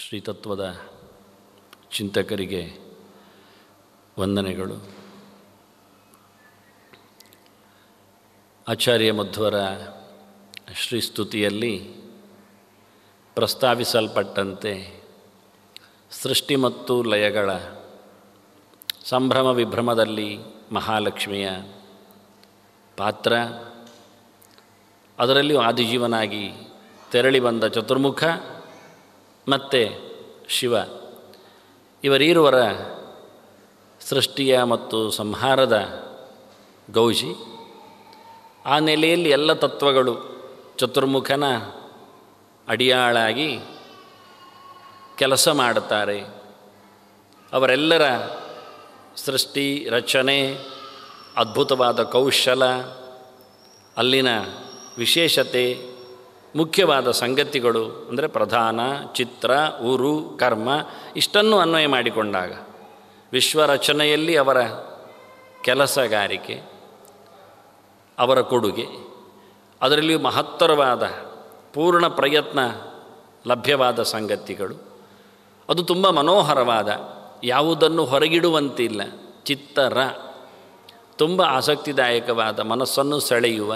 ಶ್ರೀತತ್ವದ ಚಿಂತಕರಿಗೆ ವಂದನೆಗಳು ಆಚಾರ್ಯ ಮಧ್ವರ ಶ್ರೀಸ್ತುತಿಯಲ್ಲಿ ಪ್ರಸ್ತಾವಿಸಲ್ಪಟ್ಟಂತೆ ಸೃಷ್ಟಿ ಮತ್ತು ಲಯಗಳ ಸಂಭ್ರಮ ವಿಭ್ರಮದಲ್ಲಿ ಮಹಾಲಕ್ಷ್ಮಿಯ ಪಾತ್ರ ಅದರಲ್ಲಿಯೂ ಆದಿಜೀವನಾಗಿ ತೆರಳಿ ಬಂದ ಚತುರ್ಮುಖ ಮತ್ತು ಶಿವ ಇವರೀರುವರ ಸೃಷ್ಟಿಯ ಮತ್ತು ಸಂಹಾರದ ಗೌಜಿ ಆ ನೆಲೆಯಲ್ಲಿ ಎಲ್ಲ ತತ್ವಗಳು ಚತುರ್ಮುಖನ ಅಡಿಯಾಳಾಗಿ ಕೆಲಸ ಮಾಡುತ್ತಾರೆ ಅವರೆಲ್ಲರ ಸೃಷ್ಟಿ ರಚನೆ ಅದ್ಭುತವಾದ ಕೌಶಲ ಅಲ್ಲಿನ ವಿಶೇಷತೆ ಮುಖ್ಯವಾದ ಸಂಗತಿಗಳು ಅಂದರೆ ಪ್ರಧಾನ ಚಿತ್ರ ಉರು ಕರ್ಮ ಇಷ್ಟನ್ನು ಅನ್ವಯ ಮಾಡಿಕೊಂಡಾಗ ವಿಶ್ವರಚನೆಯಲ್ಲಿ ಅವರ ಕೆಲಸಗಾರಿಕೆ ಅವರ ಕೊಡುಗೆ ಅದರಲ್ಲಿಯೂ ಮಹತ್ತರವಾದ ಪೂರ್ಣ ಪ್ರಯತ್ನ ಲಭ್ಯವಾದ ಸಂಗತಿಗಳು ಅದು ತುಂಬ ಮನೋಹರವಾದ ಯಾವುದನ್ನು ಹೊರಗಿಡುವಂತಿಲ್ಲ ಚಿತ್ತರ ತುಂಬ ಆಸಕ್ತಿದಾಯಕವಾದ ಮನಸ್ಸನ್ನು ಸೆಳೆಯುವ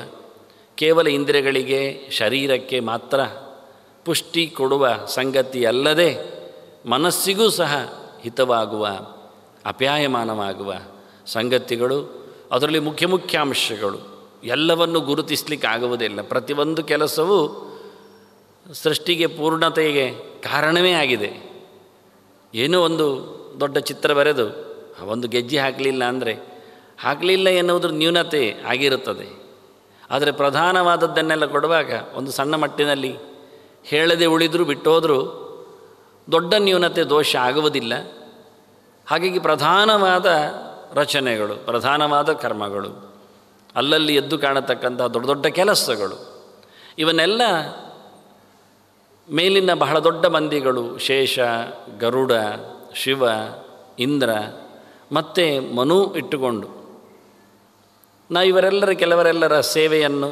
ಕೇವಲ ಇಂದ್ರಿಯಗಳಿಗೆ ಶರೀರಕ್ಕೆ ಮಾತ್ರ ಪುಷ್ಟಿ ಕೊಡುವ ಸಂಗತಿ ಅಲ್ಲದೆ ಮನಸ್ಸಿಗೂ ಸಹ ಹಿತವಾಗುವ ಅಪಾಯಮಾನವಾಗುವ ಸಂಗತಿಗಳು ಅದರಲ್ಲಿ ಮುಖ್ಯ ಮುಖ್ಯಾಂಶಗಳು ಅಂಶಗಳು ಎಲ್ಲವನ್ನು ಗುರುತಿಸಲಿಕ್ಕೆ ಆಗುವುದಿಲ್ಲ ಪ್ರತಿಯೊಂದು ಕೆಲಸವೂ ಸೃಷ್ಟಿಗೆ ಪೂರ್ಣತೆಗೆ ಕಾರಣವೇ ಆಗಿದೆ ಏನೋ ಒಂದು ದೊಡ್ಡ ಚಿತ್ರ ಬರೆದು ಒಂದು ಗೆಜ್ಜೆ ಹಾಕಲಿಲ್ಲ ಅಂದರೆ ಹಾಕಲಿಲ್ಲ ಎನ್ನುವುದ್ರ ನ್ಯೂನತೆ ಆಗಿರುತ್ತದೆ ಆದರೆ ಪ್ರಧಾನವಾದದ್ದನ್ನೆಲ್ಲ ಕೊಡುವಾಗ ಒಂದು ಸಣ್ಣ ಮಟ್ಟಿನಲ್ಲಿ ಹೇಳದೆ ಉಳಿದರೂ ಬಿಟ್ಟೋದರೂ ದೊಡ್ಡ ನ್ಯೂನತೆ ದೋಷ ಆಗುವುದಿಲ್ಲ ಹಾಗಾಗಿ ಪ್ರಧಾನವಾದ ರಚನೆಗಳು ಪ್ರಧಾನವಾದ ಕರ್ಮಗಳು ಅಲ್ಲಲ್ಲಿ ಎದ್ದು ಕಾಣತಕ್ಕಂಥ ದೊಡ್ಡ ದೊಡ್ಡ ಕೆಲಸಗಳು ಇವನ್ನೆಲ್ಲ ಮೇಲಿನ ಬಹಳ ದೊಡ್ಡ ಮಂದಿಗಳು ಶೇಷ ಗರುಡ ಶಿವ ಇಂದ್ರ ಮತ್ತು ಮನು ಇಟ್ಟುಕೊಂಡು ನಾವು ಇವರೆಲ್ಲರ ಕೆಲವರೆಲ್ಲರ ಸೇವೆಯನ್ನು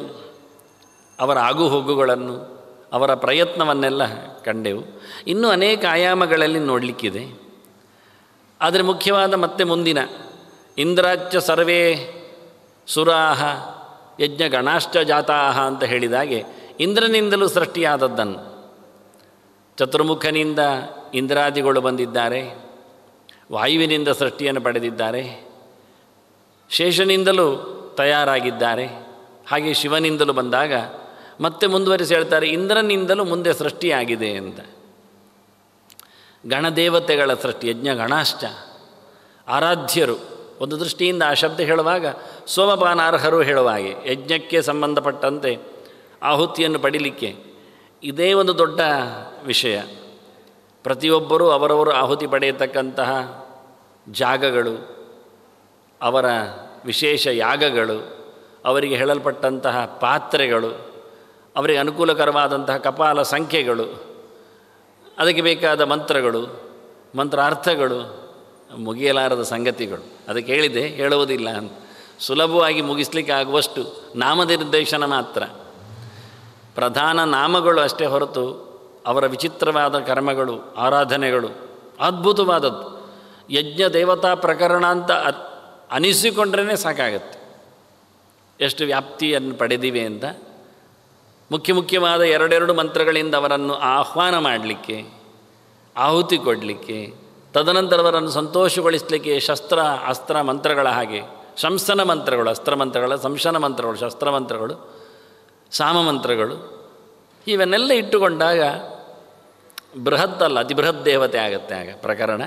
ಅವರ ಆಗುಹೋಗುಗಳನ್ನು ಅವರ ಪ್ರಯತ್ನವನ್ನೆಲ್ಲ ಕಂಡೆವು ಇನ್ನೂ ಅನೇಕ ಆಯಾಮಗಳಲ್ಲಿ ನೋಡಲಿಕ್ಕಿದೆ ಆದರೆ ಮುಖ್ಯವಾದ ಮತ್ತೆ ಮುಂದಿನ ಇಂದ್ರಾಚ ಸರ್ವೇ ಸುರಾಹ ಯಜ್ಞ ಗಣಾಶ್ಚ ಜಾತಾಹ ಅಂತ ಹೇಳಿದಾಗೆ ಇಂದ್ರನಿಂದಲೂ ಸೃಷ್ಟಿಯಾದದ್ದನ್ನು ಚತುರ್ಮುಖನಿಂದ ಇಂದ್ರಾದಿಗಳು ಬಂದಿದ್ದಾರೆ ವಾಯುವಿನಿಂದ ಸೃಷ್ಟಿಯನ್ನು ಪಡೆದಿದ್ದಾರೆ ಶೇಷನಿಂದಲೂ ತಯಾರಾಗಿದ್ದಾರೆ ಹಾಗೆ ಶಿವನಿಂದಲೂ ಬಂದಾಗ ಮತ್ತೆ ಮುಂದುವರಿಸಿ ಹೇಳ್ತಾರೆ ಇಂದ್ರನಿಂದಲೂ ಮುಂದೆ ಸೃಷ್ಟಿಯಾಗಿದೆ ಅಂತ ಗಣದೇವತೆಗಳ ಸೃಷ್ಟಿ ಯಜ್ಞ ಗಣಾಶ್ಚ ಆರಾಧ್ಯರು ಒಂದು ದೃಷ್ಟಿಯಿಂದ ಆ ಶಬ್ದ ಹೇಳುವಾಗ ಸೋಮಪಾನಾರ್ಹರು ಹೇಳುವ ಹಾಗೆ ಯಜ್ಞಕ್ಕೆ ಸಂಬಂಧಪಟ್ಟಂತೆ ಆಹುತಿಯನ್ನು ಪಡೀಲಿಕ್ಕೆ ಇದೇ ಒಂದು ದೊಡ್ಡ ವಿಷಯ ಪ್ರತಿಯೊಬ್ಬರೂ ಅವರವರು ಆಹುತಿ ಪಡೆಯತಕ್ಕಂತಹ ಜಾಗಗಳು ಅವರ ವಿಶೇಷ ಯಾಗಗಳು ಅವರಿಗೆ ಹೇಳಲ್ಪಟ್ಟಂತಹ ಪಾತ್ರೆಗಳು ಅವರಿಗೆ ಅನುಕೂಲಕರವಾದಂತಹ ಕಪಾಲ ಸಂಖ್ಯೆಗಳು ಅದಕ್ಕೆ ಬೇಕಾದ ಮಂತ್ರಗಳು ಮಂತ್ರ ಅರ್ಥಗಳು ಮುಗಿಯಲಾರದ ಸಂಗತಿಗಳು ಅದಕ್ಕೆ ಹೇಳಿದೆ ಹೇಳುವುದಿಲ್ಲ ಅಂತ ಸುಲಭವಾಗಿ ಮುಗಿಸ್ಲಿಕ್ಕೆ ಆಗುವಷ್ಟು ನಾಮನಿರ್ದೇಶನ ಮಾತ್ರ ಪ್ರಧಾನ ನಾಮಗಳು ಅಷ್ಟೇ ಹೊರತು ಅವರ ವಿಚಿತ್ರವಾದ ಕರ್ಮಗಳು ಆರಾಧನೆಗಳು ಅದ್ಭುತವಾದದ್ದು ಯಜ್ಞ ದೇವತಾ ಪ್ರಕರಣ ಅಂತ ಅನಿಸಿಕೊಂಡ್ರೇ ಸಾಕಾಗತ್ತೆ ಎಷ್ಟು ವ್ಯಾಪ್ತಿಯನ್ನು ಪಡೆದಿವೆ ಅಂತ ಮುಖ್ಯ ಮುಖ್ಯವಾದ ಎರಡೆರಡು ಮಂತ್ರಗಳಿಂದ ಅವರನ್ನು ಆಹ್ವಾನ ಮಾಡಲಿಕ್ಕೆ ಆಹುತಿ ಕೊಡಲಿಕ್ಕೆ ತದನಂತರ ಅವರನ್ನು ಸಂತೋಷಗೊಳಿಸಲಿಕ್ಕೆ ಶಸ್ತ್ರ ಅಸ್ತ್ರ ಮಂತ್ರಗಳ ಹಾಗೆ ಶಂಸನ ಮಂತ್ರಗಳು ಅಸ್ತ್ರ ಮಂತ್ರಗಳ ಸಂಶನ ಮಂತ್ರಗಳು ಶಸ್ತ್ರ ಮಂತ್ರಗಳು ಸಾಮ ಮಂತ್ರಗಳು ಇವನ್ನೆಲ್ಲ ಇಟ್ಟುಕೊಂಡಾಗ ಬೃಹತ್ತಲ್ಲ ಅತಿ ಬೃಹತ್ ದೇವತೆ ಆಗುತ್ತೆ ಆಗ ಪ್ರಕರಣ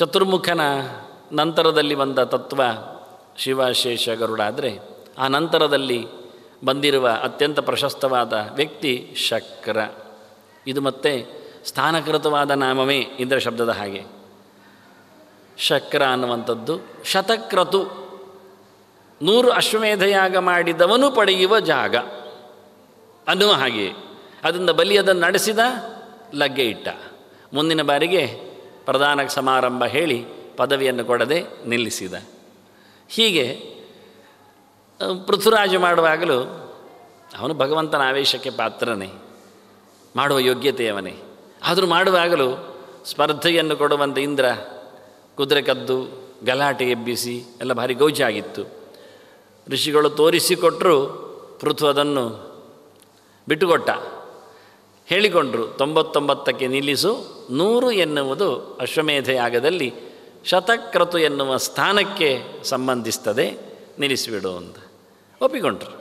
ಚತುರ್ಮುಖನ ನಂತರದಲ್ಲಿ ಬಂದ ತತ್ವ ಶಿವಶೇಷ ಗರುಡ ಆದರೆ ಆ ನಂತರದಲ್ಲಿ ಬಂದಿರುವ ಅತ್ಯಂತ ಪ್ರಶಸ್ತವಾದ ವ್ಯಕ್ತಿ ಶಕ್ರ ಇದು ಮತ್ತೆ ಸ್ಥಾನಕೃತವಾದ ನಾಮವೇ ಇಂದ್ರ ಶಬ್ದದ ಹಾಗೆ ಶಕ್ರ ಅನ್ನುವಂಥದ್ದು ಶತಕ್ರತು ನೂರು ಅಶ್ವಮೇಧಯಾಗ ಮಾಡಿದವನು ಪಡೆಯುವ ಜಾಗ ಅನ್ನುವ ಹಾಗೆಯೇ ಅದನ್ನು ಬಲಿಯದನ್ನು ನಡೆಸಿದ ಲಗ್ಗೆ ಇಟ್ಟ ಮುಂದಿನ ಬಾರಿಗೆ ಪ್ರಧಾನ ಸಮಾರಂಭ ಹೇಳಿ ಪದವಿಯನ್ನು ಕೊಡದೆ ನಿಲ್ಲಿಸಿದ ಹೀಗೆ ಪೃಥ್ವಿರಾಜ ಮಾಡುವಾಗಲೂ ಅವನು ಭಗವಂತನ ಆವೇಶಕ್ಕೆ ಪಾತ್ರನೇ ಮಾಡುವ ಯೋಗ್ಯತೆಯವನೇ ಆದರೂ ಮಾಡುವಾಗಲೂ ಸ್ಪರ್ಧೆಯನ್ನು ಕೊಡುವಂತ ಇಂದ್ರ ಕುದುರೆ ಕದ್ದು ಗಲಾಟೆ ಎಬ್ಬಿಸಿ ಎಲ್ಲ ಭಾರಿ ಗೌಜಾಗಿತ್ತು ಋಷಿಗಳು ತೋರಿಸಿಕೊಟ್ಟರು ಪೃಥು ಅದನ್ನು ಬಿಟ್ಟುಕೊಟ್ಟ ಹೇಳಿಕೊಂಡರು ತೊಂಬತ್ತೊಂಬತ್ತಕ್ಕೆ ನಿಲ್ಲಿಸು ನೂರು ಎನ್ನುವುದು ಅಶ್ವಮೇಧ ಯಾಗದಲ್ಲಿ ಶತಕ್ರತು ಎನ್ನುವ ಸ್ಥಾನಕ್ಕೆ ಸಂಬಂಧಿಸ್ತದೆ ನಿಲ್ಲಿಸಿಬಿಡು ಅಂತ ಒಪ್ಪಿಕೊಂಡ್ರು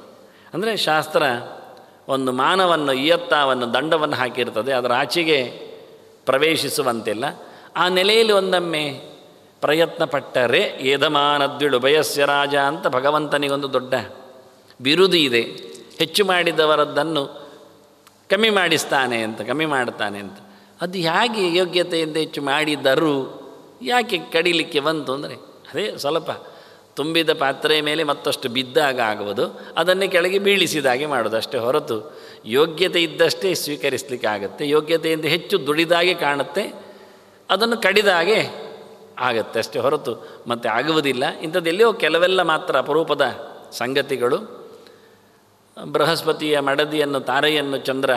ಅಂದರೆ ಶಾಸ್ತ್ರ ಒಂದು ಮಾನವನ್ನು ಇಯತ್ತಾವನ್ನು ದಂಡವನ್ನು ಹಾಕಿರ್ತದೆ ಅದರ ಆಚೆಗೆ ಪ್ರವೇಶಿಸುವಂತಿಲ್ಲ ಆ ನೆಲೆಯಲ್ಲಿ ಒಂದೊಮ್ಮೆ ಪ್ರಯತ್ನ ಪಟ್ಟರೆ ಏದಮಾನದ್ವಿಳು ಬಯಸ್ಯ ರಾಜ ಅಂತ ಭಗವಂತನಿಗೊಂದು ದೊಡ್ಡ ಬಿರುದು ಇದೆ ಹೆಚ್ಚು ಮಾಡಿದವರದ್ದನ್ನು ಕಮ್ಮಿ ಮಾಡಿಸ್ತಾನೆ ಅಂತ ಕಮ್ಮಿ ಮಾಡ್ತಾನೆ ಅಂತ ಅದು ಹೇಗೆ ಯೋಗ್ಯತೆಯಿಂದ ಹೆಚ್ಚು ಮಾಡಿದರು ಯಾಕೆ ಕಡಿಲಿಕ್ಕೆ ಬಂತು ಅಂದರೆ ಅದೇ ಸ್ವಲ್ಪ ತುಂಬಿದ ಪಾತ್ರೆಯ ಮೇಲೆ ಮತ್ತಷ್ಟು ಬಿದ್ದಾಗ ಆಗುವುದು ಅದನ್ನೇ ಕೆಳಗೆ ಬೀಳಿಸಿದಾಗೆ ಮಾಡೋದು ಅಷ್ಟೇ ಹೊರತು ಯೋಗ್ಯತೆ ಇದ್ದಷ್ಟೇ ಸ್ವೀಕರಿಸಲಿಕ್ಕೆ ಆಗುತ್ತೆ ಯೋಗ್ಯತೆಯಿಂದ ಹೆಚ್ಚು ದುಡಿದಾಗೆ ಕಾಣುತ್ತೆ ಅದನ್ನು ಕಡಿದಾಗೆ ಆಗುತ್ತೆ ಅಷ್ಟೇ ಹೊರತು ಮತ್ತೆ ಆಗುವುದಿಲ್ಲ ಇಂಥದ್ದೆಲ್ಲೋ ಕೆಲವೆಲ್ಲ ಮಾತ್ರ ಅಪರೂಪದ ಸಂಗತಿಗಳು ಬೃಹಸ್ಪತಿಯ ಮಡದಿಯನ್ನು ತಾರೆಯನ್ನು ಚಂದ್ರ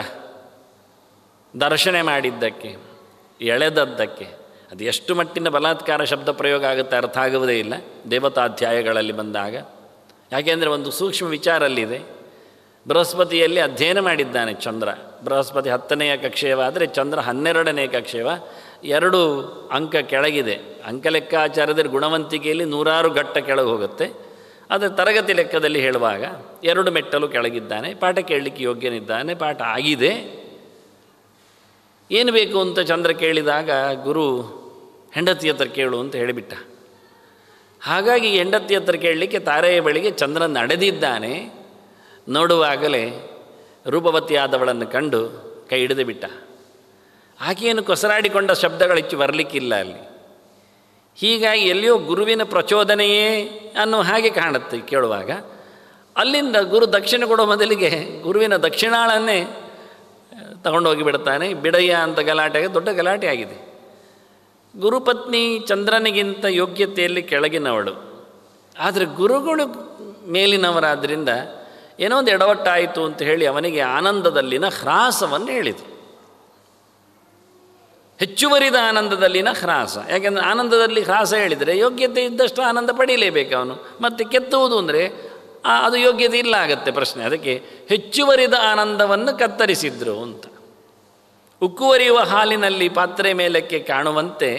ದರ್ಶನೆ ಮಾಡಿದ್ದಕ್ಕೆ ಎಳೆದದ್ದಕ್ಕೆ ಅದು ಎಷ್ಟು ಮಟ್ಟಿನ ಬಲಾತ್ಕಾರ ಶಬ್ದ ಪ್ರಯೋಗ ಆಗುತ್ತೆ ಅರ್ಥ ಆಗುವುದೇ ಇಲ್ಲ ದೇವತಾಧ್ಯಾಯಗಳಲ್ಲಿ ಬಂದಾಗ ಯಾಕೆಂದರೆ ಒಂದು ಸೂಕ್ಷ್ಮ ವಿಚಾರ ಬೃಹಸ್ಪತಿಯಲ್ಲಿ ಅಧ್ಯಯನ ಮಾಡಿದ್ದಾನೆ ಚಂದ್ರ ಬೃಹಸ್ಪತಿ ಹತ್ತನೆಯ ಕಕ್ಷೆಯವಾದರೆ ಚಂದ್ರ ಹನ್ನೆರಡನೇ ಕಕ್ಷೆಯವ ಎರಡು ಅಂಕ ಕೆಳಗಿದೆ ಲೆಕ್ಕಾಚಾರದಲ್ಲಿ ಗುಣವಂತಿಕೆಯಲ್ಲಿ ನೂರಾರು ಘಟ್ಟ ಕೆಳಗೆ ಹೋಗುತ್ತೆ ಅದರ ತರಗತಿ ಲೆಕ್ಕದಲ್ಲಿ ಹೇಳುವಾಗ ಎರಡು ಮೆಟ್ಟಲು ಕೆಳಗಿದ್ದಾನೆ ಪಾಠ ಕೇಳಲಿಕ್ಕೆ ಯೋಗ್ಯನಿದ್ದಾನೆ ಪಾಠ ಆಗಿದೆ ಏನು ಬೇಕು ಅಂತ ಚಂದ್ರ ಕೇಳಿದಾಗ ಗುರು ಹೆಂಡತಿ ಹತ್ರ ಕೇಳು ಅಂತ ಹೇಳಿಬಿಟ್ಟ ಹಾಗಾಗಿ ಹೆಂಡತಿ ಹತ್ರ ಕೇಳಲಿಕ್ಕೆ ತಾರೆಯ ಬಳಿಗೆ ಚಂದ್ರ ನಡೆದಿದ್ದಾನೆ ನೋಡುವಾಗಲೇ ರೂಪವತಿಯಾದವಳನ್ನು ಕಂಡು ಕೈ ಹಿಡಿದು ಬಿಟ್ಟ ಆಕೆಯನ್ನು ಕೊಸರಾಡಿಕೊಂಡ ಹೆಚ್ಚು ಬರಲಿಕ್ಕಿಲ್ಲ ಅಲ್ಲಿ ಹೀಗಾಗಿ ಎಲ್ಲಿಯೋ ಗುರುವಿನ ಪ್ರಚೋದನೆಯೇ ಅನ್ನೋ ಹಾಗೆ ಕಾಣುತ್ತೆ ಕೇಳುವಾಗ ಅಲ್ಲಿಂದ ಗುರು ದಕ್ಷಿಣ ಕೊಡೋ ಮೊದಲಿಗೆ ಗುರುವಿನ ದಕ್ಷಿಣಾಳನ್ನೇ ತಗೊಂಡೋಗಿಬಿಡ್ತಾನೆ ಹೋಗಿಬಿಡ್ತಾನೆ ಬಿಡಯ್ಯ ಅಂತ ಗಲಾಟೆಗೆ ದೊಡ್ಡ ಗಲಾಟೆ ಆಗಿದೆ ಗುರುಪತ್ನಿ ಚಂದ್ರನಿಗಿಂತ ಯೋಗ್ಯತೆಯಲ್ಲಿ ಕೆಳಗಿನವಳು ಆದರೆ ಗುರುಗಳು ಮೇಲಿನವರಾದ್ರಿಂದ ಏನೋ ಒಂದು ಎಡವಟ್ಟಾಯಿತು ಅಂತ ಹೇಳಿ ಅವನಿಗೆ ಆನಂದದಲ್ಲಿನ ಹ್ರಾಸವನ್ನು ಹೇಳಿತು ಹೆಚ್ಚುವರಿದ ಆನಂದದಲ್ಲಿನ ಹ್ರಾಸ ಯಾಕೆಂದರೆ ಆನಂದದಲ್ಲಿ ಹ್ರಾಸ ಹೇಳಿದರೆ ಯೋಗ್ಯತೆ ಇದ್ದಷ್ಟು ಆನಂದ ಪಡೀಲೇಬೇಕು ಅವನು ಮತ್ತು ಕೆತ್ತುವುದು ಅಂದರೆ ಅದು ಯೋಗ್ಯತೆ ಇಲ್ಲ ಆಗತ್ತೆ ಪ್ರಶ್ನೆ ಅದಕ್ಕೆ ಹೆಚ್ಚುವರಿದ ಆನಂದವನ್ನು ಕತ್ತರಿಸಿದ್ರು ಅಂತ ಉಕ್ಕುವರಿಯುವ ಹಾಲಿನಲ್ಲಿ ಪಾತ್ರೆ ಮೇಲಕ್ಕೆ ಕಾಣುವಂತೆ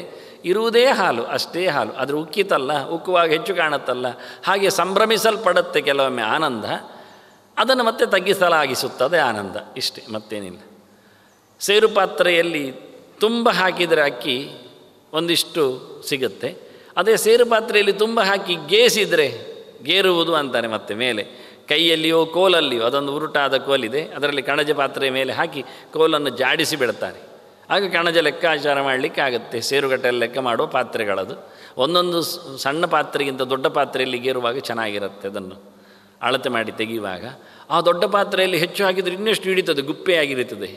ಇರುವುದೇ ಹಾಲು ಅಷ್ಟೇ ಹಾಲು ಆದರೆ ಉಕ್ಕಿತಲ್ಲ ಉಕ್ಕುವಾಗ ಹೆಚ್ಚು ಕಾಣುತ್ತಲ್ಲ ಹಾಗೆ ಸಂಭ್ರಮಿಸಲ್ಪಡುತ್ತೆ ಕೆಲವೊಮ್ಮೆ ಆನಂದ ಅದನ್ನು ಮತ್ತೆ ತಗ್ಗಿಸಲಾಗಿಸುತ್ತದೆ ಆನಂದ ಇಷ್ಟೇ ಮತ್ತೇನಿಲ್ಲ ಸೇರು ಪಾತ್ರೆಯಲ್ಲಿ ತುಂಬ ಹಾಕಿದರೆ ಅಕ್ಕಿ ಒಂದಿಷ್ಟು ಸಿಗುತ್ತೆ ಅದೇ ಸೇರು ಪಾತ್ರೆಯಲ್ಲಿ ತುಂಬ ಹಾಕಿ ಗೇಸಿದರೆ ಗೇರುವುದು ಅಂತಾನೆ ಮತ್ತೆ ಮೇಲೆ ಕೈಯಲ್ಲಿಯೋ ಕೋಲಲ್ಲಿಯೋ ಅದೊಂದು ಉರುಟಾದ ಕೋಲಿದೆ ಅದರಲ್ಲಿ ಕಣಜ ಪಾತ್ರೆ ಮೇಲೆ ಹಾಕಿ ಕೋಲನ್ನು ಜಾಡಿಸಿ ಬಿಡ್ತಾರೆ ಆಗ ಕಣಜ ಲೆಕ್ಕಾಚಾರ ಮಾಡಲಿಕ್ಕೆ ಆಗುತ್ತೆ ಸೇರುಗಟ್ಟೆಯಲ್ಲಿ ಲೆಕ್ಕ ಮಾಡುವ ಪಾತ್ರೆಗಳದು ಒಂದೊಂದು ಸಣ್ಣ ಪಾತ್ರೆಗಿಂತ ದೊಡ್ಡ ಪಾತ್ರೆಯಲ್ಲಿ ಗೇರುವಾಗ ಚೆನ್ನಾಗಿರುತ್ತೆ ಅದನ್ನು ಅಳತೆ ಮಾಡಿ ತೆಗೆಯುವಾಗ ಆ ದೊಡ್ಡ ಪಾತ್ರೆಯಲ್ಲಿ ಹೆಚ್ಚು ಹಾಕಿದರೆ ಇನ್ನಷ್ಟು ಹಿಡಿತದೆ ಗುಪ್ಪೆಯಾಗಿರುತ್ತದೆ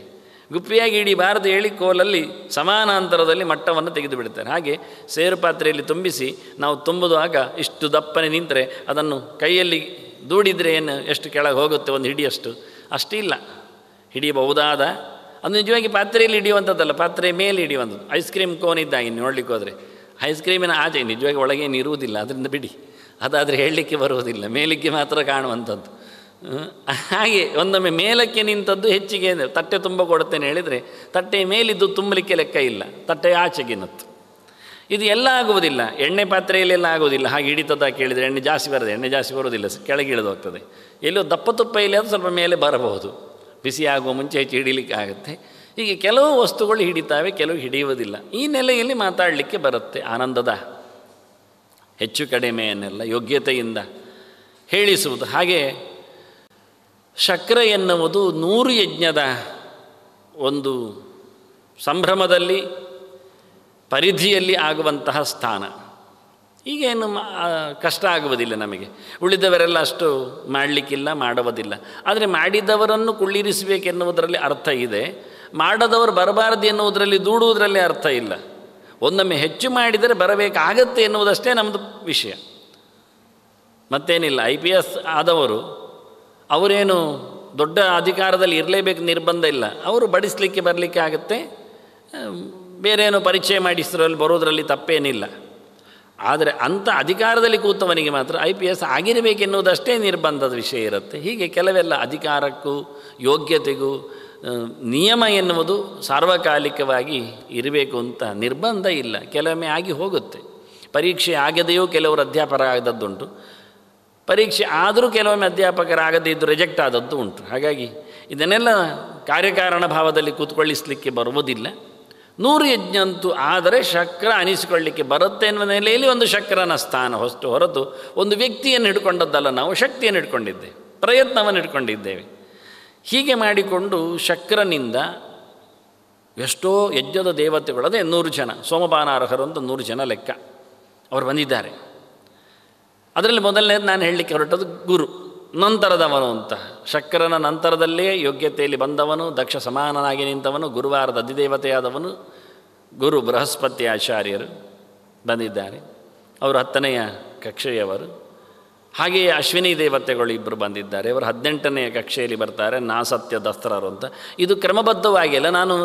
ಗುಪ್ಪಿಯಾಗಿ ಹಿಡಿಬಾರದು ಹೇಳಿ ಕೋಲಲ್ಲಿ ಸಮಾನಾಂತರದಲ್ಲಿ ಮಟ್ಟವನ್ನು ತೆಗೆದು ಬಿಡ್ತಾರೆ ಹಾಗೆ ಸೇರು ಪಾತ್ರೆಯಲ್ಲಿ ತುಂಬಿಸಿ ನಾವು ತುಂಬುವಾಗ ಇಷ್ಟು ದಪ್ಪನೆ ನಿಂತರೆ ಅದನ್ನು ಕೈಯಲ್ಲಿ ದೂಡಿದರೆ ಏನು ಎಷ್ಟು ಕೆಳಗೆ ಹೋಗುತ್ತೆ ಒಂದು ಹಿಡಿಯಷ್ಟು ಅಷ್ಟಿಲ್ಲ ಹಿಡಿಯಬಹುದಾದ ಅದು ನಿಜವಾಗಿ ಪಾತ್ರೆಯಲ್ಲಿ ಹಿಡಿಯುವಂಥದ್ದಲ್ಲ ಪಾತ್ರೆ ಮೇಲೆ ಹಿಡಿಯುವಂಥದ್ದು ಐಸ್ ಕ್ರೀಮ್ ಕೋನ್ ಇದ್ದಾಗಿ ನೋಡಲಿಕ್ಕೆ ಹೋದರೆ ಐಸ್ ಕ್ರೀಮಿನ ಆಚೆ ನಿಜವಾಗಿ ಒಳಗೇನು ಇರುವುದಿಲ್ಲ ಅದರಿಂದ ಬಿಡಿ ಅದಾದರೆ ಹೇಳಲಿಕ್ಕೆ ಬರುವುದಿಲ್ಲ ಮೇಲಿಕ್ಕೆ ಮಾತ್ರ ಕಾಣುವಂಥದ್ದು ಹಾಗೆ ಒಂದೊಮ್ಮೆ ಮೇಲಕ್ಕೆ ನಿಂತದ್ದು ಹೆಚ್ಚಿಗೆ ತಟ್ಟೆ ತುಂಬ ಕೊಡುತ್ತೇನೆ ಹೇಳಿದರೆ ತಟ್ಟೆ ಮೇಲಿದ್ದು ತುಂಬಲಿಕ್ಕೆ ಲೆಕ್ಕ ಇಲ್ಲ ತಟ್ಟೆ ಆಚೆಗಿನತ್ತು ಇದು ಎಲ್ಲ ಆಗುವುದಿಲ್ಲ ಎಣ್ಣೆ ಪಾತ್ರೆಯಲ್ಲಿ ಎಲ್ಲ ಹಾಗೆ ಹಿಡಿತದ ಕೇಳಿದರೆ ಎಣ್ಣೆ ಜಾಸ್ತಿ ಬರದೆ ಎಣ್ಣೆ ಜಾಸ್ತಿ ಬರೋದಿಲ್ಲ ಕೆಳಗೆ ಹೋಗ್ತದೆ ಎಲ್ಲೋ ದಪ್ಪ ತುಪ್ಪ ಇಲ್ಲಿ ಅದು ಸ್ವಲ್ಪ ಮೇಲೆ ಬರಬಹುದು ಬಿಸಿ ಆಗುವ ಮುಂಚೆ ಹೆಚ್ಚು ಹಿಡಿಲಿಕ್ಕೆ ಆಗುತ್ತೆ ಹೀಗೆ ಕೆಲವು ವಸ್ತುಗಳು ಹಿಡಿತಾವೆ ಕೆಲವು ಹಿಡಿಯುವುದಿಲ್ಲ ಈ ನೆಲೆಯಲ್ಲಿ ಮಾತಾಡಲಿಕ್ಕೆ ಬರುತ್ತೆ ಆನಂದದ ಹೆಚ್ಚು ಕಡಿಮೆಯನ್ನೆಲ್ಲ ಯೋಗ್ಯತೆಯಿಂದ ಹೇಳಿಸುವುದು ಹಾಗೆ ಶಕ್ರ ಎನ್ನುವುದು ನೂರು ಯಜ್ಞದ ಒಂದು ಸಂಭ್ರಮದಲ್ಲಿ ಪರಿಧಿಯಲ್ಲಿ ಆಗುವಂತಹ ಸ್ಥಾನ ಈಗೇನು ಕಷ್ಟ ಆಗುವುದಿಲ್ಲ ನಮಗೆ ಉಳಿದವರೆಲ್ಲ ಅಷ್ಟು ಮಾಡಲಿಕ್ಕಿಲ್ಲ ಮಾಡುವುದಿಲ್ಲ ಆದರೆ ಮಾಡಿದವರನ್ನು ಕುಳ್ಳಿರಿಸಬೇಕೆನ್ನುವುದರಲ್ಲಿ ಅರ್ಥ ಇದೆ ಮಾಡದವರು ಬರಬಾರದು ಎನ್ನುವುದರಲ್ಲಿ ದೂಡುವುದರಲ್ಲಿ ಅರ್ಥ ಇಲ್ಲ ಒಂದೊಮ್ಮೆ ಹೆಚ್ಚು ಮಾಡಿದರೆ ಬರಬೇಕಾಗತ್ತೆ ಎನ್ನುವುದಷ್ಟೇ ನಮ್ಮದು ವಿಷಯ ಮತ್ತೇನಿಲ್ಲ ಐ ಪಿ ಎಸ್ ಆದವರು ಅವರೇನು ದೊಡ್ಡ ಅಧಿಕಾರದಲ್ಲಿ ಇರಲೇಬೇಕು ನಿರ್ಬಂಧ ಇಲ್ಲ ಅವರು ಬಡಿಸಲಿಕ್ಕೆ ಬರಲಿಕ್ಕೆ ಆಗುತ್ತೆ ಬೇರೇನು ಪರಿಚಯ ಮಾಡಿಸಿದ್ರಲ್ಲಿ ಬರೋದರಲ್ಲಿ ತಪ್ಪೇನಿಲ್ಲ ಆದರೆ ಅಂಥ ಅಧಿಕಾರದಲ್ಲಿ ಕೂತವನಿಗೆ ಮಾತ್ರ ಐ ಪಿ ಎಸ್ ಆಗಿರಬೇಕೆನ್ನುವುದಷ್ಟೇ ನಿರ್ಬಂಧದ ವಿಷಯ ಇರುತ್ತೆ ಹೀಗೆ ಕೆಲವೆಲ್ಲ ಅಧಿಕಾರಕ್ಕೂ ಯೋಗ್ಯತೆಗೂ ನಿಯಮ ಎನ್ನುವುದು ಸಾರ್ವಕಾಲಿಕವಾಗಿ ಇರಬೇಕು ಅಂತ ನಿರ್ಬಂಧ ಇಲ್ಲ ಕೆಲವೊಮ್ಮೆ ಆಗಿ ಹೋಗುತ್ತೆ ಪರೀಕ್ಷೆ ಆಗದೆಯೂ ಕೆಲವರು ಅಧ್ಯಾಪಕರಾಗದ್ದುಂಟು ಪರೀಕ್ಷೆ ಆದರೂ ಕೆಲವೊಮ್ಮೆ ಅಧ್ಯಾಪಕರಾಗದೇ ಇದ್ದು ರಿಜೆಕ್ಟ್ ಆದದ್ದು ಉಂಟು ಹಾಗಾಗಿ ಇದನ್ನೆಲ್ಲ ಕಾರ್ಯಕಾರಣ ಭಾವದಲ್ಲಿ ಕೂತ್ಕೊಳ್ಳಿಸ್ಲಿಕ್ಕೆ ಬರುವುದಿಲ್ಲ ನೂರು ಯಜ್ಞಂತೂ ಆದರೆ ಶಕ್ರ ಅನಿಸಿಕೊಳ್ಳಿಕ್ಕೆ ಬರುತ್ತೆ ಎನ್ನುವ ನೆಲೆಯಲ್ಲಿ ಒಂದು ಶಕ್ರನ ಸ್ಥಾನ ಹೊಸ್ತು ಹೊರತು ಒಂದು ವ್ಯಕ್ತಿಯನ್ನು ಹಿಡ್ಕೊಂಡದ್ದಲ್ಲ ನಾವು ಶಕ್ತಿಯನ್ನು ಹಿಡ್ಕೊಂಡಿದ್ದೇವೆ ಪ್ರಯತ್ನವನ್ನು ಇಟ್ಕೊಂಡಿದ್ದೇವೆ ಹೀಗೆ ಮಾಡಿಕೊಂಡು ಶಕ್ರನಿಂದ ಎಷ್ಟೋ ಯಜ್ಞದ ದೇವತೆಗಳದೇ ನೂರು ಜನ ಸೋಮಪಾನಾರ್ಹರು ಅಂತ ನೂರು ಜನ ಲೆಕ್ಕ ಅವರು ಬಂದಿದ್ದಾರೆ ಅದರಲ್ಲಿ ಮೊದಲನೇದು ನಾನು ಹೇಳಲಿಕ್ಕೆ ಹೊರಟದ್ದು ಗುರು ನಂತರದವನು ಅಂತ ಶಕ್ರನ ನಂತರದಲ್ಲೇ ಯೋಗ್ಯತೆಯಲ್ಲಿ ಬಂದವನು ದಕ್ಷ ಸಮಾನನಾಗಿ ನಿಂತವನು ಗುರುವಾರದ ಅಧಿದೇವತೆಯಾದವನು ಗುರು ಬೃಹಸ್ಪತಿ ಆಚಾರ್ಯರು ಬಂದಿದ್ದಾರೆ ಅವರು ಹತ್ತನೆಯ ಕಕ್ಷೆಯವರು ಹಾಗೆಯೇ ಅಶ್ವಿನಿ ದೇವತೆಗಳು ಇಬ್ಬರು ಬಂದಿದ್ದಾರೆ ಅವರು ಹದಿನೆಂಟನೆಯ ಕಕ್ಷೆಯಲ್ಲಿ ಬರ್ತಾರೆ ನಾ ಸತ್ಯ ಅಂತ ಇದು ಕ್ರಮಬದ್ಧವಾಗಿಲ್ಲ ನಾನು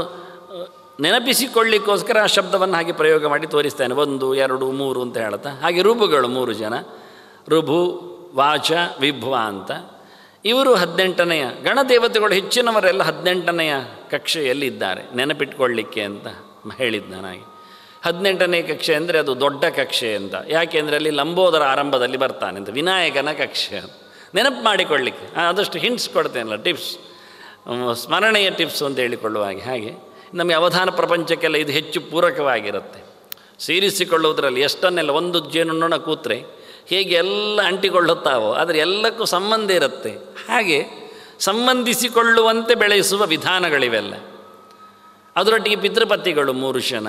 ನೆನಪಿಸಿಕೊಳ್ಳಿಕ್ಕೋಸ್ಕರ ಆ ಶಬ್ದವನ್ನು ಹಾಗೆ ಪ್ರಯೋಗ ಮಾಡಿ ತೋರಿಸ್ತೇನೆ ಒಂದು ಎರಡು ಮೂರು ಅಂತ ಹೇಳ್ತಾ ಹಾಗೆ ರೂಪುಗಳು ಮೂರು ಜನ ಋಭು ವಾಚ ವಿಭುವ ಅಂತ ಇವರು ಹದಿನೆಂಟನೆಯ ಗಣದೇವತೆಗಳು ಹೆಚ್ಚಿನವರೆಲ್ಲ ಹದಿನೆಂಟನೆಯ ಕಕ್ಷೆಯಲ್ಲಿ ಇದ್ದಾರೆ ನೆನಪಿಟ್ಕೊಳ್ಳಿಕ್ಕೆ ಅಂತ ಹೇಳಿದ್ದು ನನಗೆ ಹದಿನೆಂಟನೇ ಕಕ್ಷೆ ಅಂದರೆ ಅದು ದೊಡ್ಡ ಕಕ್ಷೆ ಅಂತ ಅಂದರೆ ಅಲ್ಲಿ ಲಂಬೋದರ ಆರಂಭದಲ್ಲಿ ಬರ್ತಾನೆ ಅಂತ ವಿನಾಯಕನ ಕಕ್ಷೆ ಅಂತ ನೆನಪು ಮಾಡಿಕೊಳ್ಳಿಕ್ಕೆ ಆದಷ್ಟು ಹಿಂಟ್ಸ್ ಕೊಡ್ತೇನಲ್ಲ ಟಿಪ್ಸ್ ಸ್ಮರಣೆಯ ಟಿಪ್ಸ್ ಅಂತ ಹೇಳಿಕೊಳ್ಳುವ ಹಾಗೆ ಹಾಗೆ ನಮಗೆ ಅವಧಾನ ಪ್ರಪಂಚಕ್ಕೆಲ್ಲ ಇದು ಹೆಚ್ಚು ಪೂರಕವಾಗಿರುತ್ತೆ ಸೇರಿಸಿಕೊಳ್ಳುವುದರಲ್ಲಿ ಎಷ್ಟನ್ನೆಲ್ಲ ಒಂದು ಜೇನುನೊಣ ಕೂತ್ರೆ ಹೇಗೆ ಎಲ್ಲ ಅಂಟಿಕೊಳ್ಳುತ್ತಾವೋ ಆದರೆ ಎಲ್ಲಕ್ಕೂ ಸಂಬಂಧ ಇರುತ್ತೆ ಹಾಗೆ ಸಂಬಂಧಿಸಿಕೊಳ್ಳುವಂತೆ ಬೆಳೆಸುವ ವಿಧಾನಗಳಿವೆಲ್ಲ ಅದರೊಟ್ಟಿಗೆ ಪಿತೃಪತಿಗಳು ಮೂರು ಜನ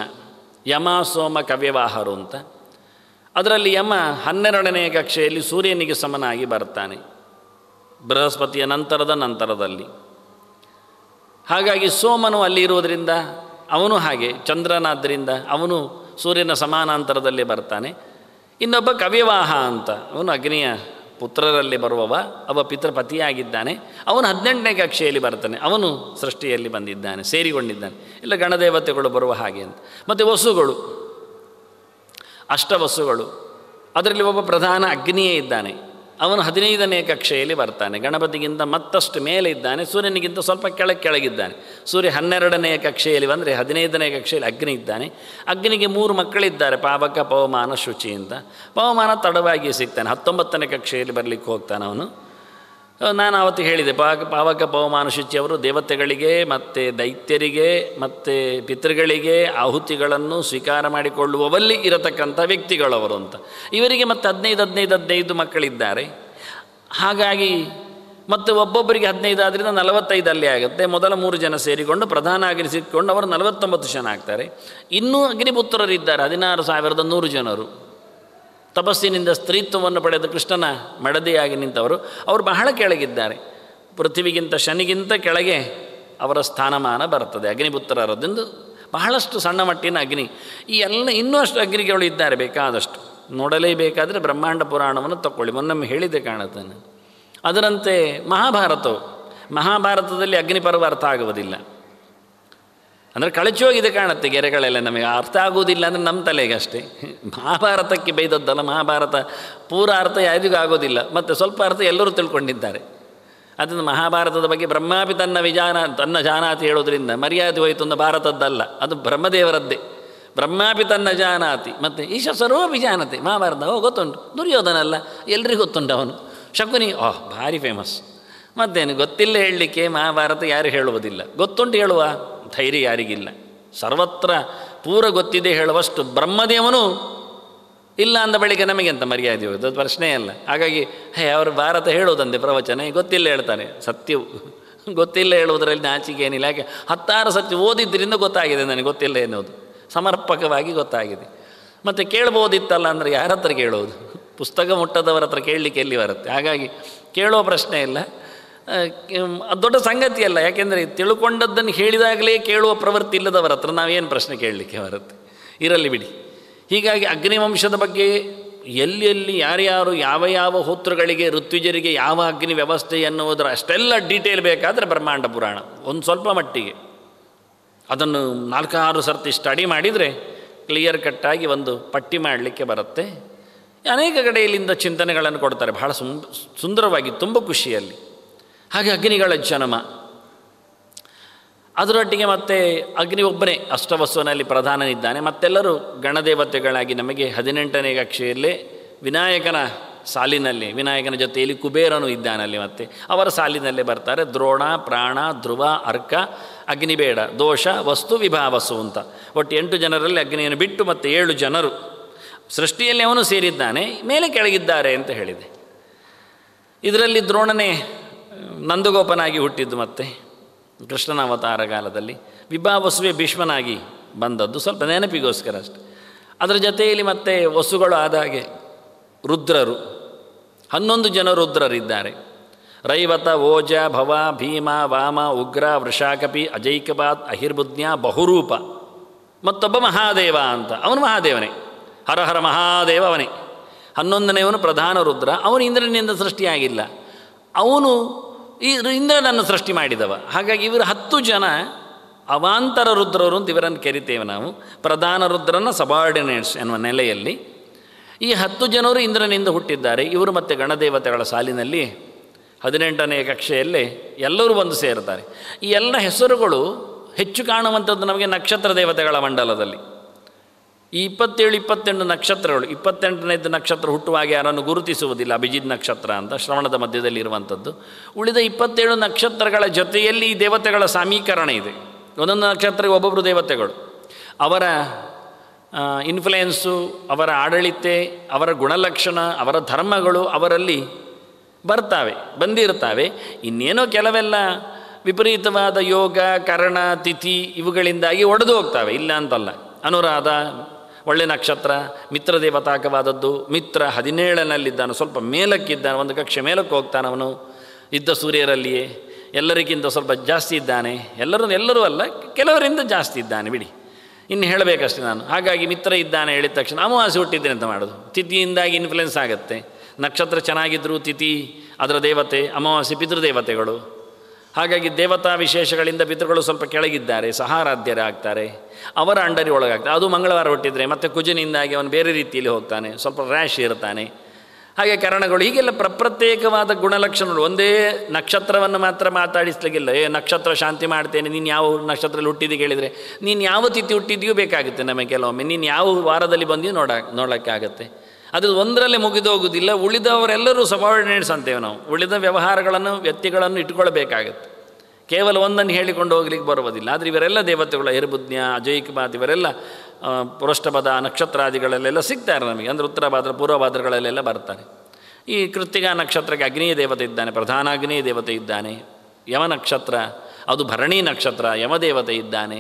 ಯಮ ಸೋಮ ಕವ್ಯವಾಹರು ಅಂತ ಅದರಲ್ಲಿ ಯಮ ಹನ್ನೆರಡನೇ ಕಕ್ಷೆಯಲ್ಲಿ ಸೂರ್ಯನಿಗೆ ಸಮನಾಗಿ ಬರ್ತಾನೆ ಬೃಹಸ್ಪತಿಯ ನಂತರದ ನಂತರದಲ್ಲಿ ಹಾಗಾಗಿ ಸೋಮನು ಅಲ್ಲಿ ಇರುವುದರಿಂದ ಅವನು ಹಾಗೆ ಚಂದ್ರನಾದ್ದರಿಂದ ಅವನು ಸೂರ್ಯನ ಸಮಾನಾಂತರದಲ್ಲಿ ಬರ್ತಾನೆ ಇನ್ನೊಬ್ಬ ಕವಿವಾಹ ಅಂತ ಅವನು ಅಗ್ನಿಯ ಪುತ್ರರಲ್ಲಿ ಬರುವವ ಅವ ಪಿತೃಪತಿಯಾಗಿದ್ದಾನೆ ಅವನು ಹದಿನೆಂಟನೇ ಕಕ್ಷೆಯಲ್ಲಿ ಬರ್ತಾನೆ ಅವನು ಸೃಷ್ಟಿಯಲ್ಲಿ ಬಂದಿದ್ದಾನೆ ಸೇರಿಕೊಂಡಿದ್ದಾನೆ ಇಲ್ಲ ಗಣದೇವತೆಗಳು ಬರುವ ಹಾಗೆ ಅಂತ ಮತ್ತು ವಸುಗಳು ಅಷ್ಟವಸುಗಳು ಅದರಲ್ಲಿ ಒಬ್ಬ ಪ್ರಧಾನ ಅಗ್ನಿಯೇ ಇದ್ದಾನೆ ಅವನು ಹದಿನೈದನೇ ಕಕ್ಷೆಯಲ್ಲಿ ಬರ್ತಾನೆ ಗಣಪತಿಗಿಂತ ಮತ್ತಷ್ಟು ಮೇಲೆ ಇದ್ದಾನೆ ಸೂರ್ಯನಿಗಿಂತ ಸ್ವಲ್ಪ ಕೆಳಗೆ ಕೆಳಗಿದ್ದಾನೆ ಸೂರ್ಯ ಹನ್ನೆರಡನೆಯ ಕಕ್ಷೆಯಲ್ಲಿ ಬಂದರೆ ಹದಿನೈದನೇ ಕಕ್ಷೆಯಲ್ಲಿ ಅಗ್ನಿ ಇದ್ದಾನೆ ಅಗ್ನಿಗೆ ಮೂರು ಮಕ್ಕಳಿದ್ದಾರೆ ಪಾವಕ ಪವಮಾನ ಶುಚಿ ಅಂತ ಪವಮಾನ ತಡವಾಗಿ ಸಿಗ್ತಾನೆ ಹತ್ತೊಂಬತ್ತನೇ ಕಕ್ಷೆಯಲ್ಲಿ ಬರಲಿಕ್ಕೆ ಹೋಗ್ತಾನೆ ಅವನು ನಾನು ಆವತ್ತು ಹೇಳಿದೆ ಪಾಕ ಪಾವಕ ಪವಮಾನ ಶುಚಿಯವರು ದೇವತೆಗಳಿಗೆ ಮತ್ತು ದೈತ್ಯರಿಗೆ ಮತ್ತು ಪಿತೃಗಳಿಗೆ ಆಹುತಿಗಳನ್ನು ಸ್ವೀಕಾರ ಮಾಡಿಕೊಳ್ಳುವವಲ್ಲಿ ಇರತಕ್ಕಂಥ ವ್ಯಕ್ತಿಗಳವರು ಅಂತ ಇವರಿಗೆ ಮತ್ತು ಹದಿನೈದು ಹದಿನೈದು ಹದಿನೈದು ಮಕ್ಕಳಿದ್ದಾರೆ ಹಾಗಾಗಿ ಮತ್ತು ಒಬ್ಬೊಬ್ಬರಿಗೆ ಹದಿನೈದು ಆದ್ದರಿಂದ ನಲವತ್ತೈದಲ್ಲಿ ಆಗುತ್ತೆ ಮೊದಲ ಮೂರು ಜನ ಸೇರಿಕೊಂಡು ಪ್ರಧಾನ ಆಗಿರಿಸಿಕೊಂಡು ಅವರು ನಲವತ್ತೊಂಬತ್ತು ಜನ ಆಗ್ತಾರೆ ಇನ್ನೂ ಅಗ್ನಿಪುತ್ರರಿದ್ದಾರೆ ಹದಿನಾರು ಸಾವಿರದ ನೂರು ಜನರು ತಪಸ್ಸಿನಿಂದ ಸ್ತ್ರೀತ್ವವನ್ನು ಪಡೆದ ಕೃಷ್ಣನ ಮಡದಿಯಾಗಿ ನಿಂತವರು ಅವರು ಬಹಳ ಕೆಳಗಿದ್ದಾರೆ ಪೃಥ್ವಿಗಿಂತ ಶನಿಗಿಂತ ಕೆಳಗೆ ಅವರ ಸ್ಥಾನಮಾನ ಬರ್ತದೆ ಅಗ್ನಿಪುತ್ರರದೆಂದು ಬಹಳಷ್ಟು ಸಣ್ಣ ಮಟ್ಟಿನ ಅಗ್ನಿ ಈ ಎಲ್ಲ ಇನ್ನೂ ಅಷ್ಟು ಅಗ್ನಿಗಳು ಇದ್ದಾರೆ ಬೇಕಾದಷ್ಟು ನೋಡಲೇಬೇಕಾದರೆ ಬ್ರಹ್ಮಾಂಡ ಪುರಾಣವನ್ನು ತಕ್ಕೊಳ್ಳಿ ಮೊನ್ನೆ ಹೇಳಿದೆ ಕಾಣುತ್ತೇನೆ ಅದರಂತೆ ಮಹಾಭಾರತವು ಮಹಾಭಾರತದಲ್ಲಿ ಅಗ್ನಿಪರ್ವ ಅರ್ಥ ಆಗುವುದಿಲ್ಲ ಅಂದರೆ ಹೋಗಿದೆ ಕಾಣುತ್ತೆ ಗೆರೆಗಳೆಲ್ಲ ನಮಗೆ ಅರ್ಥ ಆಗೋದಿಲ್ಲ ಅಂದರೆ ನಮ್ಮ ತಲೆಗಷ್ಟೇ ಮಹಾಭಾರತಕ್ಕೆ ಬೈದದ್ದಲ್ಲ ಮಹಾಭಾರತ ಪೂರ ಅರ್ಥ ಯಾರಿಗೂ ಆಗೋದಿಲ್ಲ ಮತ್ತು ಸ್ವಲ್ಪ ಅರ್ಥ ಎಲ್ಲರೂ ತಿಳ್ಕೊಂಡಿದ್ದಾರೆ ಅದನ್ನು ಮಹಾಭಾರತದ ಬಗ್ಗೆ ಬ್ರಹ್ಮಾಪಿ ತನ್ನ ವಿಜಾನ ತನ್ನ ಜಾನಾತಿ ಹೇಳೋದ್ರಿಂದ ಮರ್ಯಾದೆ ಹೋಯಿತು ಅಂದ ಭಾರತದ್ದಲ್ಲ ಅದು ಬ್ರಹ್ಮದೇವರದ್ದೇ ಬ್ರಹ್ಮಾಪಿ ತನ್ನ ಜಾನಾತಿ ಮತ್ತು ಈಶ ಸರ್ವೋಪಿ ಜಾನತೆ ಮಹಾಭಾರತ ಓ ಗೊತ್ತುಂಟು ದುರ್ಯೋಧನ ಅಲ್ಲ ಎಲ್ರಿಗೂ ಗೊತ್ತುಂಟು ಅವನು ಶಕುನಿ ಓಹ್ ಭಾರಿ ಫೇಮಸ್ ಮತ್ತೇನು ಗೊತ್ತಿಲ್ಲ ಹೇಳಲಿಕ್ಕೆ ಮಹಾಭಾರತ ಯಾರು ಹೇಳುವುದಿಲ್ಲ ಗೊತ್ತುಂಟು ಹೇಳುವ ಧೈರ್ಯ ಯಾರಿಗಿಲ್ಲ ಸರ್ವತ್ರ ಪೂರ ಗೊತ್ತಿದೆ ಹೇಳುವಷ್ಟು ಬ್ರಹ್ಮದೇವನು ಇಲ್ಲ ಅಂದ ಬಳಿಕ ನಮಗೆಂತ ಮರ್ಯಾದೆ ಹೋಗುದು ಅದು ಪ್ರಶ್ನೆ ಅಲ್ಲ ಹಾಗಾಗಿ ಹೇ ಅವರು ಭಾರತ ಹೇಳೋದಂತೆ ಪ್ರವಚನ ಗೊತ್ತಿಲ್ಲ ಹೇಳ್ತಾನೆ ಸತ್ಯವು ಗೊತ್ತಿಲ್ಲ ಹೇಳುವುದರಲ್ಲಿ ನಾಚಿಕೆ ಏನಿಲ್ಲ ಯಾಕೆ ಹತ್ತಾರು ಸತ್ಯ ಓದಿದ್ದರಿಂದ ಗೊತ್ತಾಗಿದೆ ನನಗೆ ಗೊತ್ತಿಲ್ಲ ಎನ್ನುವುದು ಸಮರ್ಪಕವಾಗಿ ಗೊತ್ತಾಗಿದೆ ಮತ್ತು ಕೇಳ್ಬೋದಿತ್ತಲ್ಲ ಅಂದರೆ ಯಾರ ಹತ್ರ ಕೇಳೋದು ಪುಸ್ತಕ ಮುಟ್ಟದವರ ಹತ್ರ ಕೇಳಲಿಕ್ಕೆ ಎಲ್ಲಿ ಬರುತ್ತೆ ಹಾಗಾಗಿ ಕೇಳೋ ಪ್ರಶ್ನೆ ಇಲ್ಲ ಅದು ದೊಡ್ಡ ಸಂಗತಿಯಲ್ಲ ಯಾಕೆಂದರೆ ತಿಳ್ಕೊಂಡದ್ದನ್ನು ಹೇಳಿದಾಗಲೇ ಕೇಳುವ ಪ್ರವೃತ್ತಿ ಇಲ್ಲದವರ ಹತ್ರ ನಾವೇನು ಪ್ರಶ್ನೆ ಕೇಳಲಿಕ್ಕೆ ಬರುತ್ತೆ ಇರಲಿ ಬಿಡಿ ಹೀಗಾಗಿ ಅಗ್ನಿವಂಶದ ಬಗ್ಗೆ ಎಲ್ಲೆಲ್ಲಿ ಯಾರ್ಯಾರು ಯಾವ ಯಾವ ಹೋತ್ರಗಳಿಗೆ ಋತ್ವಿಜರಿಗೆ ಯಾವ ಅಗ್ನಿ ವ್ಯವಸ್ಥೆ ಎನ್ನುವುದರ ಅಷ್ಟೆಲ್ಲ ಡೀಟೇಲ್ ಬೇಕಾದರೆ ಬ್ರಹ್ಮಾಂಡ ಪುರಾಣ ಒಂದು ಸ್ವಲ್ಪ ಮಟ್ಟಿಗೆ ಅದನ್ನು ನಾಲ್ಕಾರು ಸರ್ತಿ ಸ್ಟಡಿ ಮಾಡಿದರೆ ಕ್ಲಿಯರ್ ಕಟ್ಟಾಗಿ ಒಂದು ಪಟ್ಟಿ ಮಾಡಲಿಕ್ಕೆ ಬರುತ್ತೆ ಅನೇಕ ಕಡೆಯಲ್ಲಿಂದ ಚಿಂತನೆಗಳನ್ನು ಕೊಡ್ತಾರೆ ಬಹಳ ಸುಂದರವಾಗಿ ತುಂಬ ಖುಷಿಯಲ್ಲಿ ಹಾಗೆ ಅಗ್ನಿಗಳ ಜನ್ಮ ಅದರೊಟ್ಟಿಗೆ ಮತ್ತೆ ಅಗ್ನಿ ಒಬ್ಬನೇ ಅಷ್ಟವಸ್ತುವಿನಲ್ಲಿ ಪ್ರಧಾನನಿದ್ದಾನೆ ಮತ್ತೆಲ್ಲರೂ ಗಣದೇವತೆಗಳಾಗಿ ನಮಗೆ ಹದಿನೆಂಟನೇ ಕಕ್ಷೆಯಲ್ಲಿ ವಿನಾಯಕನ ಸಾಲಿನಲ್ಲಿ ವಿನಾಯಕನ ಜೊತೆಯಲ್ಲಿ ಕುಬೇರನು ಇದ್ದಾನಲ್ಲಿ ಮತ್ತೆ ಅವರ ಸಾಲಿನಲ್ಲೇ ಬರ್ತಾರೆ ದ್ರೋಣ ಪ್ರಾಣ ಧ್ರುವ ಅರ್ಕ ಅಗ್ನಿಬೇಡ ದೋಷ ವಸ್ತು ವಿಭಾವಸು ಅಂತ ಒಟ್ಟು ಎಂಟು ಜನರಲ್ಲಿ ಅಗ್ನಿಯನ್ನು ಬಿಟ್ಟು ಮತ್ತು ಏಳು ಜನರು ಸೃಷ್ಟಿಯಲ್ಲಿ ಅವನು ಸೇರಿದ್ದಾನೆ ಮೇಲೆ ಕೆಳಗಿದ್ದಾರೆ ಅಂತ ಹೇಳಿದೆ ಇದರಲ್ಲಿ ದ್ರೋಣನೇ ನಂದಗೋಪನಾಗಿ ಹುಟ್ಟಿದ್ದು ಮತ್ತೆ ಕೃಷ್ಣನ ಅವತಾರ ಕಾಲದಲ್ಲಿ ವಿಭಾ ವಸುವೆ ಭೀಷ್ಮನಾಗಿ ಬಂದದ್ದು ಸ್ವಲ್ಪ ನೆನಪಿಗೋಸ್ಕರ ಅಷ್ಟೆ ಅದರ ಜೊತೆಯಲ್ಲಿ ಮತ್ತೆ ವಸುಗಳು ಆದಾಗೆ ರುದ್ರರು ಹನ್ನೊಂದು ಜನ ರುದ್ರರಿದ್ದಾರೆ ರೈವತ ಓಜ ಭವ ಭೀಮ ವಾಮ ಉಗ್ರ ವೃಷಾಕಪಿ ಅಜೈಕಪಾತ್ ಅಹಿರ್ಬುಜ್ಞ ಬಹುರೂಪ ಮತ್ತೊಬ್ಬ ಮಹಾದೇವ ಅಂತ ಅವನು ಮಹಾದೇವನೇ ಹರ ಮಹಾದೇವ ಅವನೇ ಹನ್ನೊಂದನೆಯವನು ಪ್ರಧಾನ ರುದ್ರ ಅವನು ಇಂದ್ರನಿಂದ ಸೃಷ್ಟಿಯಾಗಿಲ್ಲ ಅವನು ಇದರಿಂದ ಇಂದ್ರನನ್ನು ಸೃಷ್ಟಿ ಮಾಡಿದವ ಹಾಗಾಗಿ ಇವರು ಹತ್ತು ಜನ ಅವಾಂತರ ರುದ್ರರು ಅಂತ ಇವರನ್ನು ಕರಿತೇವೆ ನಾವು ಪ್ರಧಾನ ರುದ್ರನ ಸಬಾರ್ಡಿನೇಟ್ಸ್ ಎನ್ನುವ ನೆಲೆಯಲ್ಲಿ ಈ ಹತ್ತು ಜನರು ಇಂದ್ರನಿಂದ ಹುಟ್ಟಿದ್ದಾರೆ ಇವರು ಮತ್ತು ಗಣದೇವತೆಗಳ ಸಾಲಿನಲ್ಲಿ ಹದಿನೆಂಟನೆಯ ಕಕ್ಷೆಯಲ್ಲಿ ಎಲ್ಲರೂ ಬಂದು ಸೇರುತ್ತಾರೆ ಈ ಎಲ್ಲ ಹೆಸರುಗಳು ಹೆಚ್ಚು ಕಾಣುವಂಥದ್ದು ನಮಗೆ ನಕ್ಷತ್ರ ದೇವತೆಗಳ ಮಂಡಲದಲ್ಲಿ ಈ ಇಪ್ಪತ್ತೇಳು ಇಪ್ಪತ್ತೆಂಟು ನಕ್ಷತ್ರಗಳು ಇಪ್ಪತ್ತೆಂಟನೇದು ನಕ್ಷತ್ರ ಹುಟ್ಟುವಾಗ ಯಾರನ್ನು ಗುರುತಿಸುವುದಿಲ್ಲ ಅಭಿಜಿತ್ ನಕ್ಷತ್ರ ಅಂತ ಶ್ರವಣದ ಮಧ್ಯದಲ್ಲಿ ಇರುವಂಥದ್ದು ಉಳಿದ ಇಪ್ಪತ್ತೇಳು ನಕ್ಷತ್ರಗಳ ಜೊತೆಯಲ್ಲಿ ಈ ದೇವತೆಗಳ ಸಮೀಕರಣ ಇದೆ ಒಂದೊಂದು ನಕ್ಷತ್ರ ಒಬ್ಬೊಬ್ಬರು ದೇವತೆಗಳು ಅವರ ಇನ್ಫ್ಲುಯೆನ್ಸು ಅವರ ಆಡಳಿತ ಅವರ ಗುಣಲಕ್ಷಣ ಅವರ ಧರ್ಮಗಳು ಅವರಲ್ಲಿ ಬರ್ತಾವೆ ಬಂದಿರ್ತಾವೆ ಇನ್ನೇನೋ ಕೆಲವೆಲ್ಲ ವಿಪರೀತವಾದ ಯೋಗ ಕರಣ ತಿಥಿ ಇವುಗಳಿಂದಾಗಿ ಒಡೆದು ಹೋಗ್ತವೆ ಇಲ್ಲ ಅಂತಲ್ಲ ಅನುರಾಧ ಒಳ್ಳೆ ನಕ್ಷತ್ರ ಮಿತ್ರ ದೇವತಾಕವಾದದ್ದು ಮಿತ್ರ ಹದಿನೇಳನಲ್ಲಿದ್ದಾನೆ ಸ್ವಲ್ಪ ಮೇಲಕ್ಕಿದ್ದಾನೆ ಒಂದು ಕಕ್ಷೆ ಮೇಲಕ್ಕೆ ಹೋಗ್ತಾನೆ ಅವನು ಇದ್ದ ಸೂರ್ಯರಲ್ಲಿಯೇ ಎಲ್ಲರಿಗಿಂತ ಸ್ವಲ್ಪ ಜಾಸ್ತಿ ಇದ್ದಾನೆ ಎಲ್ಲರೂ ಎಲ್ಲರೂ ಅಲ್ಲ ಕೆಲವರಿಂದ ಜಾಸ್ತಿ ಇದ್ದಾನೆ ಬಿಡಿ ಇನ್ನು ಹೇಳಬೇಕಷ್ಟೇ ನಾನು ಹಾಗಾಗಿ ಮಿತ್ರ ಇದ್ದಾನೆ ಹೇಳಿದ ತಕ್ಷಣ ಅಮಾವಾಸೆ ಹುಟ್ಟಿದ್ದೇನೆ ಅಂತ ಮಾಡೋದು ತಿಥಿಯಿಂದಾಗಿ ಇನ್ಫ್ಲುಯೆನ್ಸ್ ಆಗುತ್ತೆ ನಕ್ಷತ್ರ ಚೆನ್ನಾಗಿದ್ದರೂ ತಿಥಿ ಅದರ ದೇವತೆ ಅಮಾವಾಸ್ಯೆ ಪಿತೃದೇವತೆಗಳು ಹಾಗಾಗಿ ದೇವತಾ ವಿಶೇಷಗಳಿಂದ ಪಿತೃಗಳು ಸ್ವಲ್ಪ ಕೆಳಗಿದ್ದಾರೆ ಸಹಾರಾಧ್ಯರಾಗ್ತಾರೆ ಅವರ ಅಂಡರಿ ಒಳಗಾಗ್ತಾರೆ ಅದು ಮಂಗಳವಾರ ಹೊಟ್ಟಿದ್ರೆ ಮತ್ತು ಕುಜಿನಿಂದಾಗಿ ಅವನು ಬೇರೆ ರೀತಿಯಲ್ಲಿ ಹೋಗ್ತಾನೆ ಸ್ವಲ್ಪ ರ್ಯಾಶ್ ಇರ್ತಾನೆ ಹಾಗೆ ಕಾರಣಗಳು ಹೀಗೆಲ್ಲ ಪ್ರಪ್ರತ್ಯೇಕವಾದ ಗುಣಲಕ್ಷಣಗಳು ಒಂದೇ ನಕ್ಷತ್ರವನ್ನು ಮಾತ್ರ ಮಾತಾಡಿಸ್ಲಿಕ್ಕಿಲ್ಲ ಏ ನಕ್ಷತ್ರ ಶಾಂತಿ ಮಾಡ್ತೇನೆ ನೀನು ಯಾವ ನಕ್ಷತ್ರದಲ್ಲಿ ಹುಟ್ಟಿದ್ದು ಕೇಳಿದರೆ ನೀನು ಯಾವ ತಿಥಿ ಹುಟ್ಟಿದೆಯೂ ಬೇಕಾಗುತ್ತೆ ನಮಗೆ ಕೆಲವೊಮ್ಮೆ ನೀನು ಯಾವ ವಾರದಲ್ಲಿ ಬಂದಿಯೂ ನೋಡ ನೋಡೋಕ್ಕಾಗುತ್ತೆ ಅದು ಒಂದರಲ್ಲಿ ಮುಗಿದೋಗುವುದಿಲ್ಲ ಉಳಿದವರೆಲ್ಲರೂ ಸಬಾರ್ಡಿನೇಟ್ಸ್ ಅಂತೇವೆ ನಾವು ಉಳಿದ ವ್ಯವಹಾರಗಳನ್ನು ವ್ಯಕ್ತಿಗಳನ್ನು ಇಟ್ಕೊಳ್ಬೇಕಾಗತ್ತೆ ಕೇವಲ ಒಂದನ್ನು ಹೇಳಿಕೊಂಡು ಹೋಗ್ಲಿಕ್ಕೆ ಬರುವುದಿಲ್ಲ ಆದರೆ ಇವರೆಲ್ಲ ದೇವತೆಗಳು ಅಜಯ್ ಕುಮಾತ್ ಇವರೆಲ್ಲ ಪುರಷ್ಠಪದ ನಕ್ಷತ್ರಾದಿಗಳಲ್ಲೆಲ್ಲ ಸಿಗ್ತಾರೆ ನಮಗೆ ಅಂದರೆ ಉತ್ತರ ಭಾದ್ರ ಪೂರ್ವ ಬರ್ತಾರೆ ಈ ಕೃತ್ತಿಗ ನಕ್ಷತ್ರಕ್ಕೆ ಅಗ್ನೇಯ ದೇವತೆ ಇದ್ದಾನೆ ಪ್ರಧಾನ ಅಗ್ನೇಯ ದೇವತೆ ಇದ್ದಾನೆ ಯಮ ನಕ್ಷತ್ರ ಅದು ಭರಣಿ ನಕ್ಷತ್ರ ಯಮದೇವತೆ ಇದ್ದಾನೆ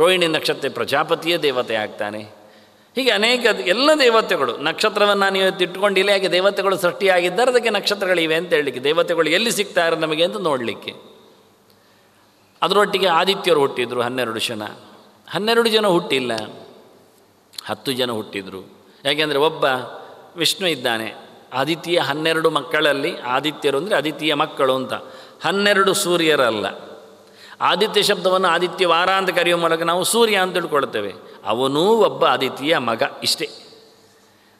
ರೋಹಿಣಿ ನಕ್ಷತ್ರ ಪ್ರಜಾಪತಿಯ ದೇವತೆ ಆಗ್ತಾನೆ ಹೀಗೆ ಅನೇಕ ಎಲ್ಲ ದೇವತೆಗಳು ನಕ್ಷತ್ರವನ್ನು ನಾನು ಇವತ್ತು ಯಾಕೆ ದೇವತೆಗಳು ಸೃಷ್ಟಿಯಾಗಿದ್ದಾರೆ ಅದಕ್ಕೆ ನಕ್ಷತ್ರಗಳಿವೆ ಅಂತ ಹೇಳಲಿಕ್ಕೆ ದೇವತೆಗಳು ಎಲ್ಲಿ ಸಿಗ್ತಾರೆ ನಮಗೆ ಅಂತ ನೋಡಲಿಕ್ಕೆ ಅದರೊಟ್ಟಿಗೆ ಆದಿತ್ಯರು ಹುಟ್ಟಿದ್ರು ಹನ್ನೆರಡು ಜನ ಹನ್ನೆರಡು ಜನ ಹುಟ್ಟಿಲ್ಲ ಹತ್ತು ಜನ ಹುಟ್ಟಿದ್ರು ಯಾಕೆಂದರೆ ಒಬ್ಬ ವಿಷ್ಣು ಇದ್ದಾನೆ ಆದಿತ್ಯ ಹನ್ನೆರಡು ಮಕ್ಕಳಲ್ಲಿ ಆದಿತ್ಯರು ಅಂದರೆ ಆದಿತ್ಯ ಮಕ್ಕಳು ಅಂತ ಹನ್ನೆರಡು ಸೂರ್ಯರಲ್ಲ ಆದಿತ್ಯ ಶಬ್ದವನ್ನು ವಾರ ಅಂತ ಕರೆಯುವ ಮೂಲಕ ನಾವು ಸೂರ್ಯ ಅಂತ ತಿಳ್ಕೊಳ್ತೇವೆ ಅವನೂ ಒಬ್ಬ ಅದಿತಿಯ ಮಗ ಇಷ್ಟೇ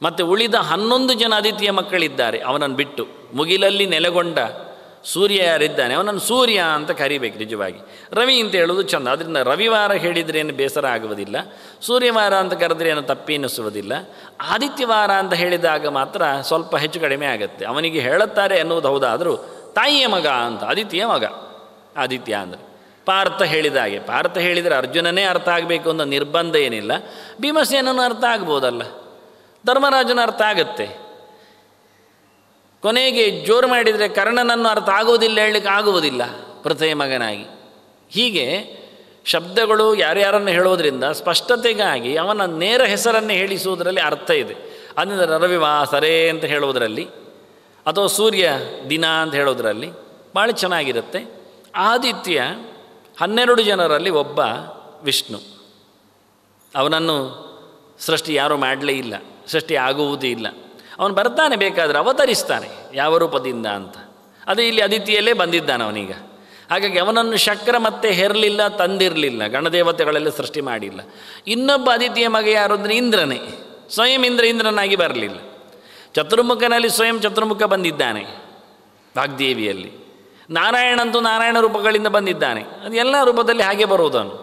ಮತ್ತು ಉಳಿದ ಹನ್ನೊಂದು ಜನ ಆದಿತ್ಯ ಮಕ್ಕಳಿದ್ದಾರೆ ಅವನನ್ನು ಬಿಟ್ಟು ಮುಗಿಲಲ್ಲಿ ನೆಲೆಗೊಂಡ ಸೂರ್ಯ ಯಾರಿದ್ದಾನೆ ಅವನನ್ನು ಸೂರ್ಯ ಅಂತ ಕರಿಬೇಕು ನಿಜವಾಗಿ ರವಿ ಅಂತ ಹೇಳೋದು ಚಂದ ಅದರಿಂದ ರವಿವಾರ ಹೇಳಿದರೆ ಏನು ಬೇಸರ ಆಗುವುದಿಲ್ಲ ಸೂರ್ಯವಾರ ಅಂತ ಕರೆದ್ರೆ ಏನು ಎನ್ನಿಸುವುದಿಲ್ಲ ಆದಿತ್ಯವಾರ ಅಂತ ಹೇಳಿದಾಗ ಮಾತ್ರ ಸ್ವಲ್ಪ ಹೆಚ್ಚು ಕಡಿಮೆ ಆಗುತ್ತೆ ಅವನಿಗೆ ಹೇಳುತ್ತಾರೆ ಎನ್ನುವುದು ಹೌದಾದರೂ ತಾಯಿಯ ಮಗ ಅಂತ ಆದಿತ್ಯ ಮಗ ಆದಿತ್ಯ ಅಂದರೆ ಪಾರ್ಥ ಹೇಳಿದ ಹಾಗೆ ಪಾರ್ಥ ಹೇಳಿದರೆ ಅರ್ಜುನನೇ ಅರ್ಥ ಆಗಬೇಕು ಅನ್ನೋ ನಿರ್ಬಂಧ ಏನಿಲ್ಲ ಭೀಮಸೇನನ್ನು ಅರ್ಥ ಆಗ್ಬೋದಲ್ಲ ಧರ್ಮರಾಜನ ಅರ್ಥ ಆಗುತ್ತೆ ಕೊನೆಗೆ ಜೋರು ಮಾಡಿದರೆ ಕರ್ಣನನ್ನು ಅರ್ಥ ಆಗೋದಿಲ್ಲ ಹೇಳಲಿಕ್ಕೆ ಆಗುವುದಿಲ್ಲ ಪ್ರಥೆಯ ಮಗನಾಗಿ ಹೀಗೆ ಶಬ್ದಗಳು ಯಾರ್ಯಾರನ್ನು ಹೇಳೋದ್ರಿಂದ ಸ್ಪಷ್ಟತೆಗಾಗಿ ಅವನ ನೇರ ಹೆಸರನ್ನು ಹೇಳಿಸುವುದರಲ್ಲಿ ಅರ್ಥ ಇದೆ ಅದರಿಂದ ರವಿವಾ ಸರೇ ಅಂತ ಹೇಳುವುದರಲ್ಲಿ ಅಥವಾ ಸೂರ್ಯ ದಿನ ಅಂತ ಹೇಳೋದರಲ್ಲಿ ಭಾಳ ಚೆನ್ನಾಗಿರುತ್ತೆ ಆದಿತ್ಯ ಹನ್ನೆರಡು ಜನರಲ್ಲಿ ಒಬ್ಬ ವಿಷ್ಣು ಅವನನ್ನು ಸೃಷ್ಟಿ ಯಾರೂ ಮಾಡಲೇ ಇಲ್ಲ ಸೃಷ್ಟಿ ಆಗುವುದೂ ಇಲ್ಲ ಅವನು ಬರ್ತಾನೆ ಬೇಕಾದರೆ ಅವತರಿಸ್ತಾನೆ ಯಾವ ರೂಪದಿಂದ ಅಂತ ಅದು ಇಲ್ಲಿ ಅದಿತಿಯಲ್ಲೇ ಬಂದಿದ್ದಾನೆ ಅವನೀಗ ಹಾಗಾಗಿ ಅವನನ್ನು ಶಕ್ರ ಮತ್ತೆ ಹೆರಲಿಲ್ಲ ತಂದಿರಲಿಲ್ಲ ಗಣದೇವತೆಗಳೆಲ್ಲ ಸೃಷ್ಟಿ ಮಾಡಿಲ್ಲ ಇನ್ನೊಬ್ಬ ಅದಿತಿಯ ಮಗ ಯಾರು ಅಂದರೆ ಇಂದ್ರನೇ ಸ್ವಯಂ ಇಂದ್ರ ಇಂದ್ರನಾಗಿ ಬರಲಿಲ್ಲ ಚತುರ್ಮುಖನಲ್ಲಿ ಸ್ವಯಂ ಚತುರ್ಮುಖ ಬಂದಿದ್ದಾನೆ ವಾಗ್ದೇವಿಯಲ್ಲಿ ನಾರಾಯಣಂತೂ ನಾರಾಯಣ ರೂಪಗಳಿಂದ ಬಂದಿದ್ದಾನೆ ಅದು ಎಲ್ಲ ರೂಪದಲ್ಲಿ ಹಾಗೆ ಬರುವುದನ್ನು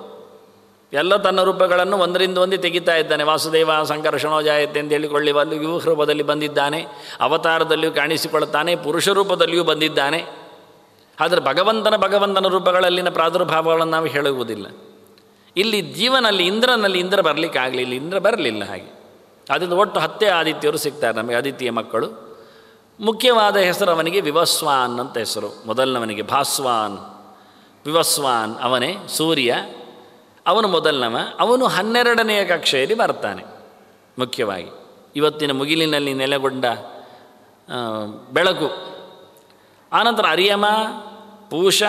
ಎಲ್ಲ ತನ್ನ ರೂಪಗಳನ್ನು ಒಂದರಿಂದ ಒಂದು ತೆಗಿತಾ ಇದ್ದಾನೆ ವಾಸುದೇವ ಸಂಕರ್ಷಣೋ ಜಾಯತೆ ಅಂತ ಹೇಳಿಕೊಳ್ಳಿ ವಿವಹ ರೂಪದಲ್ಲಿ ಬಂದಿದ್ದಾನೆ ಅವತಾರದಲ್ಲಿಯೂ ಕಾಣಿಸಿಕೊಳ್ಳುತ್ತಾನೆ ಪುರುಷ ರೂಪದಲ್ಲಿಯೂ ಬಂದಿದ್ದಾನೆ ಆದರೆ ಭಗವಂತನ ಭಗವಂತನ ರೂಪಗಳಲ್ಲಿನ ಪ್ರಾದುರ್ಭಾವಗಳನ್ನು ನಾವು ಹೇಳುವುದಿಲ್ಲ ಇಲ್ಲಿ ಜೀವನಲ್ಲಿ ಇಂದ್ರನಲ್ಲಿ ಇಂದ್ರ ಬರಲಿಕ್ಕೆ ಆಗಲಿಲ್ಲ ಇಂದ್ರ ಬರಲಿಲ್ಲ ಹಾಗೆ ಅದರಿಂದ ಒಟ್ಟು ಹತ್ತೇ ಆದಿತ್ಯರು ಸಿಗ್ತಾರೆ ನಮಗೆ ಆದಿತ್ಯ ಮಕ್ಕಳು ಮುಖ್ಯವಾದ ಹೆಸರು ಅವನಿಗೆ ವಿವಸ್ವಾನ್ ಅಂತ ಹೆಸರು ಮೊದಲನವನಿಗೆ ಭಾಸ್ವಾನ್ ವಿವಸ್ವಾನ್ ಅವನೇ ಸೂರ್ಯ ಅವನು ಮೊದಲನವ ಅವನು ಹನ್ನೆರಡನೆಯ ಕಕ್ಷೆಯಲ್ಲಿ ಬರ್ತಾನೆ ಮುಖ್ಯವಾಗಿ ಇವತ್ತಿನ ಮುಗಿಲಿನಲ್ಲಿ ನೆಲೆಗೊಂಡ ಬೆಳಕು ಆನಂತರ ಅರಿಯಮ ಪೂಷ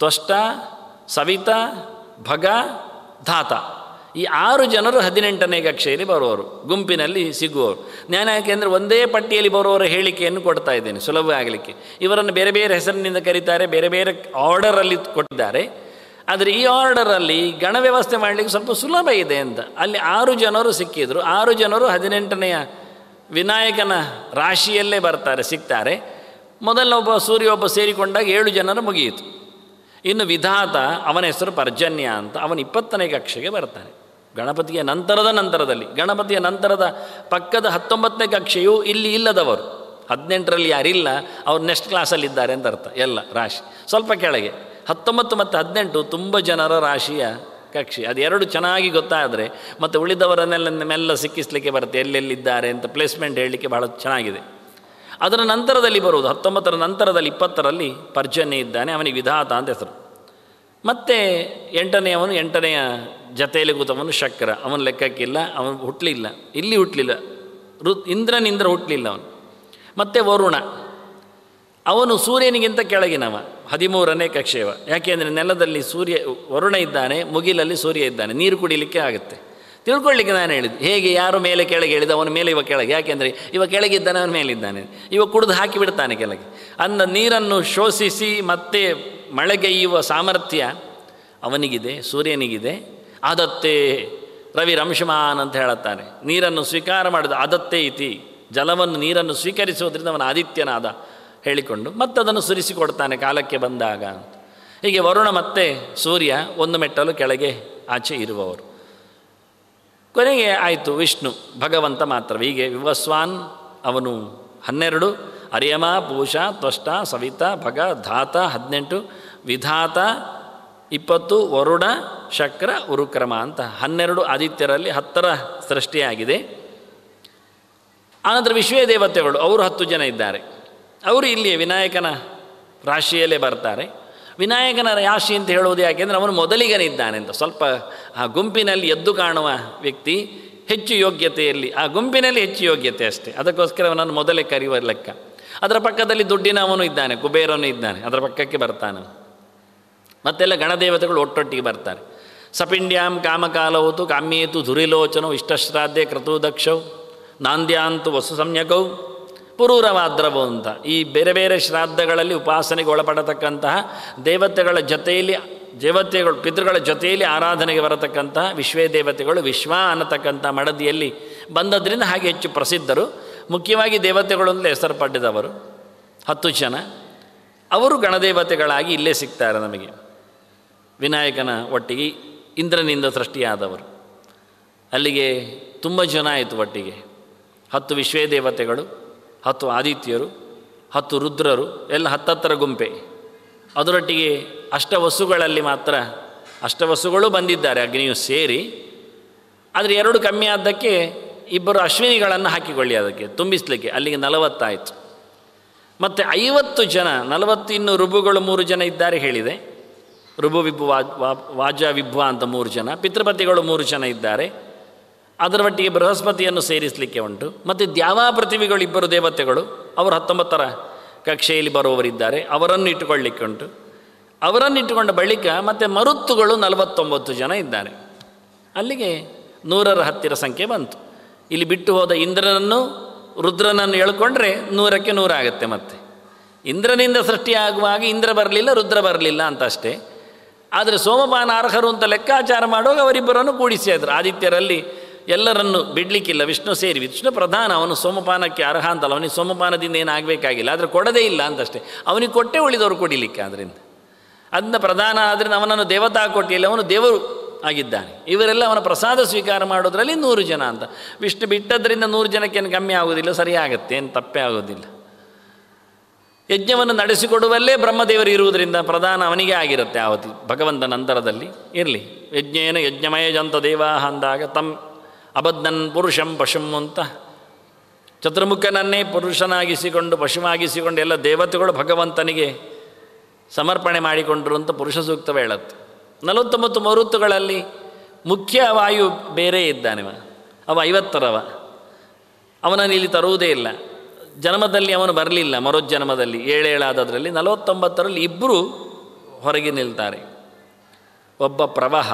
ತ್ವಷ್ಟ ಸವಿತ ಭಗ ಧಾತ ಈ ಆರು ಜನರು ಹದಿನೆಂಟನೇ ಕಕ್ಷೆಯಲ್ಲಿ ಬರುವವರು ಗುಂಪಿನಲ್ಲಿ ಸಿಗುವವರು ಜ್ಞಾನ ಯಾಕೆಂದರೆ ಒಂದೇ ಪಟ್ಟಿಯಲ್ಲಿ ಬರುವವರ ಹೇಳಿಕೆಯನ್ನು ಕೊಡ್ತಾ ಇದ್ದೇನೆ ಸುಲಭ ಆಗಲಿಕ್ಕೆ ಇವರನ್ನು ಬೇರೆ ಬೇರೆ ಹೆಸರಿನಿಂದ ಕರೀತಾರೆ ಬೇರೆ ಬೇರೆ ಆರ್ಡರಲ್ಲಿ ಕೊಟ್ಟಿದ್ದಾರೆ ಆದರೆ ಈ ಆರ್ಡರಲ್ಲಿ ಗಣ ವ್ಯವಸ್ಥೆ ಮಾಡಲಿಕ್ಕೆ ಸ್ವಲ್ಪ ಸುಲಭ ಇದೆ ಅಂತ ಅಲ್ಲಿ ಆರು ಜನರು ಸಿಕ್ಕಿದ್ರು ಆರು ಜನರು ಹದಿನೆಂಟನೆಯ ವಿನಾಯಕನ ರಾಶಿಯಲ್ಲೇ ಬರ್ತಾರೆ ಸಿಗ್ತಾರೆ ಮೊದಲ ಒಬ್ಬ ಸೂರ್ಯ ಒಬ್ಬ ಸೇರಿಕೊಂಡಾಗ ಏಳು ಜನರು ಮುಗಿಯಿತು ಇನ್ನು ವಿಧಾತ ಅವನ ಹೆಸರು ಪರ್ಜನ್ಯ ಅಂತ ಅವನು ಇಪ್ಪತ್ತನೇ ಕಕ್ಷೆಗೆ ಬರ್ತಾನೆ ಗಣಪತಿಯ ನಂತರದ ನಂತರದಲ್ಲಿ ಗಣಪತಿಯ ನಂತರದ ಪಕ್ಕದ ಹತ್ತೊಂಬತ್ತನೇ ಕಕ್ಷೆಯು ಇಲ್ಲಿ ಇಲ್ಲದವರು ಹದಿನೆಂಟರಲ್ಲಿ ಯಾರಿಲ್ಲ ಅವ್ರು ನೆಕ್ಸ್ಟ್ ಕ್ಲಾಸಲ್ಲಿದ್ದಾರೆ ಅಂತ ಅರ್ಥ ಎಲ್ಲ ರಾಶಿ ಸ್ವಲ್ಪ ಕೆಳಗೆ ಹತ್ತೊಂಬತ್ತು ಮತ್ತು ಹದಿನೆಂಟು ತುಂಬ ಜನರ ರಾಶಿಯ ಕಕ್ಷೆ ಅದೆರಡು ಚೆನ್ನಾಗಿ ಗೊತ್ತಾದರೆ ಮತ್ತು ಉಳಿದವರನ್ನೆಲ್ಲ ಮೆಲ್ಲ ಸಿಕ್ಕಿಸ್ಲಿಕ್ಕೆ ಬರುತ್ತೆ ಎಲ್ಲೆಲ್ಲಿದ್ದಾರೆ ಅಂತ ಪ್ಲೇಸ್ಮೆಂಟ್ ಹೇಳಲಿಕ್ಕೆ ಬಹಳ ಚೆನ್ನಾಗಿದೆ ಅದರ ನಂತರದಲ್ಲಿ ಬರುವುದು ಹತ್ತೊಂಬತ್ತರ ನಂತರದಲ್ಲಿ ಇಪ್ಪತ್ತರಲ್ಲಿ ಪರ್ಜನ್ಯ ಇದ್ದಾನೆ ಅವನಿಗೆ ವಿಧಾತ ಅಂತ ಹೆಸರು ಮತ್ತೆ ಎಂಟನೆಯವನು ಎಂಟನೆಯ ಜತೆಯಲ್ಲಿ ಕೂತವನು ಶಕ್ರ ಅವನ ಲೆಕ್ಕಕ್ಕಿಲ್ಲ ಅವನು ಹುಟ್ಟಲಿಲ್ಲ ಇಲ್ಲಿ ಹುಟ್ಟಲಿಲ್ಲ ಋ ಇಂದ್ರನಿಂದ್ರ ಹುಟ್ಟಲಿಲ್ಲ ಅವನು ಮತ್ತು ವರುಣ ಅವನು ಸೂರ್ಯನಿಗಿಂತ ಕೆಳಗಿನವ ಹದಿಮೂರನೇ ಕಕ್ಷೆಯವ ಯಾಕೆಂದರೆ ನೆಲದಲ್ಲಿ ಸೂರ್ಯ ವರುಣ ಇದ್ದಾನೆ ಮುಗಿಲಲ್ಲಿ ಸೂರ್ಯ ಇದ್ದಾನೆ ನೀರು ಕುಡಿಲಿಕ್ಕೆ ಆಗುತ್ತೆ ತಿಳ್ಕೊಳ್ಳಿಕ್ಕೆ ನಾನು ಹೇಳಿದ್ದು ಹೇಗೆ ಯಾರು ಮೇಲೆ ಕೆಳಗೆ ಹೇಳಿದ ಅವನ ಮೇಲೆ ಇವ ಕೆಳಗೆ ಯಾಕೆಂದರೆ ಇವ ಕೆಳಗಿದ್ದಾನೆ ಅವನ ಮೇಲಿದ್ದಾನೆ ಇವ ಕುಡಿದು ಹಾಕಿಬಿಡ್ತಾನೆ ಕೆಳಗೆ ಅಂದ ನೀರನ್ನು ಶೋಷಿಸಿ ಮತ್ತೆ ಮಳೆಗೈಯುವ ಸಾಮರ್ಥ್ಯ ಅವನಿಗಿದೆ ಸೂರ್ಯನಿಗಿದೆ ರವಿ ರಂಶಮಾನ್ ಅಂತ ಹೇಳುತ್ತಾನೆ ನೀರನ್ನು ಸ್ವೀಕಾರ ಮಾಡಿದ ಆದತ್ತೇ ಇತಿ ಜಲವನ್ನು ನೀರನ್ನು ಸ್ವೀಕರಿಸುವುದರಿಂದ ಅವನ ಆದಿತ್ಯನಾದ ಹೇಳಿಕೊಂಡು ಮತ್ತದನ್ನು ಸುರಿಸಿಕೊಡ್ತಾನೆ ಕಾಲಕ್ಕೆ ಬಂದಾಗ ಹೀಗೆ ವರುಣ ಮತ್ತೆ ಸೂರ್ಯ ಒಂದು ಮೆಟ್ಟಲು ಕೆಳಗೆ ಆಚೆ ಇರುವವರು ಕೊನೆಗೆ ಆಯಿತು ವಿಷ್ಣು ಭಗವಂತ ಮಾತ್ರ ಹೀಗೆ ವಿವಸ್ವಾನ್ ಅವನು ಹನ್ನೆರಡು ಅರಿಯಮ ಪೂಷ ತ್ವಷ್ಟ ಸವಿತ ಭಗ ಧಾತ ಹದಿನೆಂಟು ವಿಧಾತ ಇಪ್ಪತ್ತು ವರುಣ ಶಕ್ರ ಉರುಕ್ರಮ ಅಂತ ಹನ್ನೆರಡು ಆದಿತ್ಯರಲ್ಲಿ ಹತ್ತರ ಸೃಷ್ಟಿಯಾಗಿದೆ ಆನಂತರ ವಿಶ್ವೇ ದೇವತೆಗಳು ಅವರು ಹತ್ತು ಜನ ಇದ್ದಾರೆ ಅವರು ಇಲ್ಲಿ ವಿನಾಯಕನ ರಾಶಿಯಲ್ಲೇ ಬರ್ತಾರೆ ವಿನಾಯಕನ ರಾಶಿ ಅಂತ ಹೇಳೋದು ಯಾಕೆಂದರೆ ಅವನು ಮೊದಲಿಗನಿದ್ದಾನೆ ಅಂತ ಸ್ವಲ್ಪ ಆ ಗುಂಪಿನಲ್ಲಿ ಎದ್ದು ಕಾಣುವ ವ್ಯಕ್ತಿ ಹೆಚ್ಚು ಯೋಗ್ಯತೆಯಲ್ಲಿ ಆ ಗುಂಪಿನಲ್ಲಿ ಹೆಚ್ಚು ಯೋಗ್ಯತೆ ಅಷ್ಟೇ ಅದಕ್ಕೋಸ್ಕರ ಅವನನ್ನು ಮೊದಲೇ ಕರೆಯುವ ಲೆಕ್ಕ ಅದರ ಪಕ್ಕದಲ್ಲಿ ದುಡ್ಡಿನ ಅವನು ಇದ್ದಾನೆ ಕುಬೇರನು ಇದ್ದಾನೆ ಅದರ ಪಕ್ಕಕ್ಕೆ ಬರ್ತಾನೆ ಮತ್ತೆಲ್ಲ ಗಣದೇವತೆಗಳು ಒಟ್ಟೊಟ್ಟಿಗೆ ಬರ್ತಾರೆ ಸಪಿಂಡ್ಯಾಂ ಕಾಮಕಾಲವತು ಕಾಮ್ಯೇತು ಧುರಿಲೋಚನವು ಇಷ್ಟಶ್ರಾದ್ದೆ ಕೃತು ದಕ್ಷೌ ನಾಂದ್ಯಾಂತು ವಸು ಸಮ್ಯಕೌ ಪುರೂರವಾದ್ರವು ಅಂತ ಈ ಬೇರೆ ಬೇರೆ ಶ್ರಾದ್ದಗಳಲ್ಲಿ ಉಪಾಸನೆಗೆ ಒಳಪಡತಕ್ಕಂತಹ ದೇವತೆಗಳ ಜೊತೆಯಲ್ಲಿ ದೇವತೆಗಳು ಪಿತೃಗಳ ಜೊತೆಯಲ್ಲಿ ಆರಾಧನೆಗೆ ಬರತಕ್ಕಂತಹ ವಿಶ್ವೇ ದೇವತೆಗಳು ವಿಶ್ವ ಅನ್ನತಕ್ಕಂಥ ಮಡದಿಯಲ್ಲಿ ಬಂದದ್ರಿಂದ ಹಾಗೆ ಹೆಚ್ಚು ಪ್ರಸಿದ್ಧರು ಮುಖ್ಯವಾಗಿ ದೇವತೆಗಳು ಅಂದರೆ ಹೆಸರು ಪಡೆದವರು ಹತ್ತು ಜನ ಅವರು ಗಣದೇವತೆಗಳಾಗಿ ಇಲ್ಲೇ ಸಿಗ್ತಾರೆ ನಮಗೆ ವಿನಾಯಕನ ಒಟ್ಟಿಗೆ ಇಂದ್ರನಿಂದ ಸೃಷ್ಟಿಯಾದವರು ಅಲ್ಲಿಗೆ ತುಂಬ ಜನ ಆಯಿತು ಒಟ್ಟಿಗೆ ಹತ್ತು ವಿಶ್ವೇ ದೇವತೆಗಳು ಹತ್ತು ಆದಿತ್ಯರು ಹತ್ತು ರುದ್ರರು ಎಲ್ಲ ಹತ್ತತ್ತರ ಗುಂಪೆ ಅದರೊಟ್ಟಿಗೆ ಅಷ್ಟವಸುಗಳಲ್ಲಿ ಮಾತ್ರ ಅಷ್ಟವಸುಗಳು ಬಂದಿದ್ದಾರೆ ಅಗ್ನಿಯು ಸೇರಿ ಆದರೆ ಎರಡು ಕಮ್ಮಿ ಆದ್ದಕ್ಕೆ ಇಬ್ಬರು ಅಶ್ವಿನಿಗಳನ್ನು ಹಾಕಿಕೊಳ್ಳಿ ಅದಕ್ಕೆ ತುಂಬಿಸ್ಲಿಕ್ಕೆ ಅಲ್ಲಿಗೆ ನಲವತ್ತಾಯಿತು ಮತ್ತು ಐವತ್ತು ಜನ ನಲವತ್ತು ಇನ್ನು ರುಬುಗಳು ಮೂರು ಜನ ಇದ್ದಾರೆ ಹೇಳಿದೆ ರುಬು ವಿಭು ವಾಜ ವಿಭ್ವ ಅಂತ ಮೂರು ಜನ ಪಿತೃಪತಿಗಳು ಮೂರು ಜನ ಇದ್ದಾರೆ ಅದರ ಒಟ್ಟಿಗೆ ಬೃಹಸ್ಪತಿಯನ್ನು ಸೇರಿಸಲಿಕ್ಕೆ ಉಂಟು ಮತ್ತು ದ್ಯಾವಾ ಪ್ರತಿಭೆಗಳು ಇಬ್ಬರು ದೇವತೆಗಳು ಅವರು ಹತ್ತೊಂಬತ್ತರ ಕಕ್ಷೆಯಲ್ಲಿ ಬರುವವರಿದ್ದಾರೆ ಅವರನ್ನು ಇಟ್ಟುಕೊಳ್ಳಿಕ್ಕೆ ಉಂಟು ಅವರನ್ನು ಇಟ್ಟುಕೊಂಡ ಬಳಿಕ ಮತ್ತು ಮರುತ್ತುಗಳು ನಲವತ್ತೊಂಬತ್ತು ಜನ ಇದ್ದಾರೆ ಅಲ್ಲಿಗೆ ನೂರರ ಹತ್ತಿರ ಸಂಖ್ಯೆ ಬಂತು ಇಲ್ಲಿ ಬಿಟ್ಟು ಹೋದ ಇಂದ್ರನನ್ನು ರುದ್ರನನ್ನು ಎಳ್ಕೊಂಡ್ರೆ ನೂರಕ್ಕೆ ನೂರಾಗುತ್ತೆ ಮತ್ತೆ ಇಂದ್ರನಿಂದ ಸೃಷ್ಟಿಯಾಗುವಾಗ ಇಂದ್ರ ಬರಲಿಲ್ಲ ರುದ್ರ ಬರಲಿಲ್ಲ ಅಂತ ಅಷ್ಟೇ ಆದರೆ ಸೋಮಪಾನ ಅರ್ಹರು ಅಂತ ಲೆಕ್ಕಾಚಾರ ಮಾಡುವಾಗ ಅವರಿಬ್ಬರನ್ನು ಕೂಡಿಸಿದರು ಆದಿತ್ಯರಲ್ಲಿ ಎಲ್ಲರನ್ನು ಬಿಡಲಿಕ್ಕಿಲ್ಲ ವಿಷ್ಣು ಸೇರಿ ವಿಷ್ಣು ಪ್ರಧಾನ ಅವನು ಸೋಮಪಾನಕ್ಕೆ ಅರ್ಹ ಅಂತಲ್ಲ ಅವನಿಗೆ ಸೋಮಪಾನದಿಂದ ಏನಾಗಬೇಕಾಗಿಲ್ಲ ಆದರೆ ಕೊಡದೇ ಇಲ್ಲ ಅಂತಷ್ಟೇ ಅವನಿಗೆ ಕೊಟ್ಟೆ ಉಳಿದವರು ಕೊಡಿಲಿಕ್ಕೆ ಅದರಿಂದ ಅದನ್ನ ಪ್ರಧಾನ ಆದ್ದರಿಂದ ಅವನನ್ನು ದೇವತಾ ಕೊಟ್ಟಿಲ್ಲ ಅವನು ದೇವರು ಆಗಿದ್ದಾನೆ ಇವರೆಲ್ಲ ಅವನ ಪ್ರಸಾದ ಸ್ವೀಕಾರ ಮಾಡೋದರಲ್ಲಿ ನೂರು ಜನ ಅಂತ ವಿಷ್ಣು ಬಿಟ್ಟದ್ರಿಂದ ನೂರು ಜನಕ್ಕೇನು ಕಮ್ಮಿ ಆಗೋದಿಲ್ಲ ಸರಿ ಆಗುತ್ತೆ ಏನು ತಪ್ಪೇ ಆಗೋದಿಲ್ಲ ಯಜ್ಞವನ್ನು ನಡೆಸಿಕೊಡುವಲ್ಲೇ ಬ್ರಹ್ಮದೇವರು ಇರುವುದರಿಂದ ಪ್ರಧಾನ ಅವನಿಗೆ ಆಗಿರುತ್ತೆ ಆವತಿ ಭಗವಂತನ ನಂತರದಲ್ಲಿ ಇರಲಿ ಯಜ್ಞೇನ ಯಜ್ಞಮಯ ಜಂತ ದೇವಾ ಅಂದಾಗ ತಮ್ಮ ಅಬದ್ಧನ್ ಪುರುಷಂ ಪಶುಂ ಅಂತ ಚತುರ್ಮುಖನನ್ನೇ ಪುರುಷನಾಗಿಸಿಕೊಂಡು ಪಶುವಾಗಿಸಿಕೊಂಡು ಎಲ್ಲ ದೇವತೆಗಳು ಭಗವಂತನಿಗೆ ಸಮರ್ಪಣೆ ಮಾಡಿಕೊಂಡರು ಅಂತ ಪುರುಷ ಸೂಕ್ತವೇ ಹೇಳುತ್ತೆ ನಲವತ್ತೊಂಬತ್ತು ಮರುತ್ತುಗಳಲ್ಲಿ ಮುಖ್ಯ ವಾಯು ಬೇರೆ ಇದ್ದಾನೆ ಅವ ಐವತ್ತರವ ಅವನನ್ನು ಇಲ್ಲಿ ತರುವುದೇ ಇಲ್ಲ ಜನ್ಮದಲ್ಲಿ ಅವನು ಬರಲಿಲ್ಲ ಮರುಜನ್ಮದಲ್ಲಿ ಏಳೇಳಾದದ್ರಲ್ಲಿ ನಲವತ್ತೊಂಬತ್ತರಲ್ಲಿ ಇಬ್ಬರು ಹೊರಗೆ ನಿಲ್ತಾರೆ ಒಬ್ಬ ಪ್ರವಾಹ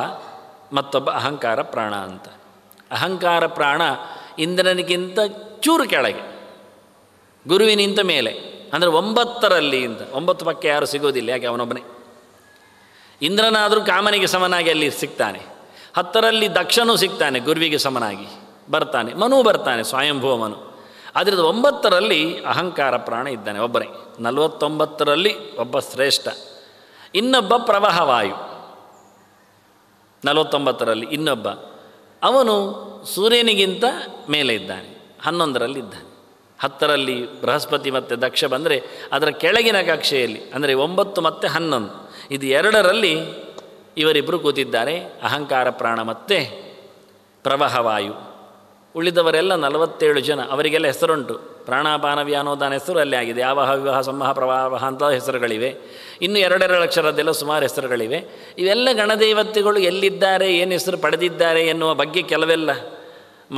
ಮತ್ತೊಬ್ಬ ಅಹಂಕಾರ ಪ್ರಾಣ ಅಂತ ಅಹಂಕಾರ ಪ್ರಾಣ ಇಂದ್ರನಿಗಿಂತ ಚೂರು ಕೆಳಗೆ ಗುರುವಿನಿಂತ ಮೇಲೆ ಅಂದರೆ ಒಂಬತ್ತರಲ್ಲಿ ಇಂತ ಒಂಬತ್ತು ಪಕ್ಕ ಯಾರು ಸಿಗೋದಿಲ್ಲ ಯಾಕೆ ಅವನೊಬ್ಬನೇ ಇಂದ್ರನಾದರೂ ಕಾಮನಿಗೆ ಸಮನಾಗಿ ಅಲ್ಲಿ ಸಿಗ್ತಾನೆ ಹತ್ತರಲ್ಲಿ ದಕ್ಷನೂ ಸಿಗ್ತಾನೆ ಗುರುವಿಗೆ ಸಮನಾಗಿ ಬರ್ತಾನೆ ಮನು ಬರ್ತಾನೆ ಸ್ವಯಂಭೂ ಮನು ಅದರದ್ದು ಒಂಬತ್ತರಲ್ಲಿ ಅಹಂಕಾರ ಪ್ರಾಣ ಇದ್ದಾನೆ ಒಬ್ಬನೇ ನಲವತ್ತೊಂಬತ್ತರಲ್ಲಿ ಒಬ್ಬ ಶ್ರೇಷ್ಠ ಇನ್ನೊಬ್ಬ ಪ್ರವಾಹವಾಯು ನಲವತ್ತೊಂಬತ್ತರಲ್ಲಿ ಇನ್ನೊಬ್ಬ ಅವನು ಸೂರ್ಯನಿಗಿಂತ ಮೇಲೆ ಇದ್ದಾನೆ ಇದ್ದಾನೆ ಹತ್ತರಲ್ಲಿ ಬೃಹಸ್ಪತಿ ಮತ್ತು ದಕ್ಷ ಬಂದರೆ ಅದರ ಕೆಳಗಿನ ಕಕ್ಷೆಯಲ್ಲಿ ಅಂದರೆ ಒಂಬತ್ತು ಮತ್ತು ಹನ್ನೊಂದು ಇದು ಎರಡರಲ್ಲಿ ಇವರಿಬ್ಬರು ಕೂತಿದ್ದಾರೆ ಅಹಂಕಾರ ಪ್ರಾಣ ಮತ್ತು ಪ್ರವಾಹವಾಯು ಉಳಿದವರೆಲ್ಲ ನಲವತ್ತೇಳು ಜನ ಅವರಿಗೆಲ್ಲ ಹೆಸರುಂಟು ಪ್ರಾಣಾಪಾನ ಅನ್ನೋದಾನ ಹೆಸರು ಅಲ್ಲೇ ಆಗಿದೆ ಯಾವಹ ವಿವಾಹ ಸಂವಾಹ ಪ್ರವಾಹ ಅಂತ ಹೆಸರುಗಳಿವೆ ಇನ್ನು ಎರಡೆರಡು ಅಕ್ಷರದ್ದೆಲ್ಲ ಸುಮಾರು ಹೆಸರುಗಳಿವೆ ಇವೆಲ್ಲ ಗಣದೇವತೆಗಳು ಎಲ್ಲಿದ್ದಾರೆ ಏನು ಹೆಸರು ಪಡೆದಿದ್ದಾರೆ ಎನ್ನುವ ಬಗ್ಗೆ ಕೆಲವೆಲ್ಲ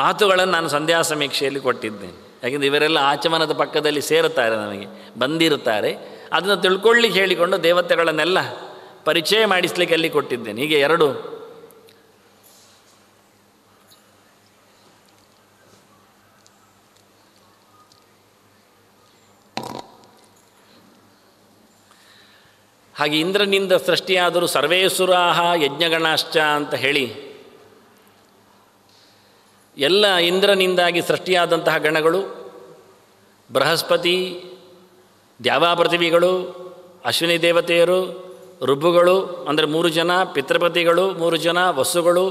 ಮಾತುಗಳನ್ನು ನಾನು ಸಂಧ್ಯಾ ಸಮೀಕ್ಷೆಯಲ್ಲಿ ಕೊಟ್ಟಿದ್ದೇನೆ ಯಾಕೆಂದರೆ ಇವರೆಲ್ಲ ಆಚಮನದ ಪಕ್ಕದಲ್ಲಿ ಸೇರುತ್ತಾರೆ ನಮಗೆ ಬಂದಿರುತ್ತಾರೆ ಅದನ್ನು ತಿಳ್ಕೊಳ್ಳಿ ಹೇಳಿಕೊಂಡು ದೇವತೆಗಳನ್ನೆಲ್ಲ ಪರಿಚಯ ಮಾಡಿಸ್ಲಿಕ್ಕೆ ಅಲ್ಲಿ ಕೊಟ್ಟಿದ್ದೇನೆ ಹೀಗೆ ಎರಡು ಹಾಗೆ ಇಂದ್ರನಿಂದ ಸೃಷ್ಟಿಯಾದರೂ ಸರ್ವೇಸುರಾಹ ಯಜ್ಞಗಣಾಶ್ಚ ಅಂತ ಹೇಳಿ ಎಲ್ಲ ಇಂದ್ರನಿಂದಾಗಿ ಸೃಷ್ಟಿಯಾದಂತಹ ಗಣಗಳು ಬೃಹಸ್ಪತಿ ದ್ಯಾವಾಪ್ರತಿವಿಗಳು ಅಶ್ವಿನಿ ದೇವತೆಯರು ಋಬ್ಬುಗಳು ಅಂದರೆ ಮೂರು ಜನ ಪಿತೃಪತಿಗಳು ಮೂರು ಜನ ವಸುಗಳು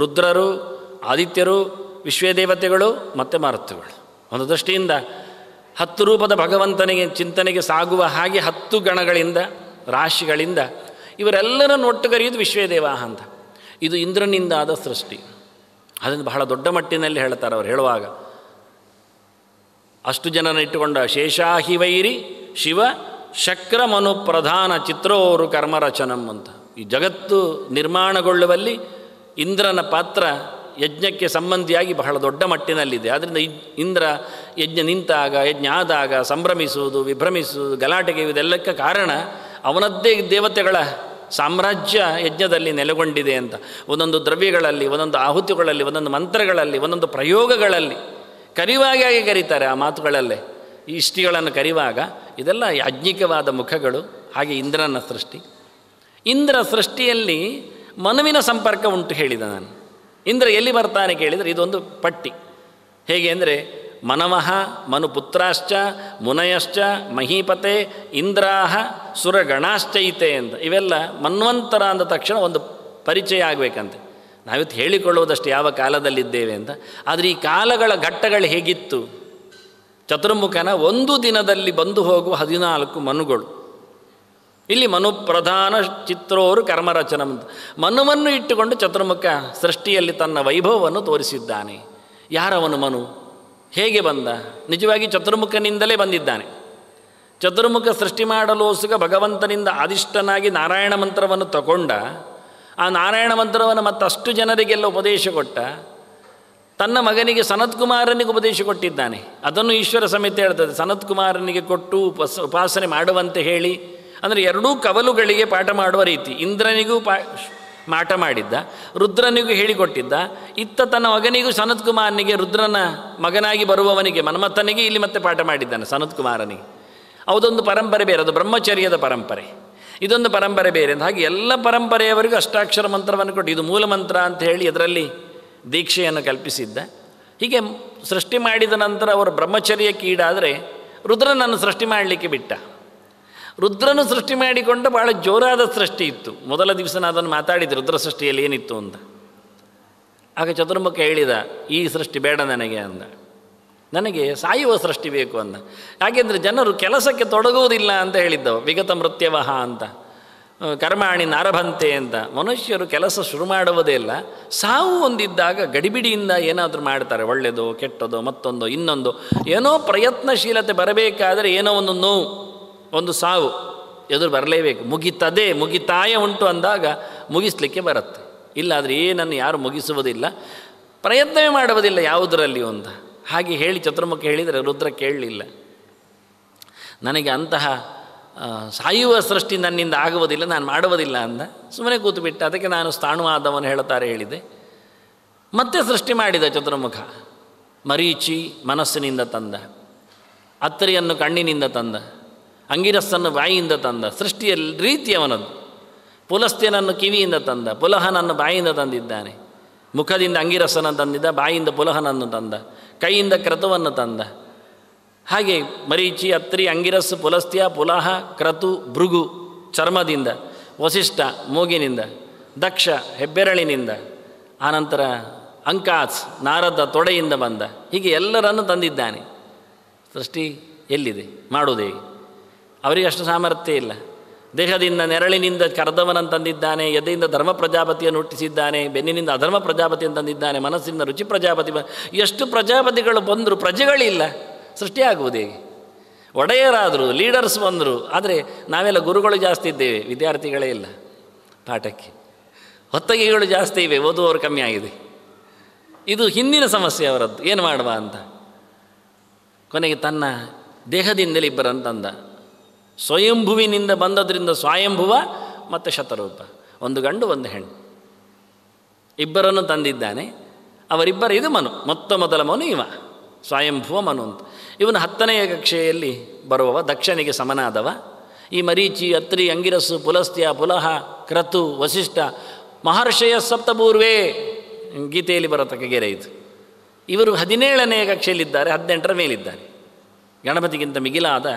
ರುದ್ರರು ಆದಿತ್ಯರು ವಿಶ್ವದೇವತೆಗಳು ಮತ್ತು ಮಾರುತುಗಳು ಒಂದು ದೃಷ್ಟಿಯಿಂದ ಹತ್ತು ರೂಪದ ಭಗವಂತನಿಗೆ ಚಿಂತನೆಗೆ ಸಾಗುವ ಹಾಗೆ ಹತ್ತು ಗಣಗಳಿಂದ ರಾಶಿಗಳಿಂದ ಇವರೆಲ್ಲರನ್ನು ಒಟ್ಟುಗರಿಯುವುದು ವಿಶ್ವೇದೇವ ಅಂತ ಇದು ಇಂದ್ರನಿಂದ ಆದ ಸೃಷ್ಟಿ ಅದನ್ನು ಬಹಳ ದೊಡ್ಡ ಮಟ್ಟಿನಲ್ಲಿ ಹೇಳ್ತಾರೆ ಅವ್ರು ಹೇಳುವಾಗ ಅಷ್ಟು ಜನನ ಇಟ್ಟುಕೊಂಡ ಶೇಷಾಹಿವೈರಿ ಶಿವ ಶಕ್ರಮನು ಪ್ರಧಾನ ಚಿತ್ರೋರು ಕರ್ಮರಚನಂ ಅಂತ ಈ ಜಗತ್ತು ನಿರ್ಮಾಣಗೊಳ್ಳುವಲ್ಲಿ ಇಂದ್ರನ ಪಾತ್ರ ಯಜ್ಞಕ್ಕೆ ಸಂಬಂಧಿಯಾಗಿ ಬಹಳ ದೊಡ್ಡ ಮಟ್ಟಿನಲ್ಲಿದೆ ಆದ್ದರಿಂದ ಇಂದ್ರ ಯಜ್ಞ ನಿಂತಾಗ ಯಜ್ಞ ಆದಾಗ ಸಂಭ್ರಮಿಸುವುದು ವಿಭ್ರಮಿಸುವುದು ಗಲಾಟೆಗೆ ಇದೆಲ್ಲಕ್ಕೆ ಕಾರಣ ಅವನದ್ದೇ ದೇವತೆಗಳ ಸಾಮ್ರಾಜ್ಯ ಯಜ್ಞದಲ್ಲಿ ನೆಲೆಗೊಂಡಿದೆ ಅಂತ ಒಂದೊಂದು ದ್ರವ್ಯಗಳಲ್ಲಿ ಒಂದೊಂದು ಆಹುತಿಗಳಲ್ಲಿ ಒಂದೊಂದು ಮಂತ್ರಗಳಲ್ಲಿ ಒಂದೊಂದು ಪ್ರಯೋಗಗಳಲ್ಲಿ ಆಗಿ ಕರೀತಾರೆ ಆ ಮಾತುಗಳಲ್ಲೇ ಈ ಇಷ್ಟಿಗಳನ್ನು ಕರೆಯುವಾಗ ಇದೆಲ್ಲ ಯಾಜ್ಞಿಕವಾದ ಮುಖಗಳು ಹಾಗೆ ಇಂದ್ರನ ಸೃಷ್ಟಿ ಇಂದ್ರ ಸೃಷ್ಟಿಯಲ್ಲಿ ಮನುವಿನ ಸಂಪರ್ಕ ಉಂಟು ಹೇಳಿದ ನಾನು ಇಂದ್ರ ಎಲ್ಲಿ ಬರ್ತಾನೆ ಕೇಳಿದರೆ ಇದೊಂದು ಪಟ್ಟಿ ಹೇಗೆ ಅಂದರೆ ಮನವಃ ಮನುಪುತ್ರಾಶ್ಚ ಮುನಯಶ್ಚ ಮಹೀಪತೆ ಇಂದ್ರಾಹ ಸುರಗಣಾಶ್ಚೈತೆ ಅಂತ ಇವೆಲ್ಲ ಮನ್ವಂತರ ಅಂದ ತಕ್ಷಣ ಒಂದು ಪರಿಚಯ ಆಗಬೇಕಂತೆ ನಾವಿತ್ತು ಹೇಳಿಕೊಳ್ಳುವುದಷ್ಟು ಯಾವ ಕಾಲದಲ್ಲಿದ್ದೇವೆ ಅಂತ ಆದರೆ ಈ ಕಾಲಗಳ ಘಟ್ಟಗಳು ಹೇಗಿತ್ತು ಚತುರ್ಮುಖನ ಒಂದು ದಿನದಲ್ಲಿ ಬಂದು ಹೋಗುವ ಹದಿನಾಲ್ಕು ಮನುಗಳು ಇಲ್ಲಿ ಮನು ಪ್ರಧಾನ ಚಿತ್ರೋರು ಕರ್ಮರಚನ ಮನುವನ್ನು ಇಟ್ಟುಕೊಂಡು ಚತುರ್ಮುಖ ಸೃಷ್ಟಿಯಲ್ಲಿ ತನ್ನ ವೈಭವವನ್ನು ತೋರಿಸಿದ್ದಾನೆ ಯಾರವನು ಮನು ಹೇಗೆ ಬಂದ ನಿಜವಾಗಿ ಚತುರ್ಮುಖನಿಂದಲೇ ಬಂದಿದ್ದಾನೆ ಚತುರ್ಮುಖ ಸೃಷ್ಟಿ ಮಾಡಲೋಸುಗ ಭಗವಂತನಿಂದ ಆದಿಷ್ಟನಾಗಿ ನಾರಾಯಣ ಮಂತ್ರವನ್ನು ತಗೊಂಡ ಆ ನಾರಾಯಣ ಮಂತ್ರವನ್ನು ಮತ್ತಷ್ಟು ಜನರಿಗೆಲ್ಲ ಉಪದೇಶ ಕೊಟ್ಟ ತನ್ನ ಮಗನಿಗೆ ಸನತ್ ಕುಮಾರನಿಗೆ ಉಪದೇಶ ಕೊಟ್ಟಿದ್ದಾನೆ ಅದನ್ನು ಈಶ್ವರ ಸಮೇತ ಹೇಳ್ತದೆ ಕುಮಾರನಿಗೆ ಕೊಟ್ಟು ಉಪಸ ಉಪಾಸನೆ ಮಾಡುವಂತೆ ಹೇಳಿ ಅಂದರೆ ಎರಡೂ ಕವಲುಗಳಿಗೆ ಪಾಠ ಮಾಡುವ ರೀತಿ ಇಂದ್ರನಿಗೂ ಪಾ ಮಾಟ ಮಾಡಿದ್ದ ರುದ್ರನಿಗೂ ಹೇಳಿಕೊಟ್ಟಿದ್ದ ಇತ್ತ ತನ್ನ ಮಗನಿಗೂ ಸನತ್ ಕುಮಾರನಿಗೆ ರುದ್ರನ ಮಗನಾಗಿ ಬರುವವನಿಗೆ ಮನ್ಮಥನಿಗೆ ಇಲ್ಲಿ ಮತ್ತೆ ಪಾಠ ಮಾಡಿದ್ದಾನೆ ಕುಮಾರನಿಗೆ ಅದೊಂದು ಪರಂಪರೆ ಬೇರೆ ಅದು ಬ್ರಹ್ಮಚರ್ಯದ ಪರಂಪರೆ ಇದೊಂದು ಪರಂಪರೆ ಬೇರೆ ಅಂತ ಹಾಗೆ ಎಲ್ಲ ಪರಂಪರೆಯವರಿಗೂ ಅಷ್ಟಾಕ್ಷರ ಮಂತ್ರವನ್ನು ಕೊಟ್ಟು ಇದು ಮೂಲ ಮಂತ್ರ ಅಂತ ಹೇಳಿ ಅದರಲ್ಲಿ ದೀಕ್ಷೆಯನ್ನು ಕಲ್ಪಿಸಿದ್ದ ಹೀಗೆ ಸೃಷ್ಟಿ ಮಾಡಿದ ನಂತರ ಅವರು ಬ್ರಹ್ಮಚರ್ಯಕ್ಕೀಡಾದರೆ ರುದ್ರನನ್ನು ಸೃಷ್ಟಿ ಮಾಡಲಿಕ್ಕೆ ಬಿಟ್ಟ ರುದ್ರನು ಸೃಷ್ಟಿ ಮಾಡಿಕೊಂಡು ಭಾಳ ಜೋರಾದ ಸೃಷ್ಟಿ ಇತ್ತು ಮೊದಲ ದಿವಸ ನಾನು ಅದನ್ನು ಮಾತಾಡಿದ್ದೆ ರುದ್ರ ಸೃಷ್ಟಿಯಲ್ಲಿ ಏನಿತ್ತು ಅಂತ ಆಗ ಚತುರ್ಮುಖ ಹೇಳಿದ ಈ ಸೃಷ್ಟಿ ಬೇಡ ನನಗೆ ಅಂದ ನನಗೆ ಸಾಯುವ ಸೃಷ್ಟಿ ಬೇಕು ಅಂದ ಯಾಕೆಂದರೆ ಜನರು ಕೆಲಸಕ್ಕೆ ತೊಡಗುವುದಿಲ್ಲ ಅಂತ ಹೇಳಿದ್ದವು ವಿಗತ ಮೃತ್ಯವಹ ಅಂತ ಕರ್ಮಾಣಿ ನಾರಭಂತೆ ಅಂತ ಮನುಷ್ಯರು ಕೆಲಸ ಶುರು ಮಾಡುವುದೇ ಇಲ್ಲ ಸಾವು ಒಂದಿದ್ದಾಗ ಗಡಿಬಿಡಿಯಿಂದ ಏನಾದರೂ ಮಾಡ್ತಾರೆ ಒಳ್ಳೆಯದು ಕೆಟ್ಟದೋ ಮತ್ತೊಂದು ಇನ್ನೊಂದು ಏನೋ ಪ್ರಯತ್ನಶೀಲತೆ ಬರಬೇಕಾದರೆ ಏನೋ ಒಂದು ನೋವು ಒಂದು ಸಾವು ಎದುರು ಬರಲೇಬೇಕು ಮುಗಿತದೆ ಮುಗಿತಾಯ ಉಂಟು ಅಂದಾಗ ಮುಗಿಸ್ಲಿಕ್ಕೆ ಬರುತ್ತೆ ಇಲ್ಲಾದರೆ ಏನನ್ನು ಯಾರು ಮುಗಿಸುವುದಿಲ್ಲ ಪ್ರಯತ್ನವೇ ಮಾಡುವುದಿಲ್ಲ ಯಾವುದರಲ್ಲಿ ಒಂದು ಹಾಗೆ ಹೇಳಿ ಚತುರ್ಮುಖ ಹೇಳಿದರೆ ರುದ್ರ ಕೇಳಲಿಲ್ಲ ನನಗೆ ಅಂತಹ ಸಾಯುವ ಸೃಷ್ಟಿ ನನ್ನಿಂದ ಆಗುವುದಿಲ್ಲ ನಾನು ಮಾಡುವುದಿಲ್ಲ ಅಂದ ಸುಮ್ಮನೆ ಬಿಟ್ಟೆ ಅದಕ್ಕೆ ನಾನು ಸ್ಥಾಣುವಾದವನು ಹೇಳುತ್ತಾರೆ ಹೇಳಿದೆ ಮತ್ತೆ ಸೃಷ್ಟಿ ಮಾಡಿದ ಚತುರ್ಮುಖ ಮರೀಚಿ ಮನಸ್ಸಿನಿಂದ ತಂದ ಅತ್ತರಿಯನ್ನು ಕಣ್ಣಿನಿಂದ ತಂದ ಅಂಗಿರಸ್ಸನ್ನು ಬಾಯಿಯಿಂದ ತಂದ ಸೃಷ್ಟಿಯ ರೀತಿಯವನದು ಪುಲಸ್ತ್ಯನನ್ನು ಕಿವಿಯಿಂದ ತಂದ ಪುಲಹನನ್ನು ಬಾಯಿಯಿಂದ ತಂದಿದ್ದಾನೆ ಮುಖದಿಂದ ಅಂಗಿರಸ್ಸನ್ನು ತಂದಿದ್ದ ಬಾಯಿಯಿಂದ ಪುಲಹನನ್ನು ತಂದ ಕೈಯಿಂದ ಕ್ರತುವನ್ನು ತಂದ ಹಾಗೆ ಮರೀಚಿ ಅತ್ರಿ ಅಂಗಿರಸ್ಸು ಪುಲಸ್ತ್ಯ ಪುಲಹ ಕ್ರತು ಭೃಗು ಚರ್ಮದಿಂದ ವಸಿಷ್ಠ ಮೂಗಿನಿಂದ ದಕ್ಷ ಹೆಬ್ಬೆರಳಿನಿಂದ ಆನಂತರ ಅಂಕಾಸ್ ನಾರದ ತೊಡೆಯಿಂದ ಬಂದ ಹೀಗೆ ಎಲ್ಲರನ್ನು ತಂದಿದ್ದಾನೆ ಸೃಷ್ಟಿ ಎಲ್ಲಿದೆ ಮಾಡುವುದೇ ಅವರಿಗೆ ಅಷ್ಟು ಸಾಮರ್ಥ್ಯ ಇಲ್ಲ ದೇಹದಿಂದ ನೆರಳಿನಿಂದ ಕರ್ದವನನ್ನು ತಂದಿದ್ದಾನೆ ಎದೆಯಿಂದ ಧರ್ಮ ಪ್ರಜಾಪತಿಯನ್ನು ಹುಟ್ಟಿಸಿದ್ದಾನೆ ಬೆನ್ನಿನಿಂದ ಅಧರ್ಮ ಪ್ರಜಾಪತಿಯನ್ನು ತಂದಿದ್ದಾನೆ ಮನಸ್ಸಿಂದ ರುಚಿ ಪ್ರಜಾಪತಿ ಎಷ್ಟು ಪ್ರಜಾಪತಿಗಳು ಬಂದರೂ ಪ್ರಜೆಗಳಿಲ್ಲ ಸೃಷ್ಟಿಯಾಗುವುದು ಹೇಗೆ ಒಡೆಯರಾದರು ಲೀಡರ್ಸ್ ಬಂದರು ಆದರೆ ನಾವೆಲ್ಲ ಗುರುಗಳು ಜಾಸ್ತಿ ಇದ್ದೇವೆ ವಿದ್ಯಾರ್ಥಿಗಳೇ ಇಲ್ಲ ಪಾಠಕ್ಕೆ ಹೊತ್ತಗೆಗಳು ಜಾಸ್ತಿ ಇವೆ ಓದುವವರು ಕಮ್ಮಿ ಆಗಿದೆ ಇದು ಹಿಂದಿನ ಸಮಸ್ಯೆ ಅವರದ್ದು ಏನು ಮಾಡುವ ಅಂತ ಕೊನೆಗೆ ತನ್ನ ದೇಹದಿಂದಲೇ ಇಬ್ಬರಂತಂದ ಸ್ವಯಂಭುವಿನಿಂದ ಬಂದದ್ರಿಂದ ಸ್ವಯಂಭುವ ಮತ್ತು ಶತರೂಪ ಒಂದು ಗಂಡು ಒಂದು ಹೆಣ್ಣು ಇಬ್ಬರನ್ನು ತಂದಿದ್ದಾನೆ ಅವರಿಬ್ಬರ ಇದು ಮನು ಮೊತ್ತ ಮೊದಲ ಮನು ಇವ ಸ್ವಯಂಭುವ ಮನು ಅಂತ ಇವನು ಹತ್ತನೆಯ ಕಕ್ಷೆಯಲ್ಲಿ ಬರುವವ ದಕ್ಷನಿಗೆ ಸಮನಾದವ ಈ ಮರೀಚಿ ಅತ್ರಿ ಅಂಗಿರಸ್ಸು ಪುಲಸ್ತ್ಯ ಪುಲಹ ಕ್ರತು ವಸಿಷ್ಠ ಮಹರ್ಷಯ ಸಪ್ತಪೂರ್ವೇ ಗೀತೆಯಲ್ಲಿ ಬರತಕ್ಕ ಗೆರೆ ಇದು ಇವರು ಹದಿನೇಳನೆಯ ಕಕ್ಷೆಯಲ್ಲಿದ್ದಾರೆ ಹದಿನೆಂಟರ ಮೇಲಿದ್ದಾರೆ ಗಣಪತಿಗಿಂತ ಮಿಗಿಲಾದ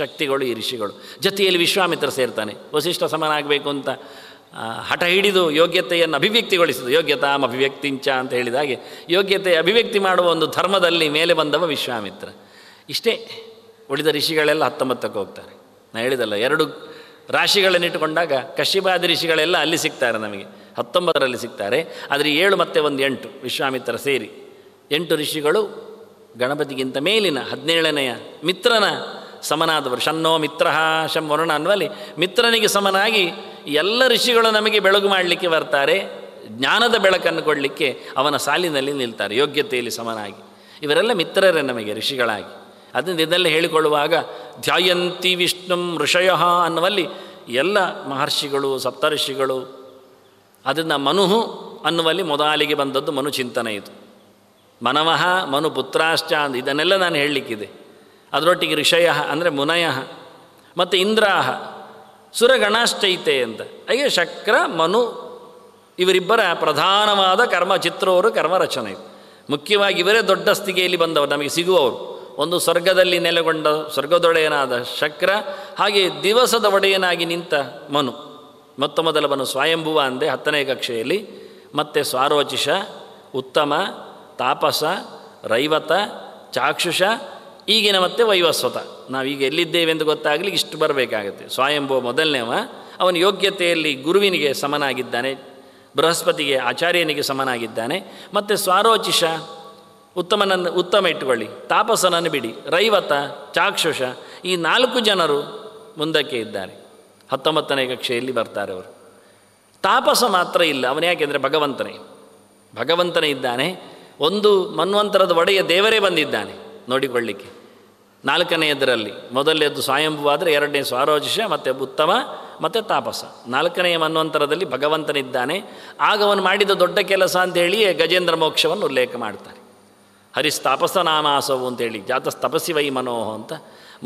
ಶಕ್ತಿಗಳು ಈ ಋಷಿಗಳು ಜೊತೆಯಲ್ಲಿ ವಿಶ್ವಾಮಿತ್ರ ಸೇರ್ತಾನೆ ವಸಿಷ್ಠ ಸಮನಾಗಬೇಕು ಅಂತ ಹಠ ಹಿಡಿದು ಯೋಗ್ಯತೆಯನ್ನು ಅಭಿವ್ಯಕ್ತಿಗೊಳಿಸಿದ ಯೋಗ್ಯತಾಂ ಅಭಿವ್ಯಕ್ತಿಂಚ ಅಂತ ಹೇಳಿದಾಗೆ ಯೋಗ್ಯತೆ ಅಭಿವ್ಯಕ್ತಿ ಮಾಡುವ ಒಂದು ಧರ್ಮದಲ್ಲಿ ಮೇಲೆ ಬಂದವ ವಿಶ್ವಾಮಿತ್ರ ಇಷ್ಟೇ ಉಳಿದ ಋಷಿಗಳೆಲ್ಲ ಹತ್ತೊಂಬತ್ತಕ್ಕೆ ಹೋಗ್ತಾರೆ ನಾನು ಹೇಳಿದಲ್ಲ ಎರಡು ರಾಶಿಗಳನ್ನಿಟ್ಟುಕೊಂಡಾಗ ಕಶಿಬಾದಿ ಋಷಿಗಳೆಲ್ಲ ಅಲ್ಲಿ ಸಿಗ್ತಾರೆ ನಮಗೆ ಹತ್ತೊಂಬತ್ತರಲ್ಲಿ ಸಿಗ್ತಾರೆ ಆದರೆ ಏಳು ಮತ್ತೆ ಒಂದು ಎಂಟು ವಿಶ್ವಾಮಿತ್ರ ಸೇರಿ ಎಂಟು ಋಷಿಗಳು ಗಣಪತಿಗಿಂತ ಮೇಲಿನ ಹದಿನೇಳನೆಯ ಮಿತ್ರನ ಸಮನಾದವರು ಶನ್ನೋ ಮಿತ್ರ ಶಂ ವರುಣ ಅನ್ನುವಲ್ಲಿ ಮಿತ್ರನಿಗೆ ಸಮನಾಗಿ ಎಲ್ಲ ಋಷಿಗಳು ನಮಗೆ ಬೆಳಗು ಮಾಡಲಿಕ್ಕೆ ಬರ್ತಾರೆ ಜ್ಞಾನದ ಬೆಳಕನ್ನು ಕೊಡಲಿಕ್ಕೆ ಅವನ ಸಾಲಿನಲ್ಲಿ ನಿಲ್ತಾರೆ ಯೋಗ್ಯತೆಯಲ್ಲಿ ಸಮನಾಗಿ ಇವರೆಲ್ಲ ಮಿತ್ರರೇ ನಮಗೆ ಋಷಿಗಳಾಗಿ ಅದರಿಂದ ಇದೆಲ್ಲ ಹೇಳಿಕೊಳ್ಳುವಾಗ ಧ್ಯಾಯಂತಿ ವಿಷ್ಣುಂ ಋಷಯ ಅನ್ನುವಲ್ಲಿ ಎಲ್ಲ ಮಹರ್ಷಿಗಳು ಋಷಿಗಳು ಅದನ್ನು ಮನುಹು ಅನ್ನುವಲ್ಲಿ ಮೊದಲಿಗೆ ಬಂದದ್ದು ಮನು ಚಿಂತನೆ ಇದು ಮನವಹ ಮನು ಪುತ್ರಾಶ್ಚ ಇದನ್ನೆಲ್ಲ ನಾನು ಹೇಳಲಿಕ್ಕಿದೆ ಅದರೊಟ್ಟಿಗೆ ಋಷಯ ಅಂದರೆ ಮುನಯ ಮತ್ತು ಇಂದ್ರಾಹ ಸುರಗಣಾಶ್ಚೈತೆ ಅಂತ ಹಾಗೆ ಶಕ್ರ ಮನು ಇವರಿಬ್ಬರ ಪ್ರಧಾನವಾದ ಕರ್ಮ ಚಿತ್ರವರು ಕರ್ಮ ರಚನೆ ಮುಖ್ಯವಾಗಿ ಇವರೇ ದೊಡ್ಡ ಸ್ಥಿಗೆಯಲ್ಲಿ ಬಂದವರು ನಮಗೆ ಸಿಗುವವರು ಒಂದು ಸ್ವರ್ಗದಲ್ಲಿ ನೆಲೆಗೊಂಡ ಸ್ವರ್ಗದೊಡೆಯನಾದ ಶಕ್ರ ಹಾಗೆ ದಿವಸದ ಒಡೆಯನಾಗಿ ನಿಂತ ಮನು ಮೊತ್ತ ಮೊದಲ ಮನು ಸ್ವಯಂಭುವ ಅಂದೆ ಹತ್ತನೇ ಕಕ್ಷೆಯಲ್ಲಿ ಮತ್ತೆ ಸ್ವಾರೋಚಿಷ ಉತ್ತಮ ತಾಪಸ ರೈವತ ಚಾಕ್ಷುಷ ಈಗಿನ ಮತ್ತೆ ವೈವಸ್ವತ ನಾವೀಗ ಎಲ್ಲಿದ್ದೇವೆಂದು ಗೊತ್ತಾಗಲಿ ಇಷ್ಟು ಬರಬೇಕಾಗುತ್ತೆ ಸ್ವಯಂಭವ ಮೊದಲನೇವ ಅವನ ಯೋಗ್ಯತೆಯಲ್ಲಿ ಗುರುವಿನಿಗೆ ಸಮನಾಗಿದ್ದಾನೆ ಬೃಹಸ್ಪತಿಗೆ ಆಚಾರ್ಯನಿಗೆ ಸಮನಾಗಿದ್ದಾನೆ ಮತ್ತು ಸ್ವಾರೋಚಿಷ ಉತ್ತಮನನ್ನು ಉತ್ತಮ ಇಟ್ಟುಕೊಳ್ಳಿ ತಾಪಸನನ್ನು ಬಿಡಿ ರೈವತ ಚಾಕ್ಷುಷ ಈ ನಾಲ್ಕು ಜನರು ಮುಂದಕ್ಕೆ ಇದ್ದಾರೆ ಹತ್ತೊಂಬತ್ತನೇ ಕಕ್ಷೆಯಲ್ಲಿ ಬರ್ತಾರೆ ಅವರು ತಾಪಸ ಮಾತ್ರ ಇಲ್ಲ ಅವನು ಯಾಕೆಂದರೆ ಭಗವಂತನೇ ಭಗವಂತನೇ ಇದ್ದಾನೆ ಒಂದು ಮನ್ವಂತರದ ಒಡೆಯ ದೇವರೇ ಬಂದಿದ್ದಾನೆ ನೋಡಿಕೊಳ್ಳಿಕ್ಕೆ ನಾಲ್ಕನೆಯದರಲ್ಲಿ ಮೊದಲನೇದ್ದು ಆದರೆ ಎರಡನೇ ಸ್ವಾರೋಜಿಷ ಮತ್ತು ಉತ್ತಮ ಮತ್ತು ತಾಪಸ ನಾಲ್ಕನೆಯ ಮನ್ವಂತರದಲ್ಲಿ ಭಗವಂತನಿದ್ದಾನೆ ಆಗ ಮಾಡಿದ ದೊಡ್ಡ ಕೆಲಸ ಅಂತೇಳಿಯೇ ಗಜೇಂದ್ರ ಮೋಕ್ಷವನ್ನು ಉಲ್ಲೇಖ ಮಾಡ್ತಾರೆ ಹರಿಸ್ತಾಪಸ ನಾಮಾಸವು ಅಂತೇಳಿ ಜಾತ ತಪಸ್ಸಿ ವೈ ಮನೋಹ ಅಂತ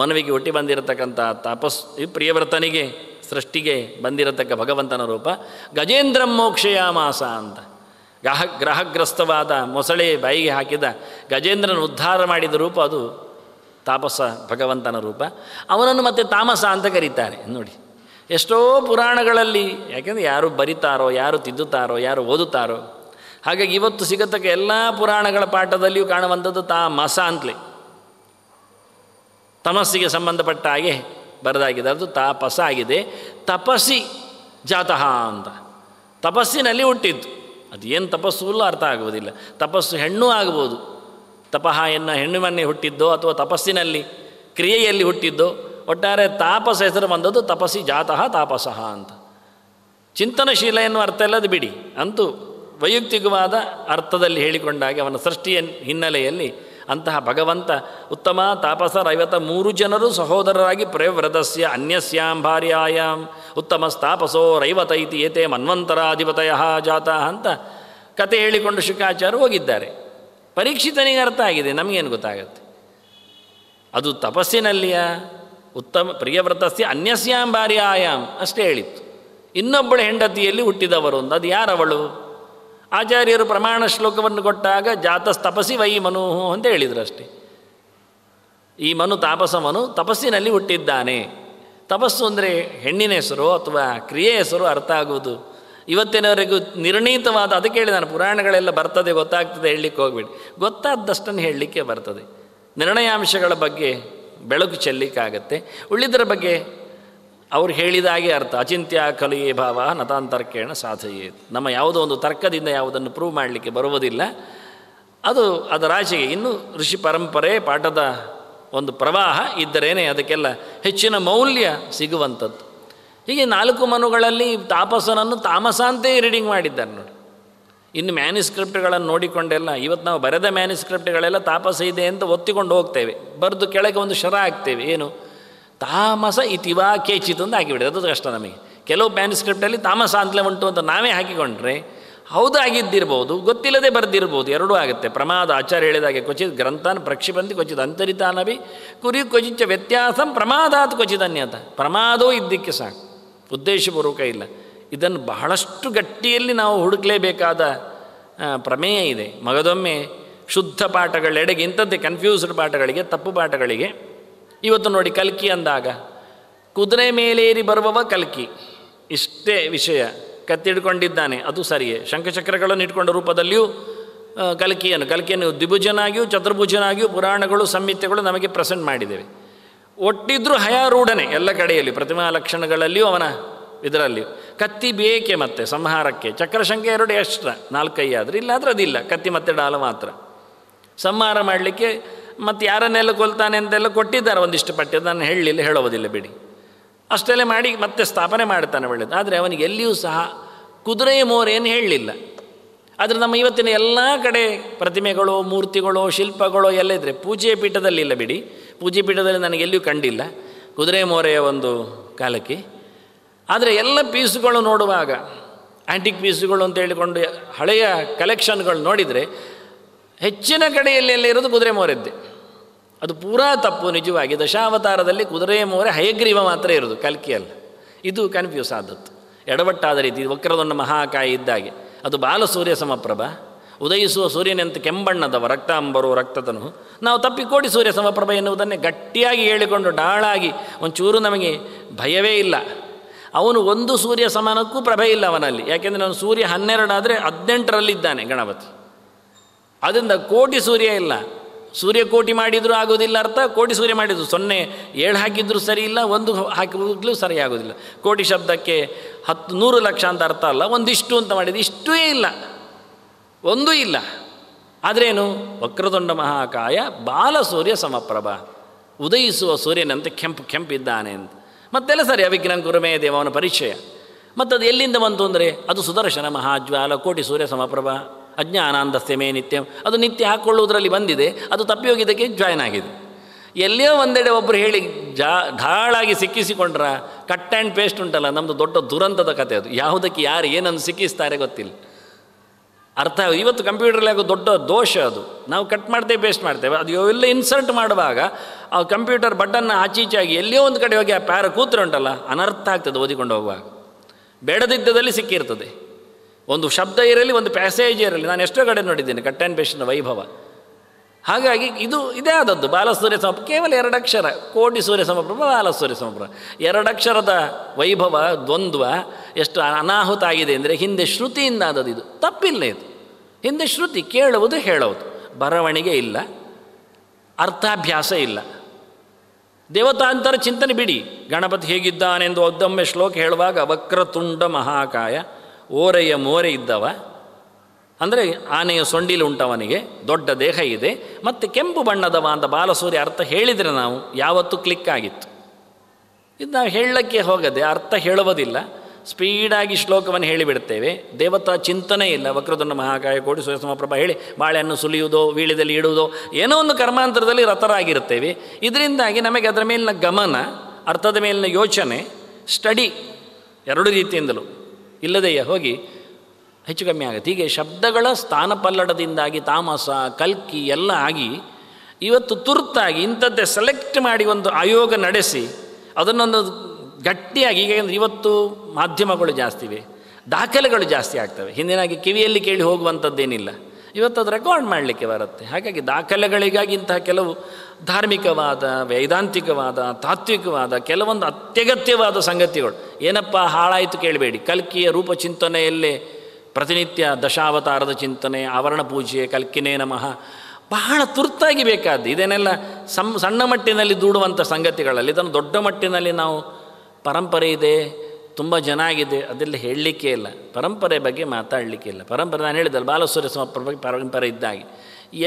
ಮನವಿಗೆ ಹುಟ್ಟಿ ಬಂದಿರತಕ್ಕಂಥ ತಾಪಸ್ ಪ್ರಿಯವ್ರತನಿಗೆ ಸೃಷ್ಟಿಗೆ ಬಂದಿರತಕ್ಕ ಭಗವಂತನ ರೂಪ ಗಜೇಂದ್ರ ಮೋಕ್ಷಯಾಮಾಸ ಅಂತ ಗ್ರಹ ಗ್ರಹಗ್ರಸ್ತವಾದ ಮೊಸಳೆ ಬಾಯಿಗೆ ಹಾಕಿದ ಗಜೇಂದ್ರನ ಉದ್ಧಾರ ಮಾಡಿದ ರೂಪ ಅದು ತಾಪಸ ಭಗವಂತನ ರೂಪ ಅವನನ್ನು ಮತ್ತೆ ತಾಮಸ ಅಂತ ಕರೀತಾರೆ ನೋಡಿ ಎಷ್ಟೋ ಪುರಾಣಗಳಲ್ಲಿ ಯಾಕೆಂದರೆ ಯಾರು ಬರಿತಾರೋ ಯಾರು ತಿದ್ದುತ್ತಾರೋ ಯಾರು ಓದುತ್ತಾರೋ ಹಾಗಾಗಿ ಇವತ್ತು ಸಿಗತಕ್ಕ ಎಲ್ಲ ಪುರಾಣಗಳ ಪಾಠದಲ್ಲಿಯೂ ಕಾಣುವಂಥದ್ದು ತಾಮಸ ಅಂತಲೇ ತಮಸ್ಸಿಗೆ ಸಂಬಂಧಪಟ್ಟ ಹಾಗೆ ಬರದಾಗಿದೆ ಅದು ತಾಪಸ ಆಗಿದೆ ತಪಸ್ಸಿ ಜಾತಃ ಅಂತ ತಪಸ್ಸಿನಲ್ಲಿ ಹುಟ್ಟಿದ್ದು ಏನು ತಪಸ್ಸು ಇಲ್ಲ ಅರ್ಥ ಆಗುವುದಿಲ್ಲ ತಪಸ್ಸು ಹೆಣ್ಣು ಆಗ್ಬೋದು ತಪಹ ಎನ್ನ ಹೆಣ್ಣು ಮನೆ ಹುಟ್ಟಿದ್ದೋ ಅಥವಾ ತಪಸ್ಸಿನಲ್ಲಿ ಕ್ರಿಯೆಯಲ್ಲಿ ಹುಟ್ಟಿದ್ದೋ ಒಟ್ಟಾರೆ ತಾಪಸ ಹೆಸರು ಬಂದದ್ದು ತಪಸ್ಸಿ ಜಾತಃ ತಾಪಸಃ ಅಂತ ಚಿಂತನಶೀಲ ಎನ್ನುವ ಅರ್ಥ ಅದು ಬಿಡಿ ಅಂತೂ ವೈಯಕ್ತಿಕವಾದ ಅರ್ಥದಲ್ಲಿ ಹೇಳಿಕೊಂಡಾಗ ಅವನ ಸೃಷ್ಟಿಯ ಹಿನ್ನೆಲೆಯಲ್ಲಿ ಅಂತಹ ಭಗವಂತ ಉತ್ತಮ ರೈವತ ಮೂರು ಜನರು ಸಹೋದರರಾಗಿ ಪ್ರವ್ರತಸ್ಯ ಅನ್ಯಸ್ಯಾಂ ಭಾರ್ಯಾಯಾಮ್ ಉತ್ತಮ ಸ್ಥಾಪಸೋ ರೈವತ ಇತಿ ಏತೆ ಮನ್ವಂತರಾಧಿಪತಯ ಜಾತ ಅಂತ ಕತೆ ಹೇಳಿಕೊಂಡು ಶುಕಾಚಾರ್ಯ ಹೋಗಿದ್ದಾರೆ ಪರೀಕ್ಷಿತನಿಗೆ ಅರ್ಥ ಆಗಿದೆ ನಮಗೇನು ಗೊತ್ತಾಗತ್ತೆ ಅದು ತಪಸ್ಸಿನಲ್ಲಿಯ ಉತ್ತಮ ಪ್ರಿಯವ್ರತಸ್ಯ ಅನ್ಯಸ್ಯಾಂ ಭಾರ್ಯಾಯಾಮ್ ಅಷ್ಟೇ ಹೇಳಿತ್ತು ಇನ್ನೊಬ್ಬಳು ಹೆಂಡತಿಯಲ್ಲಿ ಹುಟ್ಟಿದವರು ಅಂತ ಅದು ಯಾರವಳು ಆಚಾರ್ಯರು ಪ್ರಮಾಣ ಶ್ಲೋಕವನ್ನು ಕೊಟ್ಟಾಗ ಜಾತಸ್ತಪಸಿ ವೈ ಮನು ಅಂತ ಹೇಳಿದರು ಅಷ್ಟೇ ಈ ಮನು ತಾಪಸ ಮನು ತಪಸ್ಸಿನಲ್ಲಿ ಹುಟ್ಟಿದ್ದಾನೆ ತಪಸ್ಸು ಅಂದರೆ ಹೆಣ್ಣಿನ ಹೆಸರು ಅಥವಾ ಕ್ರಿಯೆ ಹೆಸರು ಅರ್ಥ ಆಗುವುದು ಇವತ್ತಿನವರೆಗೂ ನಿರ್ಣೀತವಾದ ಅದಕ್ಕೆ ಹೇಳಿ ನಾನು ಪುರಾಣಗಳೆಲ್ಲ ಬರ್ತದೆ ಗೊತ್ತಾಗ್ತದೆ ಹೇಳಲಿಕ್ಕೆ ಹೋಗ್ಬೇಡಿ ಗೊತ್ತಾದಷ್ಟನ್ನು ಹೇಳಲಿಕ್ಕೆ ಬರ್ತದೆ ನಿರ್ಣಯಾಂಶಗಳ ಬಗ್ಗೆ ಬೆಳಕು ಚೆಲ್ಲಿಕ್ಕಾಗತ್ತೆ ಉಳಿದರ ಬಗ್ಗೆ ಅವ್ರು ಹೇಳಿದಾಗೆ ಅರ್ಥ ಅಚಿಂತ್ಯ ಕಲಿಯೇ ಭಾವ ನತಾಂತರ್ಕೇಣ ಸಾಧೆಯೇ ನಮ್ಮ ಯಾವುದೋ ಒಂದು ತರ್ಕದಿಂದ ಯಾವುದನ್ನು ಪ್ರೂವ್ ಮಾಡಲಿಕ್ಕೆ ಬರುವುದಿಲ್ಲ ಅದು ಆಚೆಗೆ ಇನ್ನು ಋಷಿ ಪರಂಪರೆ ಪಾಠದ ಒಂದು ಪ್ರವಾಹ ಇದ್ದರೇನೆ ಅದಕ್ಕೆಲ್ಲ ಹೆಚ್ಚಿನ ಮೌಲ್ಯ ಸಿಗುವಂಥದ್ದು ಹೀಗೆ ನಾಲ್ಕು ಮನುಗಳಲ್ಲಿ ತಾಪಸನನ್ನು ತಾಮಸ ಅಂತೇ ರೀಡಿಂಗ್ ಮಾಡಿದ್ದಾರೆ ನೋಡಿ ಇನ್ನು ಮ್ಯಾನಿಸ್ಕ್ರಿಪ್ಟ್ಗಳನ್ನು ನೋಡಿಕೊಂಡೆಲ್ಲ ಇವತ್ತು ನಾವು ಬರೆದ ಮ್ಯಾನಿಸ್ಕ್ರಿಪ್ಟ್ಗಳೆಲ್ಲ ತಾಪಸ ಇದೆ ಅಂತ ಒತ್ತಿಕೊಂಡು ಹೋಗ್ತೇವೆ ಬರೆದು ಕೆಳಗೆ ಒಂದು ಶರ ಆಗ್ತೇವೆ ಏನು ತಾಮಸ ಇತಿವ ಕೇಚಿತ್ ಅಂತ ಹಾಕಿಬಿಡಿದೆ ಅದು ಕಷ್ಟ ನಮಗೆ ಕೆಲವು ಪ್ಯಾನ್ಸ್ಕ್ರಿಪ್ಟಲ್ಲಿ ತಾಮಸ ಅಂತಲೇ ಉಂಟು ಅಂತ ನಾವೇ ಹಾಕಿಕೊಂಡ್ರೆ ಹೌದು ಆಗಿದ್ದಿರ್ಬೋದು ಗೊತ್ತಿಲ್ಲದೆ ಬರೆದಿರ್ಬೋದು ಎರಡೂ ಆಗುತ್ತೆ ಪ್ರಮಾದ ಆಚಾರ್ಯ ಹೇಳಿದಾಗೆ ಕ್ವಚಿತ್ ಗ್ರಂಥಾನ್ ಪ್ರಕ್ಷಿಪಂತಿ ಕೊಚಿತ್ ಅಂತರಿತಾನವಿ ಕುರಿ ಕೊಚಿಚ್ಚ ವ್ಯತ್ಯಾಸಂ ಪ್ರಮಾದಾತ್ ಕ್ವಚಿತ್ ಅನ್ಯತ ಪ್ರಮಾದೋ ಇದ್ದಕ್ಕೆ ಸಾಕು ಉದ್ದೇಶಪೂರ್ವಕ ಇಲ್ಲ ಇದನ್ನು ಬಹಳಷ್ಟು ಗಟ್ಟಿಯಲ್ಲಿ ನಾವು ಹುಡುಕಲೇಬೇಕಾದ ಪ್ರಮೇಯ ಇದೆ ಮಗದೊಮ್ಮೆ ಶುದ್ಧ ಪಾಠಗಳೆಡೆಗೆ ಇಂಥದ್ದೇ ಕನ್ಫ್ಯೂಸ್ಡ್ ಪಾಠಗಳಿಗೆ ತಪ್ಪು ಪಾಠಗಳಿಗೆ ಇವತ್ತು ನೋಡಿ ಕಲ್ಕಿ ಅಂದಾಗ ಕುದುರೆ ಮೇಲೇರಿ ಬರುವವ ಕಲ್ಕಿ ಇಷ್ಟೇ ವಿಷಯ ಕತ್ತಿಡ್ಕೊಂಡಿದ್ದಾನೆ ಅದು ಸರಿಯೇ ಶಂಖಚಕ್ರಗಳನ್ನು ಇಟ್ಕೊಂಡ ರೂಪದಲ್ಲಿಯೂ ಕಲ್ಕಿಯನ್ನು ಕಲ್ಕಿಯನ್ನು ದ್ವಿಭುಜನಾಗಿಯೂ ಚತುರ್ಭುಜನಾಗಿಯೂ ಪುರಾಣಗಳು ಸಂಹಿತೆಗಳು ನಮಗೆ ಪ್ರೆಸೆಂಟ್ ಮಾಡಿದ್ದೇವೆ ಒಟ್ಟಿದ್ರೂ ಹಯಾರೂಢನೆ ಎಲ್ಲ ಕಡೆಯಲ್ಲಿ ಪ್ರತಿಮಾ ಲಕ್ಷಣಗಳಲ್ಲಿಯೂ ಅವನ ಇದರಲ್ಲಿಯೂ ಕತ್ತಿ ಬೇಕೆ ಮತ್ತೆ ಸಂಹಾರಕ್ಕೆ ಚಕ್ರಶಂಖ್ಯೆ ಎರಡು ಎಷ್ಟ ನಾಲ್ಕೈ ಆದರೆ ಇಲ್ಲಾದರೂ ಅದಿಲ್ಲ ಕತ್ತಿ ಮತ್ತೆ ಡಾಲ ಮಾತ್ರ ಸಂಹಾರ ಮಾಡಲಿಕ್ಕೆ ಮತ್ತು ಯಾರನ್ನೆಲ್ಲ ಕೊಲ್ತಾನೆ ಅಂತೆಲ್ಲ ಕೊಟ್ಟಿದ್ದಾರೆ ಒಂದಿಷ್ಟು ಪಠ್ಯ ನಾನು ಹೇಳಲಿಲ್ಲ ಹೇಳೋದಿಲ್ಲ ಬಿಡಿ ಅಷ್ಟೆಲ್ಲ ಮಾಡಿ ಮತ್ತೆ ಸ್ಥಾಪನೆ ಮಾಡ್ತಾನೆ ಒಳ್ಳೆಯದು ಆದರೆ ಅವನಿಗೆ ಎಲ್ಲಿಯೂ ಸಹ ಕುದುರೆ ಮೋರೇನು ಹೇಳಲಿಲ್ಲ ಆದರೆ ನಮ್ಮ ಇವತ್ತಿನ ಎಲ್ಲ ಕಡೆ ಪ್ರತಿಮೆಗಳು ಮೂರ್ತಿಗಳು ಶಿಲ್ಪಗಳು ಎಲ್ಲ ಇದ್ದರೆ ಪೂಜೆ ಪೀಠದಲ್ಲಿ ಇಲ್ಲ ಬಿಡಿ ಪೂಜೆ ಪೀಠದಲ್ಲಿ ನನಗೆ ಎಲ್ಲಿಯೂ ಕಂಡಿಲ್ಲ ಕುದುರೆ ಮೋರೆಯ ಒಂದು ಕಾಲಕ್ಕೆ ಆದರೆ ಎಲ್ಲ ಪೀಸುಗಳು ನೋಡುವಾಗ ಆ್ಯಂಟಿಕ್ ಪೀಸುಗಳು ಅಂತ ಹೇಳಿಕೊಂಡು ಹಳೆಯ ಕಲೆಕ್ಷನ್ಗಳು ನೋಡಿದರೆ ಹೆಚ್ಚಿನ ಕಡೆಯಲ್ಲಿ ಇರೋದು ಕುದುರೆ ಮೋರೆದ್ದೆ ಅದು ಪೂರಾ ತಪ್ಪು ನಿಜವಾಗಿ ದಶಾವತಾರದಲ್ಲಿ ಕುದುರೆ ಮೋರೆ ಹಯಗ್ರೀವ ಮಾತ್ರ ಇರೋದು ಕಲ್ಕಿಯಲ್ಲ ಇದು ಕನ್ಫ್ಯೂಸ್ ಆದದ್ದು ಎಡವಟ್ಟಾದ ರೀತಿ ವಕ್ರದೊಂದು ಮಹಾಕಾಯಿ ಇದ್ದಾಗೆ ಅದು ಬಾಲ ಸೂರ್ಯ ಸಮಪ್ರಭ ಉದಯಿಸುವ ಸೂರ್ಯನೆಂತ ಕೆಂಬಣ್ಣದವ ಅಂಬರು ರಕ್ತತನು ನಾವು ತಪ್ಪಿ ಸೂರ್ಯ ಸಮಪ್ರಭ ಎನ್ನುವುದನ್ನೇ ಗಟ್ಟಿಯಾಗಿ ಹೇಳಿಕೊಂಡು ಡಾಳಾಗಿ ಒಂಚೂರು ನಮಗೆ ಭಯವೇ ಇಲ್ಲ ಅವನು ಒಂದು ಸೂರ್ಯ ಸಮಾನಕ್ಕೂ ಪ್ರಭೆ ಇಲ್ಲ ಅವನಲ್ಲಿ ಯಾಕೆಂದರೆ ಅವನು ಸೂರ್ಯ ಹನ್ನೆರಡಾದರೆ ಹದಿನೆಂಟರಲ್ಲಿದ್ದಾನೆ ಗಣಪತಿ ಅದರಿಂದ ಕೋಟಿ ಸೂರ್ಯ ಇಲ್ಲ ಸೂರ್ಯ ಕೋಟಿ ಮಾಡಿದರೂ ಆಗೋದಿಲ್ಲ ಅರ್ಥ ಕೋಟಿ ಸೂರ್ಯ ಮಾಡಿದ್ರು ಸೊನ್ನೆ ಏಳು ಹಾಕಿದ್ರೂ ಸರಿ ಇಲ್ಲ ಒಂದು ಹಾಕಿದ್ಲೂ ಸರಿ ಆಗೋದಿಲ್ಲ ಕೋಟಿ ಶಬ್ದಕ್ಕೆ ಹತ್ತು ನೂರು ಲಕ್ಷ ಅಂತ ಅರ್ಥ ಅಲ್ಲ ಒಂದಿಷ್ಟು ಅಂತ ಮಾಡಿದ್ದು ಇಷ್ಟೂ ಇಲ್ಲ ಒಂದೂ ಇಲ್ಲ ಆದ್ರೇನು ವಕ್ರದೊಂಡ ಮಹಾಕಾಯ ಬಾಲ ಸೂರ್ಯ ಸಮಪ್ರಭ ಉದಯಿಸುವ ಸೂರ್ಯನಂತೆ ಕೆಂಪು ಕೆಂಪಿದ್ದಾನೆ ಅಂತ ಮತ್ತೆಲ್ಲ ಸರಿ ಅವಿಜ್ಞಾನ ಗುರುಮೇ ದೇವನ ಪರಿಚಯ ಅದು ಎಲ್ಲಿಂದ ಬಂತು ಅಂದರೆ ಅದು ಸುದರ್ಶನ ಮಹಾಜ್ವಾಲ ಕೋಟಿ ಸೂರ್ಯ ಸಮಪ್ರಭ ಅಜ್ಞಾನಾಂಧಸ್ಯ ಮೇ ನಿತ್ಯ ಅದು ನಿತ್ಯ ಹಾಕ್ಕೊಳ್ಳುವುದರಲ್ಲಿ ಬಂದಿದೆ ಅದು ತಪ್ಪಿ ಹೋಗಿದ್ದಕ್ಕೆ ಜಾಯ್ನ್ ಆಗಿದೆ ಎಲ್ಲಿಯೋ ಒಂದೆಡೆ ಒಬ್ಬರು ಹೇಳಿ ಜಾ ಢಾಳಾಗಿ ಸಿಕ್ಕಿಸಿಕೊಂಡ್ರ ಕಟ್ ಆ್ಯಂಡ್ ಪೇಸ್ಟ್ ಉಂಟಲ್ಲ ನಮ್ಮದು ದೊಡ್ಡ ದುರಂತದ ಕತೆ ಅದು ಯಾವುದಕ್ಕೆ ಯಾರು ಏನನ್ನು ಸಿಕ್ಕಿಸ್ತಾರೆ ಗೊತ್ತಿಲ್ಲ ಅರ್ಥ ಇವತ್ತು ಕಂಪ್ಯೂಟ್ರಲ್ಲಿ ಆಗೋ ದೊಡ್ಡ ದೋಷ ಅದು ನಾವು ಕಟ್ ಮಾಡ್ತೇವೆ ಪೇಸ್ಟ್ ಮಾಡ್ತೇವೆ ಅದು ಎಲ್ಲ ಇನ್ಸರ್ಟ್ ಮಾಡುವಾಗ ಆ ಕಂಪ್ಯೂಟರ್ ಬಟನ್ನ ಆಚೀಚಾಗಿ ಎಲ್ಲಿಯೋ ಒಂದು ಕಡೆ ಹೋಗಿ ಆ ಪ್ಯಾರ ಕೂತ್ರೆ ಉಂಟಲ್ಲ ಅನರ್ಥ ಆಗ್ತದೆ ಓದಿಕೊಂಡು ಹೋಗುವಾಗ ಬೇಡದಿದ್ದದಲ್ಲಿ ಸಿಕ್ಕಿರ್ತದೆ ಒಂದು ಶಬ್ದ ಇರಲಿ ಒಂದು ಪ್ಯಾಸೇಜ್ ಇರಲಿ ನಾನು ಎಷ್ಟೋ ಕಡೆ ನೋಡಿದ್ದೀನಿ ಕಟ್ ಆ್ಯಂಡ್ ವೈಭವ ಹಾಗಾಗಿ ಇದು ಇದೇ ಆದದ್ದು ಬಾಲಸೂರ್ಯ ಸಮ ಕೇವಲ ಎರಡಕ್ಷರ ಕೋಟಿ ಸೂರ್ಯ ಸಮಪ್ರಭ ಬಾಲಸೂರ್ಯ ಸಮಪ್ರಭ ಎರಡಕ್ಷರದ ವೈಭವ ದ್ವಂದ್ವ ಎಷ್ಟು ಅನಾಹುತ ಆಗಿದೆ ಅಂದರೆ ಹಿಂದೆ ಶ್ರುತಿಯಿಂದ ಆದದ್ದು ಇದು ತಪ್ಪಿಲ್ಲ ಇದು ಹಿಂದೆ ಶ್ರುತಿ ಕೇಳುವುದು ಹೇಳುವುದು ಬರವಣಿಗೆ ಇಲ್ಲ ಅರ್ಥಾಭ್ಯಾಸ ಇಲ್ಲ ದೇವತಾಂತರ ಚಿಂತನೆ ಬಿಡಿ ಗಣಪತಿ ಹೇಗಿದ್ದಾನೆಂದು ಒದ್ದೊಮ್ಮೆ ಶ್ಲೋಕ ಹೇಳುವಾಗ ವಕ್ರತುಂಡ ಮಹಾಕಾಯ ಓರೆಯ ಮೋರೆ ಇದ್ದವ ಅಂದರೆ ಆನೆಯ ಸೊಂಡಿಲು ಉಂಟವನಿಗೆ ದೊಡ್ಡ ದೇಹ ಇದೆ ಮತ್ತು ಕೆಂಪು ಬಣ್ಣದವ ಅಂತ ಬಾಲಸೂರಿ ಅರ್ಥ ಹೇಳಿದರೆ ನಾವು ಯಾವತ್ತೂ ಕ್ಲಿಕ್ ಆಗಿತ್ತು ಇದು ನಾವು ಹೇಳಕ್ಕೆ ಹೋಗದೆ ಅರ್ಥ ಹೇಳುವುದಿಲ್ಲ ಸ್ಪೀಡಾಗಿ ಶ್ಲೋಕವನ್ನು ಹೇಳಿಬಿಡ್ತೇವೆ ದೇವತಾ ಚಿಂತನೆ ಇಲ್ಲ ವಕ್ರದುಂಡ ಮಹಾಕಾಯ ಕೋಡಿ ಸುರಸಮಪ್ರಭ ಹೇಳಿ ಬಾಳೆಹಣ್ಣು ಸುಲಿಯುವುದೋ ವೀಳ್ಯದಲ್ಲಿ ಇಡುವುದೋ ಏನೋ ಒಂದು ಕರ್ಮಾಂತರದಲ್ಲಿ ರಥರಾಗಿರ್ತೇವೆ ಇದರಿಂದಾಗಿ ನಮಗೆ ಅದರ ಮೇಲಿನ ಗಮನ ಅರ್ಥದ ಮೇಲಿನ ಯೋಚನೆ ಸ್ಟಡಿ ಎರಡು ರೀತಿಯಿಂದಲೂ ಇಲ್ಲದೆಯೇ ಹೋಗಿ ಹೆಚ್ಚು ಕಮ್ಮಿ ಆಗುತ್ತೆ ಹೀಗೆ ಶಬ್ದಗಳ ಸ್ಥಾನ ಪಲ್ಲಡದಿಂದಾಗಿ ತಾಮಸ ಕಲ್ಕಿ ಎಲ್ಲ ಆಗಿ ಇವತ್ತು ತುರ್ತಾಗಿ ಇಂಥದ್ದೇ ಸೆಲೆಕ್ಟ್ ಮಾಡಿ ಒಂದು ಆಯೋಗ ನಡೆಸಿ ಅದನ್ನೊಂದು ಗಟ್ಟಿಯಾಗಿ ಈಗ ಇವತ್ತು ಮಾಧ್ಯಮಗಳು ಜಾಸ್ತಿ ಇವೆ ದಾಖಲೆಗಳು ಜಾಸ್ತಿ ಆಗ್ತವೆ ಹಿಂದಿನಾಗಿ ಕಿವಿಯಲ್ಲಿ ಕೇಳಿ ಹೋಗುವಂಥದ್ದೇನಿಲ್ಲ ಇವತ್ತು ಅದು ರೆಕಾರ್ಡ್ ಮಾಡಲಿಕ್ಕೆ ಬರುತ್ತೆ ಹಾಗಾಗಿ ದಾಖಲೆಗಳಿಗಾಗಿ ಇಂತಹ ಕೆಲವು ಧಾರ್ಮಿಕವಾದ ವೈದಾಂತಿಕವಾದ ತಾತ್ವಿಕವಾದ ಕೆಲವೊಂದು ಅತ್ಯಗತ್ಯವಾದ ಸಂಗತಿಗಳು ಏನಪ್ಪ ಹಾಳಾಯಿತು ಕೇಳಬೇಡಿ ಕಲ್ಕಿಯ ರೂಪ ಚಿಂತನೆಯಲ್ಲೇ ಪ್ರತಿನಿತ್ಯ ದಶಾವತಾರದ ಚಿಂತನೆ ಆವರಣ ಪೂಜೆ ಕಲ್ಕಿನೇ ನಮಃ ಬಹಳ ತುರ್ತಾಗಿ ಬೇಕಾದ್ದು ಇದೇನೆಲ್ಲ ಸಮ್ ಸಣ್ಣ ಮಟ್ಟಿನಲ್ಲಿ ದೂಡುವಂಥ ಸಂಗತಿಗಳಲ್ಲಿ ಇದನ್ನು ದೊಡ್ಡ ಮಟ್ಟಿನಲ್ಲಿ ನಾವು ಪರಂಪರೆ ಇದೆ ತುಂಬ ಚೆನ್ನಾಗಿದೆ ಅದೆಲ್ಲ ಹೇಳಲಿಕ್ಕೆ ಇಲ್ಲ ಪರಂಪರೆ ಬಗ್ಗೆ ಮಾತಾಡಲಿಕ್ಕೆ ಇಲ್ಲ ಪರಂಪರೆ ನಾನು ಹೇಳಿದ್ದಲ್ಲ ಬಾಲಸೂರ್ಯ ಸಮರ್ಪರ ಬಗ್ಗೆ ಪರಂಪರೆ ಇದ್ದಾಗಿ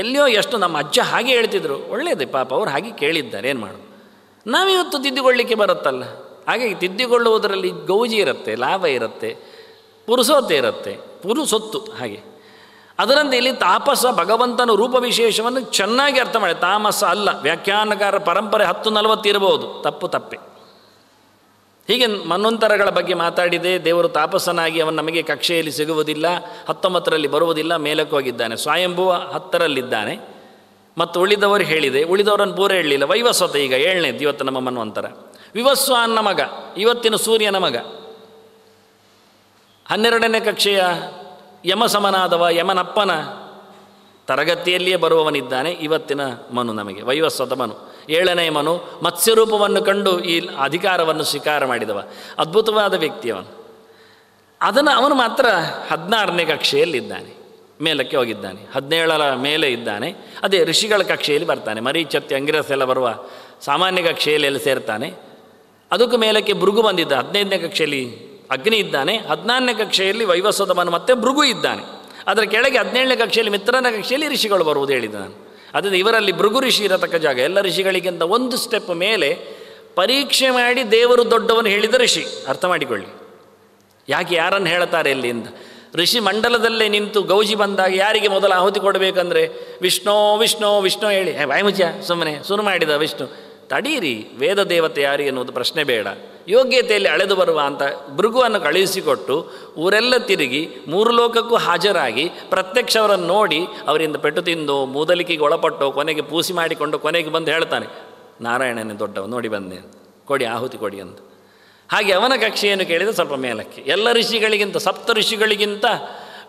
ಎಲ್ಲಿಯೋ ಎಷ್ಟು ನಮ್ಮ ಅಜ್ಜ ಹಾಗೆ ಹೇಳ್ತಿದ್ರು ಒಳ್ಳೆಯದೇ ಪಾಪ ಅವ್ರು ಹಾಗೆ ಕೇಳಿದ್ದಾರೆ ಏನು ಮಾಡೋದು ನಾವಿವತ್ತು ತಿದ್ದುಕೊಳ್ಳಿಕ್ಕೆ ಬರುತ್ತಲ್ಲ ಹಾಗೆ ತಿದ್ದಿಕೊಳ್ಳುವುದರಲ್ಲಿ ಗೌಜಿ ಇರುತ್ತೆ ಲಾಭ ಇರುತ್ತೆ ಪುರುಸೋತೆ ಇರುತ್ತೆ ಪುರು ಸೊತ್ತು ಹಾಗೆ ಅದರಂತೆ ಇಲ್ಲಿ ತಾಪಸ ಭಗವಂತನ ರೂಪ ವಿಶೇಷವನ್ನು ಚೆನ್ನಾಗಿ ಅರ್ಥ ಮಾಡಿ ತಾಮಸ ಅಲ್ಲ ವ್ಯಾಖ್ಯಾನಕಾರ ಪರಂಪರೆ ಹತ್ತು ನಲವತ್ತು ಇರಬಹುದು ತಪ್ಪು ತಪ್ಪೆ ಹೀಗೆ ಮನ್ವಂತರಗಳ ಬಗ್ಗೆ ಮಾತಾಡಿದೆ ದೇವರು ತಾಪಸನಾಗಿ ಅವನು ನಮಗೆ ಕಕ್ಷೆಯಲ್ಲಿ ಸಿಗುವುದಿಲ್ಲ ಹತ್ತೊಂಬತ್ತರಲ್ಲಿ ಬರುವುದಿಲ್ಲ ಮೇಲಕ್ಕೋಗಿದ್ದಾನೆ ಹೋಗಿದ್ದಾನೆ ಸ್ವಯಂಭುವ ಹತ್ತರಲ್ಲಿದ್ದಾನೆ ಮತ್ತು ಉಳಿದವರು ಹೇಳಿದೆ ಉಳಿದವರನ್ನು ಪೂರ ಹೇಳಲಿಲ್ಲ ವೈವಸ್ವತೆ ಈಗ ಏಳನೇದು ಇವತ್ತು ನಮ್ಮ ಮನ್ವಂತರ ಅನ್ನ ಮಗ ಇವತ್ತಿನ ಸೂರ್ಯನ ಮಗ ಹನ್ನೆರಡನೇ ಕಕ್ಷೆಯ ಯಮ ಸಮನಾದವ ಯಮನಪ್ಪನ ತರಗತಿಯಲ್ಲಿಯೇ ಬರುವವನಿದ್ದಾನೆ ಇವತ್ತಿನ ಮನು ನಮಗೆ ವೈವಸ್ವತ ಮನು ಏಳನೇ ಮನು ಮತ್ಸ್ಯರೂಪವನ್ನು ಕಂಡು ಈ ಅಧಿಕಾರವನ್ನು ಸ್ವೀಕಾರ ಮಾಡಿದವ ಅದ್ಭುತವಾದ ವ್ಯಕ್ತಿಯವನು ಅದನ್ನು ಅವನು ಮಾತ್ರ ಹದಿನಾರನೇ ಕಕ್ಷೆಯಲ್ಲಿದ್ದಾನೆ ಮೇಲಕ್ಕೆ ಹೋಗಿದ್ದಾನೆ ಹದಿನೇಳರ ಮೇಲೆ ಇದ್ದಾನೆ ಅದೇ ಋಷಿಗಳ ಕಕ್ಷೆಯಲ್ಲಿ ಬರ್ತಾನೆ ಮರೀಚತ್ಯ ಅಂಗಿರಸ್ ಎಲ್ಲ ಬರುವ ಸಾಮಾನ್ಯ ಕಕ್ಷೆಯಲ್ಲಿ ಎಲ್ಲಿ ಸೇರ್ತಾನೆ ಅದಕ್ಕೆ ಮೇಲಕ್ಕೆ ಭೃಗು ಬಂದಿದ್ದ ಹದಿನೈದನೇ ಕಕ್ಷೆಯಲ್ಲಿ ಅಗ್ನಿ ಇದ್ದಾನೆ ಹದಿನಾರನೇ ಕಕ್ಷೆಯಲ್ಲಿ ವೈವಸ್ವತಮನು ಮತ್ತೆ ಭೃಗು ಇದ್ದಾನೆ ಅದರ ಕೆಳಗೆ ಹದಿನೇಳನೇ ಕಕ್ಷೆಯಲ್ಲಿ ಮಿತ್ರನ ಕಕ್ಷೆಯಲ್ಲಿ ಋಷಿಗಳು ಬರುವುದು ಹೇಳಿದ ನಾನು ಅದರಿಂದ ಇವರಲ್ಲಿ ಭೃಗು ಋಷಿ ಇರತಕ್ಕ ಜಾಗ ಎಲ್ಲ ಋಷಿಗಳಿಗಿಂತ ಒಂದು ಸ್ಟೆಪ್ ಮೇಲೆ ಪರೀಕ್ಷೆ ಮಾಡಿ ದೇವರು ದೊಡ್ಡವನು ಹೇಳಿದ ಋಷಿ ಅರ್ಥ ಮಾಡಿಕೊಳ್ಳಿ ಯಾಕೆ ಯಾರನ್ನು ಹೇಳ್ತಾರೆ ಇಲ್ಲಿಂದ ಋಷಿ ಮಂಡಲದಲ್ಲೇ ನಿಂತು ಗೌಜಿ ಬಂದಾಗ ಯಾರಿಗೆ ಮೊದಲು ಆಹುತಿ ಕೊಡಬೇಕಂದ್ರೆ ವಿಷ್ಣೋ ವಿಷ್ಣು ವಿಷ್ಣು ಹೇಳಿ ಬಾಯ್ ಮುಚ್ಚ ಸುಮ್ಮನೆ ಸುರು ಮಾಡಿದ ವಿಷ್ಣು ತಡೀರಿ ವೇದ ದೇವತೆ ಯಾರಿ ಎನ್ನುವುದು ಪ್ರಶ್ನೆ ಬೇಡ ಯೋಗ್ಯತೆಯಲ್ಲಿ ಅಳೆದು ಬರುವ ಅಂತ ಭೃಗುವನ್ನು ಕಳುಹಿಸಿಕೊಟ್ಟು ಊರೆಲ್ಲ ತಿರುಗಿ ಮೂರು ಲೋಕಕ್ಕೂ ಹಾಜರಾಗಿ ಪ್ರತ್ಯಕ್ಷವರನ್ನು ನೋಡಿ ಅವರಿಂದ ಪೆಟ್ಟು ತಿಂದು ಮೂದಲಿಕೆಗೆ ಒಳಪಟ್ಟು ಕೊನೆಗೆ ಪೂಸಿ ಮಾಡಿಕೊಂಡು ಕೊನೆಗೆ ಬಂದು ಹೇಳ್ತಾನೆ ನಾರಾಯಣನೇ ದೊಡ್ಡವ ನೋಡಿ ಬಂದೆ ಕೊಡಿ ಆಹುತಿ ಕೊಡಿ ಅಂತ ಹಾಗೆ ಅವನ ಕಕ್ಷೆಯನ್ನು ಕೇಳಿದರೆ ಸ್ವಲ್ಪ ಮೇಲಕ್ಕೆ ಎಲ್ಲ ಋಷಿಗಳಿಗಿಂತ ಸಪ್ತ ಋಷಿಗಳಿಗಿಂತ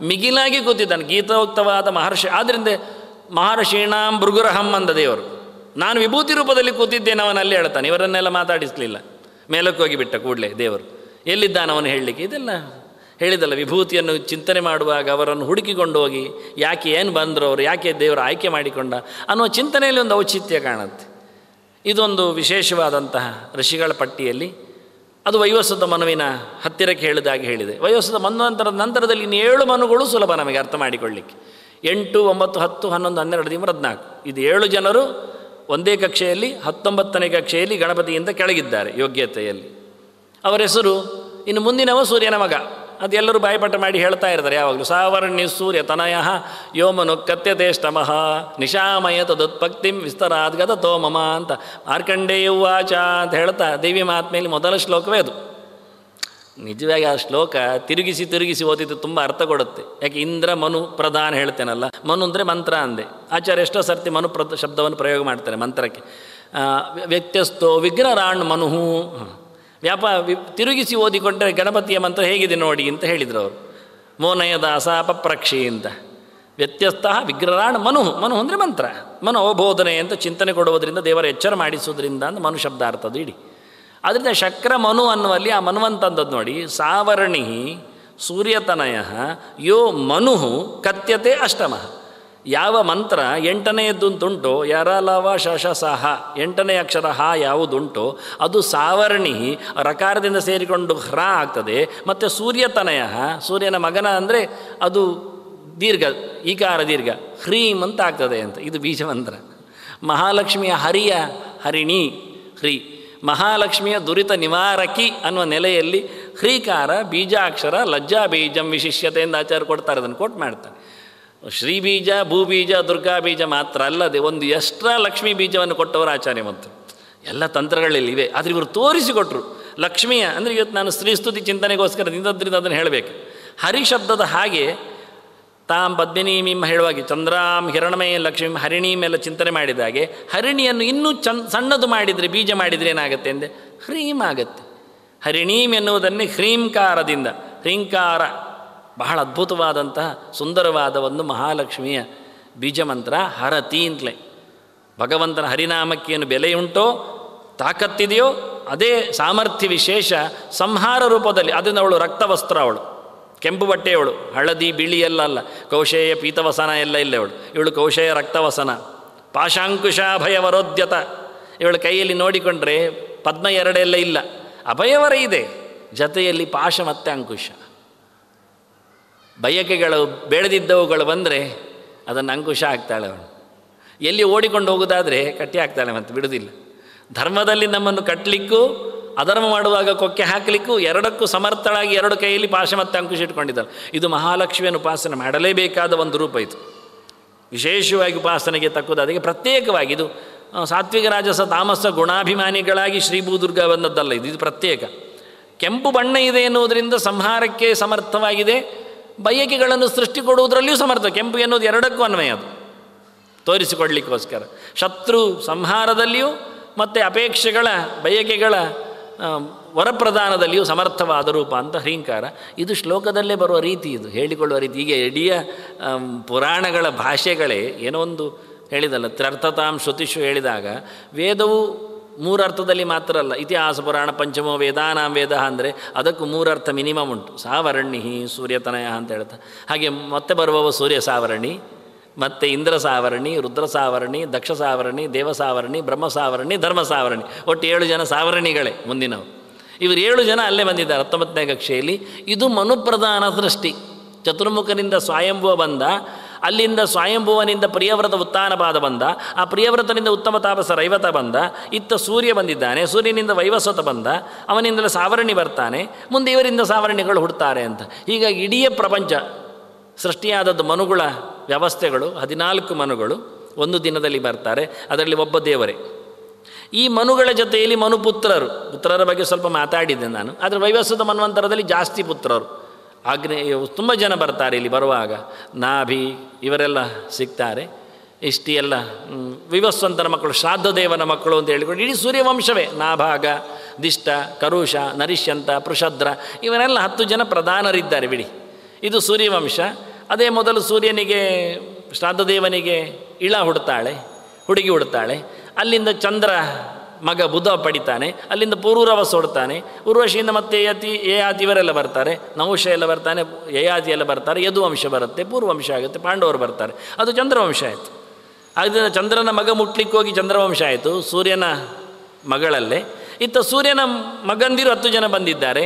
ಮಿಗಿಲಾಗಿ ಕೂತಿದ್ದಾನೆ ಗೀತೋಕ್ತವಾದ ಮಹರ್ಷಿ ಆದ್ದರಿಂದ ಮಹರ್ಷೀಣಾಂ ಭೃಗುರಹಂ ಅಂದ ದೇವರು ನಾನು ವಿಭೂತಿ ರೂಪದಲ್ಲಿ ಕೂತಿದ್ದೇನೆ ಅವನಲ್ಲಿ ಹೇಳ್ತಾನೆ ಇವರನ್ನೆಲ್ಲ ಮಾತಾಡಿಸಲಿಲ್ಲ ಮೇಲಕ್ಕೆ ಹೋಗಿಬಿಟ್ಟ ಬಿಟ್ಟ ಕೂಡಲೇ ದೇವರು ಎಲ್ಲಿದ್ದಾನ ಅವನು ಹೇಳಲಿಕ್ಕೆ ಇದೆಲ್ಲ ಹೇಳಿದಲ್ಲ ವಿಭೂತಿಯನ್ನು ಚಿಂತನೆ ಮಾಡುವಾಗ ಅವರನ್ನು ಹುಡುಕಿಕೊಂಡು ಹೋಗಿ ಯಾಕೆ ಏನು ಬಂದರು ಅವರು ಯಾಕೆ ದೇವರು ಆಯ್ಕೆ ಮಾಡಿಕೊಂಡ ಅನ್ನೋ ಚಿಂತನೆಯಲ್ಲಿ ಒಂದು ಔಚಿತ್ಯ ಕಾಣುತ್ತೆ ಇದೊಂದು ವಿಶೇಷವಾದಂತಹ ಋಷಿಗಳ ಪಟ್ಟಿಯಲ್ಲಿ ಅದು ವಯೋಸದ ಮನುವಿನ ಹತ್ತಿರಕ್ಕೆ ಹೇಳಿದಾಗಿ ಹೇಳಿದೆ ವಯೋಸದ ಮನ್ವಂತರ ನಂತರದಲ್ಲಿ ಇನ್ನು ಏಳು ಮನುಗಳು ಸುಲಭ ನಮಗೆ ಅರ್ಥ ಮಾಡಿಕೊಳ್ಳಿಕ್ಕೆ ಎಂಟು ಒಂಬತ್ತು ಹತ್ತು ಹನ್ನೊಂದು ಹನ್ನೆರಡು ದಿನ ಹದಿನಾಲ್ಕು ಇದು ಏಳು ಜನರು ಒಂದೇ ಕಕ್ಷೆಯಲ್ಲಿ ಹತ್ತೊಂಬತ್ತನೇ ಕಕ್ಷೆಯಲ್ಲಿ ಗಣಪತಿಯಿಂದ ಕೆಳಗಿದ್ದಾರೆ ಯೋಗ್ಯತೆಯಲ್ಲಿ ಅವರ ಹೆಸರು ಇನ್ನು ಮುಂದಿನವ ಸೂರ್ಯನ ಮಗ ಅದು ಎಲ್ಲರೂ ಬಾಯಿಪಟ ಮಾಡಿ ಹೇಳ್ತಾ ಇರ್ತಾರೆ ಯಾವಾಗಲೂ ಸಾವರ್ಣಿ ಸೂರ್ಯ ತನಯ ಯೋಮನು ಕತ್ಯತೆಷ್ಟಮಃ ನಿಶಾಮಯ ತದುತ್ಪಕ್ತಿಂ ವಿಸ್ತರಾದ್ಗತ ತೋಮಮ ಮಮ ಅಂತ ಆರ್ಕಂಡೇಯುವಾಚ ಅಂತ ಹೇಳ್ತಾ ದೇವಿ ಮಾತ್ಮೇಲಿ ಮೊದಲ ಶ್ಲೋಕವೇ ಅದು ನಿಜವಾಗಿ ಆ ಶ್ಲೋಕ ತಿರುಗಿಸಿ ತಿರುಗಿಸಿ ಓದಿದ್ದು ತುಂಬ ಅರ್ಥ ಕೊಡುತ್ತೆ ಯಾಕೆ ಇಂದ್ರ ಮನು ಪ್ರಧಾನ ಹೇಳ್ತೇನಲ್ಲ ಮನು ಅಂದರೆ ಮಂತ್ರ ಅಂದೆ ಆಚಾರ್ಯ ಎಷ್ಟೋ ಸರ್ತಿ ಮನು ಪ್ರ ಶಬ್ದವನ್ನು ಪ್ರಯೋಗ ಮಾಡ್ತಾರೆ ಮಂತ್ರಕ್ಕೆ ವ್ಯತ್ಯಸ್ತೋ ವಿಘ್ನರಾಣ್ ಮನುಹು ವ್ಯಾಪ ತಿರುಗಿಸಿ ಓದಿಕೊಂಡರೆ ಗಣಪತಿಯ ಮಂತ್ರ ಹೇಗಿದೆ ನೋಡಿ ಅಂತ ಹೇಳಿದರು ಅವರು ಮೋನಯದಾಸ ಪಪ್ರಕ್ಷಿ ಅಂತ ವ್ಯತ್ಯಸ್ತಃ ವಿಗ್ರಹರಾಣ ಮನು ಮನು ಅಂದರೆ ಮಂತ್ರ ಮನೋಬೋಧನೆ ಅಂತ ಚಿಂತನೆ ಕೊಡುವುದರಿಂದ ದೇವರ ಎಚ್ಚರ ಮಾಡಿಸುವುದರಿಂದ ಅಂತ ಮನು ಶಬ್ದ ಅರ್ಥದು ಇಡೀ ಅದರಿಂದ ಶಕ್ರ ಮನು ಅನ್ನುವಲ್ಲಿ ಆ ಮನುವಂತಂದದ್ದು ನೋಡಿ ಸಾವರ್ಣಿ ಸೂರ್ಯತನಯ ಯೋ ಮನು ಕತ್ಯತೆ ಅಷ್ಟಮ ಯಾವ ಮಂತ್ರ ಎಂಟನೆಯದ್ದು ಯರ ಲವ ಶಶ ಸಹ ಎಂಟನೇ ಅಕ್ಷರ ಹ ಯಾವುದುಂಟು ಅದು ಸಾವರ್ಣಿ ರಕಾರದಿಂದ ಸೇರಿಕೊಂಡು ಹ್ರಾ ಆಗ್ತದೆ ಮತ್ತು ಸೂರ್ಯತನಯ ಸೂರ್ಯನ ಮಗನ ಅಂದರೆ ಅದು ದೀರ್ಘ ಈಕಾರ ದೀರ್ಘ ಹ್ರೀಂ ಅಂತ ಆಗ್ತದೆ ಅಂತ ಇದು ಬೀಜ ಮಂತ್ರ ಮಹಾಲಕ್ಷ್ಮಿಯ ಹರಿಯ ಹರಿಣಿ ಹ್ರೀ ಮಹಾಲಕ್ಷ್ಮಿಯ ದುರಿತ ನಿವಾರಕಿ ಅನ್ನುವ ನೆಲೆಯಲ್ಲಿ ಹ್ರೀಕಾರ ಬೀಜಾಕ್ಷರ ಲಜ್ಜಾ ಬೀಜಂ ವಿಶಿಷ್ಯತೆ ಎಂದು ಆಚಾರ ಕೊಡ್ತಾರೆ ಅದನ್ನು ಕೊಟ್ಟು ಮಾಡ್ತಾರೆ ಶ್ರೀಬೀಜ ಭೂಬೀಜ ದುರ್ಗಾ ಬೀಜ ಮಾತ್ರ ಅಲ್ಲದೆ ಒಂದು ಎಕ್ಸ್ಟ್ರಾ ಲಕ್ಷ್ಮೀ ಬೀಜವನ್ನು ಕೊಟ್ಟವರು ಆಚಾರ್ಯ ಮತ್ತು ಎಲ್ಲ ತಂತ್ರಗಳಲ್ಲಿ ಇವೆ ಆದರೆ ಇವರು ತೋರಿಸಿಕೊಟ್ರು ಲಕ್ಷ್ಮಿಯ ಅಂದರೆ ಇವತ್ತು ನಾನು ಸ್ತ್ರೀ ಸ್ತುತಿ ಚಿಂತನೆಗೋಸ್ಕರ ನಿಂತದ್ರಿಂದ ಅದನ್ನು ಹೇಳಬೇಕು ಹರಿಶಬ್ದದ ಹಾಗೆ ತಾಂ ಪದ್ಮಿನೀಮಿಂ ಹೇಳುವಾಗಿ ಚಂದ್ರಾಮ್ ಹಿರಣಮಯ ಲಕ್ಷ್ಮೀಂ ಹರಿಣಿ ಮೇಲೆ ಚಿಂತನೆ ಮಾಡಿದಾಗೆ ಹರಿಣಿಯನ್ನು ಇನ್ನೂ ಚನ್ ಸಣ್ಣದು ಮಾಡಿದರೆ ಬೀಜ ಮಾಡಿದರೆ ಏನಾಗುತ್ತೆ ಅಂದರೆ ಹ್ರೀಂ ಆಗುತ್ತೆ ಹರಿಣೀಮ್ ಎನ್ನುವುದನ್ನೇ ಹ್ರೀಂಕಾರದಿಂದ ಹ್ರೀಂಕಾರ ಬಹಳ ಅದ್ಭುತವಾದಂತಹ ಸುಂದರವಾದ ಒಂದು ಮಹಾಲಕ್ಷ್ಮಿಯ ಬೀಜ ಮಂತ್ರ ಹರತಿ ಅಂತಲೇ ಭಗವಂತನ ಹರಿನಾಮಕ್ಕೇನು ಬೆಲೆಯುಂಟೋ ತಾಕತ್ತಿದೆಯೋ ಅದೇ ಸಾಮರ್ಥ್ಯ ವಿಶೇಷ ಸಂಹಾರ ರೂಪದಲ್ಲಿ ಅದನ್ನು ಅವಳು ರಕ್ತವಸ್ತ್ರ ಅವಳು ಕೆಂಪು ಬಟ್ಟೆ ಇವಳು ಹಳದಿ ಬಿಳಿ ಎಲ್ಲ ಅಲ್ಲ ಕೌಶೇಯ ಪೀತವಸನ ಎಲ್ಲ ಇಲ್ಲ ಇವಳು ಇವಳು ಕೌಶೇಯ ರಕ್ತವಸನ ಪಾಶಾಂಕುಶ ಅಭಯವರೋದ್ಯತ ಇವಳ ಕೈಯಲ್ಲಿ ನೋಡಿಕೊಂಡ್ರೆ ಪದ್ಮ ಎರಡೆಲ್ಲ ಇಲ್ಲ ಅಭಯವರ ಇದೆ ಜತೆಯಲ್ಲಿ ಪಾಶ ಮತ್ತೆ ಅಂಕುಶ ಬಯಕೆಗಳು ಬೆಳೆದಿದ್ದವುಗಳು ಬಂದರೆ ಅದನ್ನು ಅಂಕುಶ ಆಗ್ತಾಳೆ ಅವಳು ಎಲ್ಲಿ ಓಡಿಕೊಂಡು ಹೋಗೋದಾದರೆ ಕಟ್ಟಿ ಆಗ್ತಾಳೆ ಮತ್ತು ಬಿಡುವುದಿಲ್ಲ ಧರ್ಮದಲ್ಲಿ ನಮ್ಮನ್ನು ಕಟ್ಟಲಿಕ್ಕೂ ಅಧರ್ಮ ಮಾಡುವಾಗ ಕೊಕ್ಕೆ ಹಾಕಲಿಕ್ಕೂ ಎರಡಕ್ಕೂ ಸಮರ್ಥಳಾಗಿ ಎರಡು ಕೈಯಲ್ಲಿ ಪಾಶ ಮತ್ತು ಅಂಕುಶ ಇಟ್ಟುಕೊಂಡಿದ್ದಾರೆ ಇದು ಮಹಾಲಕ್ಷ್ಮಿಯನ್ನು ಉಪಾಸನೆ ಮಾಡಲೇಬೇಕಾದ ಒಂದು ರೂಪ ಇದು ವಿಶೇಷವಾಗಿ ಉಪಾಸನೆಗೆ ತಕ್ಕದು ಅದಕ್ಕೆ ಪ್ರತ್ಯೇಕವಾಗಿ ಇದು ಸಾತ್ವಿಕ ರಾಜಸ ತಾಮಸ ಗುಣಾಭಿಮಾನಿಗಳಾಗಿ ಶ್ರೀಭೂದುರ್ಗ ಬಂದದ್ದಲ್ಲ ಇದು ಇದು ಪ್ರತ್ಯೇಕ ಕೆಂಪು ಬಣ್ಣ ಇದೆ ಎನ್ನುವುದರಿಂದ ಸಂಹಾರಕ್ಕೆ ಸಮರ್ಥವಾಗಿದೆ ಬಯಕೆಗಳನ್ನು ಸೃಷ್ಟಿ ಕೊಡುವುದರಲ್ಲಿಯೂ ಸಮರ್ಥ ಕೆಂಪು ಎನ್ನುವುದು ಎರಡಕ್ಕೂ ಅನ್ವಯ ಅದು ತೋರಿಸಿಕೊಡ್ಲಿಕ್ಕೋಸ್ಕರ ಶತ್ರು ಸಂಹಾರದಲ್ಲಿಯೂ ಮತ್ತು ಅಪೇಕ್ಷೆಗಳ ಬಯಕೆಗಳ ವರಪ್ರಧಾನದಲ್ಲಿಯೂ ಸಮರ್ಥವಾದ ರೂಪ ಅಂತ ಹ್ರೀಂಕಾರ ಇದು ಶ್ಲೋಕದಲ್ಲೇ ಬರುವ ರೀತಿ ಇದು ಹೇಳಿಕೊಳ್ಳುವ ರೀತಿ ಹೀಗೆ ಇಡೀ ಪುರಾಣಗಳ ಭಾಷೆಗಳೇ ಏನೋ ಒಂದು ಹೇಳಿದಲ್ಲ ತ್ರರ್ಥತಾಂ ಶ್ರುತಿಷು ಹೇಳಿದಾಗ ವೇದವು ಮೂರು ಅರ್ಥದಲ್ಲಿ ಮಾತ್ರ ಅಲ್ಲ ಇತಿಹಾಸ ಪುರಾಣ ಪಂಚಮ ವೇದಾನಾಂ ವೇದ ಅಂದರೆ ಅದಕ್ಕೂ ಮೂರರ್ಥ ಮಿನಿಮಮ್ ಉಂಟು ಸಾವರ್ಣಿ ಸೂರ್ಯತನಯ ಅಂತ ಹೇಳ್ತಾ ಹಾಗೆ ಮತ್ತೆ ಬರುವವ ಸೂರ್ಯ ಸಾವರಣಿ ಮತ್ತು ಇಂದ್ರ ಸಾವರಣಿ ರುದ್ರ ಸಾವರಣಿ ದಕ್ಷ ಸಾವರಣಿ ದೇವ ಸಾವರಣಿ ಬ್ರಹ್ಮ ಸಾವರಣಿ ಧರ್ಮ ಸಾವರಣಿ ಒಟ್ಟು ಏಳು ಜನ ಸಾವರಣಿಗಳೇ ಮುಂದಿನವು ಇವರು ಏಳು ಜನ ಅಲ್ಲೇ ಬಂದಿದ್ದಾರೆ ಹತ್ತೊಂಬತ್ತನೇ ಕಕ್ಷೆಯಲ್ಲಿ ಇದು ಮನುಪ್ರಧಾನ ಸೃಷ್ಟಿ ಚತುರ್ಮುಖನಿಂದ ಸ್ವಯಂಭುವ ಬಂದ ಅಲ್ಲಿಂದ ಸ್ವಯಂಭುವನಿಂದ ಪ್ರಿಯವ್ರತ ಉತ್ಥಾನವಾದ ಬಂದ ಆ ಪ್ರಿಯವ್ರತನಿಂದ ಉತ್ತಮ ತಾಪಸ ರೈವತ ಬಂದ ಇತ್ತ ಸೂರ್ಯ ಬಂದಿದ್ದಾನೆ ಸೂರ್ಯನಿಂದ ವೈವಸ್ವತ ಬಂದ ಅವನಿಂದಲೇ ಸಾವರಣಿ ಬರ್ತಾನೆ ಮುಂದೆ ಇವರಿಂದ ಸಾವರಣಿಗಳು ಹುಡ್ತಾರೆ ಅಂತ ಹೀಗಾಗಿ ಇಡೀ ಪ್ರಪಂಚ ಸೃಷ್ಟಿಯಾದದ್ದು ಮನುಗಳ ವ್ಯವಸ್ಥೆಗಳು ಹದಿನಾಲ್ಕು ಮನುಗಳು ಒಂದು ದಿನದಲ್ಲಿ ಬರ್ತಾರೆ ಅದರಲ್ಲಿ ಒಬ್ಬ ದೇವರೇ ಈ ಮನುಗಳ ಜೊತೆಯಲ್ಲಿ ಮನುಪುತ್ರರು ಪುತ್ರರ ಬಗ್ಗೆ ಸ್ವಲ್ಪ ಮಾತಾಡಿದ್ದೆ ನಾನು ಆದರೆ ವೈವಸ್ವದ ಮನ್ವಂತರದಲ್ಲಿ ಜಾಸ್ತಿ ಪುತ್ರರು ಆಗ್ನೇಯ ತುಂಬ ಜನ ಬರ್ತಾರೆ ಇಲ್ಲಿ ಬರುವಾಗ ನಾಭಿ ಇವರೆಲ್ಲ ಸಿಗ್ತಾರೆ ಇಷ್ಟಿ ಎಲ್ಲ ವಿವಸ್ವಂತನ ಮಕ್ಕಳು ದೇವನ ಮಕ್ಕಳು ಅಂತ ಹೇಳಿಕೊಂಡು ಇಡೀ ಸೂರ್ಯವಂಶವೇ ನಾಭಾಗ ದಿಷ್ಟ ಕರುಷ ನರಿಷ್ಯಂತ ಪೃಷದ್ರ ಇವರೆಲ್ಲ ಹತ್ತು ಜನ ಪ್ರಧಾನರಿದ್ದಾರೆ ಬಿಡಿ ಇದು ಸೂರ್ಯವಂಶ ಅದೇ ಮೊದಲು ಸೂರ್ಯನಿಗೆ ಶ್ರಾದ್ದೇವನಿಗೆ ಇಳ ಹುಡ್ತಾಳೆ ಹುಡುಗಿ ಹುಡ್ತಾಳೆ ಅಲ್ಲಿಂದ ಚಂದ್ರ ಮಗ ಬುಧ ಪಡಿತಾನೆ ಅಲ್ಲಿಂದ ಪೂರ್ವರವ ಸೋಡ್ತಾನೆ ಉರ್ವಶಿಯಿಂದ ಮತ್ತೆ ಯತಿ ಏಯಾತಿ ಇವರೆಲ್ಲ ಬರ್ತಾರೆ ನಹುಶ ಎಲ್ಲ ಬರ್ತಾನೆ ಯಯಾತಿ ಎಲ್ಲ ಬರ್ತಾರೆ ಯದುವಂಶ ಬರುತ್ತೆ ಪೂರ್ವಂಶ ಆಗುತ್ತೆ ಪಾಂಡವರು ಬರ್ತಾರೆ ಅದು ಚಂದ್ರವಂಶ ಆಯಿತು ಆದ್ದರಿಂದ ಚಂದ್ರನ ಮಗ ಮುಟ್ಲಿಕ್ಕೆ ಹೋಗಿ ಚಂದ್ರವಂಶ ಆಯಿತು ಸೂರ್ಯನ ಮಗಳಲ್ಲೇ ಇತ್ತ ಸೂರ್ಯನ ಮಗಂದಿರು ಹತ್ತು ಜನ ಬಂದಿದ್ದಾರೆ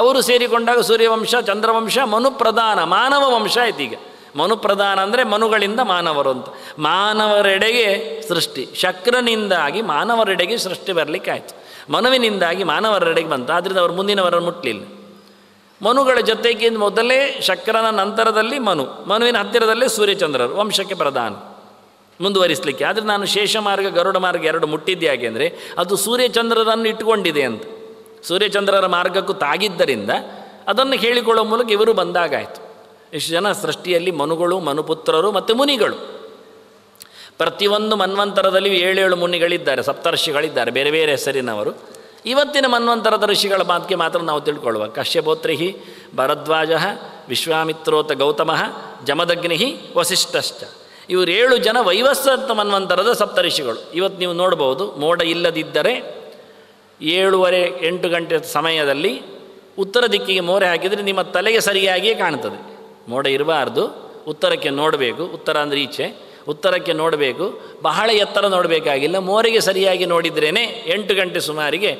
ಅವರು ಸೇರಿಕೊಂಡಾಗ ಸೂರ್ಯವಂಶ ಚಂದ್ರವಂಶ ಮನುಪ್ರಧಾನ ಮಾನವ ವಂಶ ಆಯ್ತೀಗ ಈಗ ಮನುಪ್ರಧಾನ ಅಂದರೆ ಮನುಗಳಿಂದ ಮಾನವರು ಅಂತ ಮಾನವರೆಡೆಗೆ ಸೃಷ್ಟಿ ಶಕ್ರನಿಂದಾಗಿ ಮಾನವರೆಡೆಗೆ ಸೃಷ್ಟಿ ಬರಲಿಕ್ಕೆ ಆಯಿತು ಮನುವಿನಿಂದಾಗಿ ಮಾನವರೆಡೆಗೆ ಬಂತು ಆದ್ದರಿಂದ ಅವರು ಮುಂದಿನವರನ್ನು ಮುಟ್ಟಲಿಲ್ಲ ಮನುಗಳ ಜೊತೆಗೆ ಮೊದಲೇ ಶಕ್ರನ ನಂತರದಲ್ಲಿ ಮನು ಮನುವಿನ ಹತ್ತಿರದಲ್ಲೇ ಸೂರ್ಯಚಂದ್ರರು ವಂಶಕ್ಕೆ ಪ್ರಧಾನ ಮುಂದುವರಿಸಲಿಕ್ಕೆ ಆದರೆ ನಾನು ಶೇಷ ಮಾರ್ಗ ಗರುಡ ಮಾರ್ಗ ಎರಡು ಮುಟ್ಟಿದ್ದೆ ಅಂದರೆ ಅದು ಸೂರ್ಯಚಂದ್ರರನ್ನು ಇಟ್ಕೊಂಡಿದೆ ಅಂತ ಸೂರ್ಯಚಂದ್ರರ ಮಾರ್ಗಕ್ಕೂ ತಾಗಿದ್ದರಿಂದ ಅದನ್ನು ಹೇಳಿಕೊಳ್ಳೋ ಮೂಲಕ ಇವರು ಬಂದಾಗಾಯಿತು ಇಷ್ಟು ಜನ ಸೃಷ್ಟಿಯಲ್ಲಿ ಮನುಗಳು ಮನುಪುತ್ರರು ಮತ್ತು ಮುನಿಗಳು ಪ್ರತಿಯೊಂದು ಮನ್ವಂತರದಲ್ಲಿ ಏಳೇಳು ಮುನಿಗಳಿದ್ದಾರೆ ಸಪ್ತರ್ಷಿಗಳಿದ್ದಾರೆ ಬೇರೆ ಬೇರೆ ಹೆಸರಿನವರು ಇವತ್ತಿನ ಮನ್ವಂತರದ ಋಷಿಗಳ ಮಾತಿಗೆ ಮಾತ್ರ ನಾವು ತಿಳ್ಕೊಳ್ಳುವ ಕಶ್ಯಪೋತ್ರಿಹಿ ಭರದ್ವಾಜ ವಿಶ್ವಾಮಿತ್ರೋತ ಗೌತಮ ಜಮದಗ್ನಿಹಿ ವಸಿಷ್ಠಶ್ಚ ಇವರೇಳು ಜನ ವೈವಸ್ವತ್ತ ಮನ್ವಂತರದ ಸಪ್ತರ್ಷಿಗಳು ಇವತ್ತು ನೀವು ನೋಡ್ಬೋದು ಮೋಡ ಇಲ್ಲದಿದ್ದರೆ ಏಳುವರೆ ಎಂಟು ಗಂಟೆ ಸಮಯದಲ್ಲಿ ಉತ್ತರ ದಿಕ್ಕಿಗೆ ಮೋರೆ ಹಾಕಿದರೆ ನಿಮ್ಮ ತಲೆಗೆ ಸರಿಯಾಗಿಯೇ ಕಾಣ್ತದೆ ಮೋಡ ಇರಬಾರ್ದು ಉತ್ತರಕ್ಕೆ ನೋಡಬೇಕು ಉತ್ತರ ಅಂದರೆ ಈಚೆ ಉತ್ತರಕ್ಕೆ ನೋಡಬೇಕು ಬಹಳ ಎತ್ತರ ನೋಡಬೇಕಾಗಿಲ್ಲ ಮೋರೆಗೆ ಸರಿಯಾಗಿ ನೋಡಿದ್ರೇ ಎಂಟು ಗಂಟೆ ಸುಮಾರಿಗೆ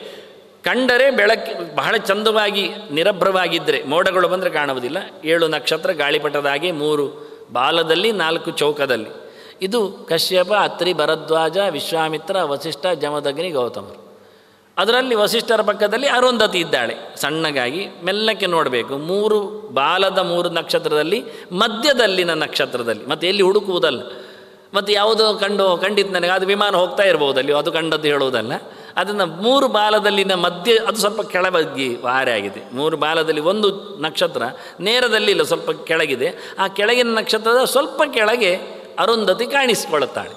ಕಂಡರೆ ಬೆಳಕು ಬಹಳ ಚಂದವಾಗಿ ನಿರಭ್ರವಾಗಿದ್ದರೆ ಮೋಡಗಳು ಬಂದರೆ ಕಾಣುವುದಿಲ್ಲ ಏಳು ನಕ್ಷತ್ರ ಗಾಳಿಪಟದಾಗಿ ಮೂರು ಬಾಲದಲ್ಲಿ ನಾಲ್ಕು ಚೌಕದಲ್ಲಿ ಇದು ಕಶ್ಯಪ ಅತ್ರಿ ಭರದ್ವಾಜ ವಿಶ್ವಾಮಿತ್ರ ವಸಿಷ್ಠ ಜಮದಗ್ನಿ ಗೌತಮರು ಅದರಲ್ಲಿ ವಸಿಷ್ಠರ ಪಕ್ಕದಲ್ಲಿ ಅರುಂಧತಿ ಇದ್ದಾಳೆ ಸಣ್ಣಗಾಗಿ ಮೆಲ್ಲಕ್ಕೆ ನೋಡಬೇಕು ಮೂರು ಬಾಲದ ಮೂರು ನಕ್ಷತ್ರದಲ್ಲಿ ಮಧ್ಯದಲ್ಲಿನ ನಕ್ಷತ್ರದಲ್ಲಿ ಮತ್ತೆ ಎಲ್ಲಿ ಹುಡುಕುವುದಲ್ಲ ಮತ್ತು ಯಾವುದೋ ಕಂಡು ಕಂಡಿದ್ದು ನನಗೆ ಅದು ವಿಮಾನ ಹೋಗ್ತಾ ಇರ್ಬೋದು ಅಲ್ಲಿ ಅದು ಕಂಡದ್ದು ಹೇಳುವುದಲ್ಲ ಅದನ್ನು ಮೂರು ಬಾಲದಲ್ಲಿನ ಮಧ್ಯ ಅದು ಸ್ವಲ್ಪ ಕೆಳಬಗ್ಗಿ ವಾರೆ ಆಗಿದೆ ಮೂರು ಬಾಲದಲ್ಲಿ ಒಂದು ನಕ್ಷತ್ರ ನೇರದಲ್ಲಿ ಇಲ್ಲ ಸ್ವಲ್ಪ ಕೆಳಗಿದೆ ಆ ಕೆಳಗಿನ ನಕ್ಷತ್ರದ ಸ್ವಲ್ಪ ಕೆಳಗೆ ಅರುಂಧತಿ ಕಾಣಿಸಿಕೊಳ್ಳುತ್ತಾಳೆ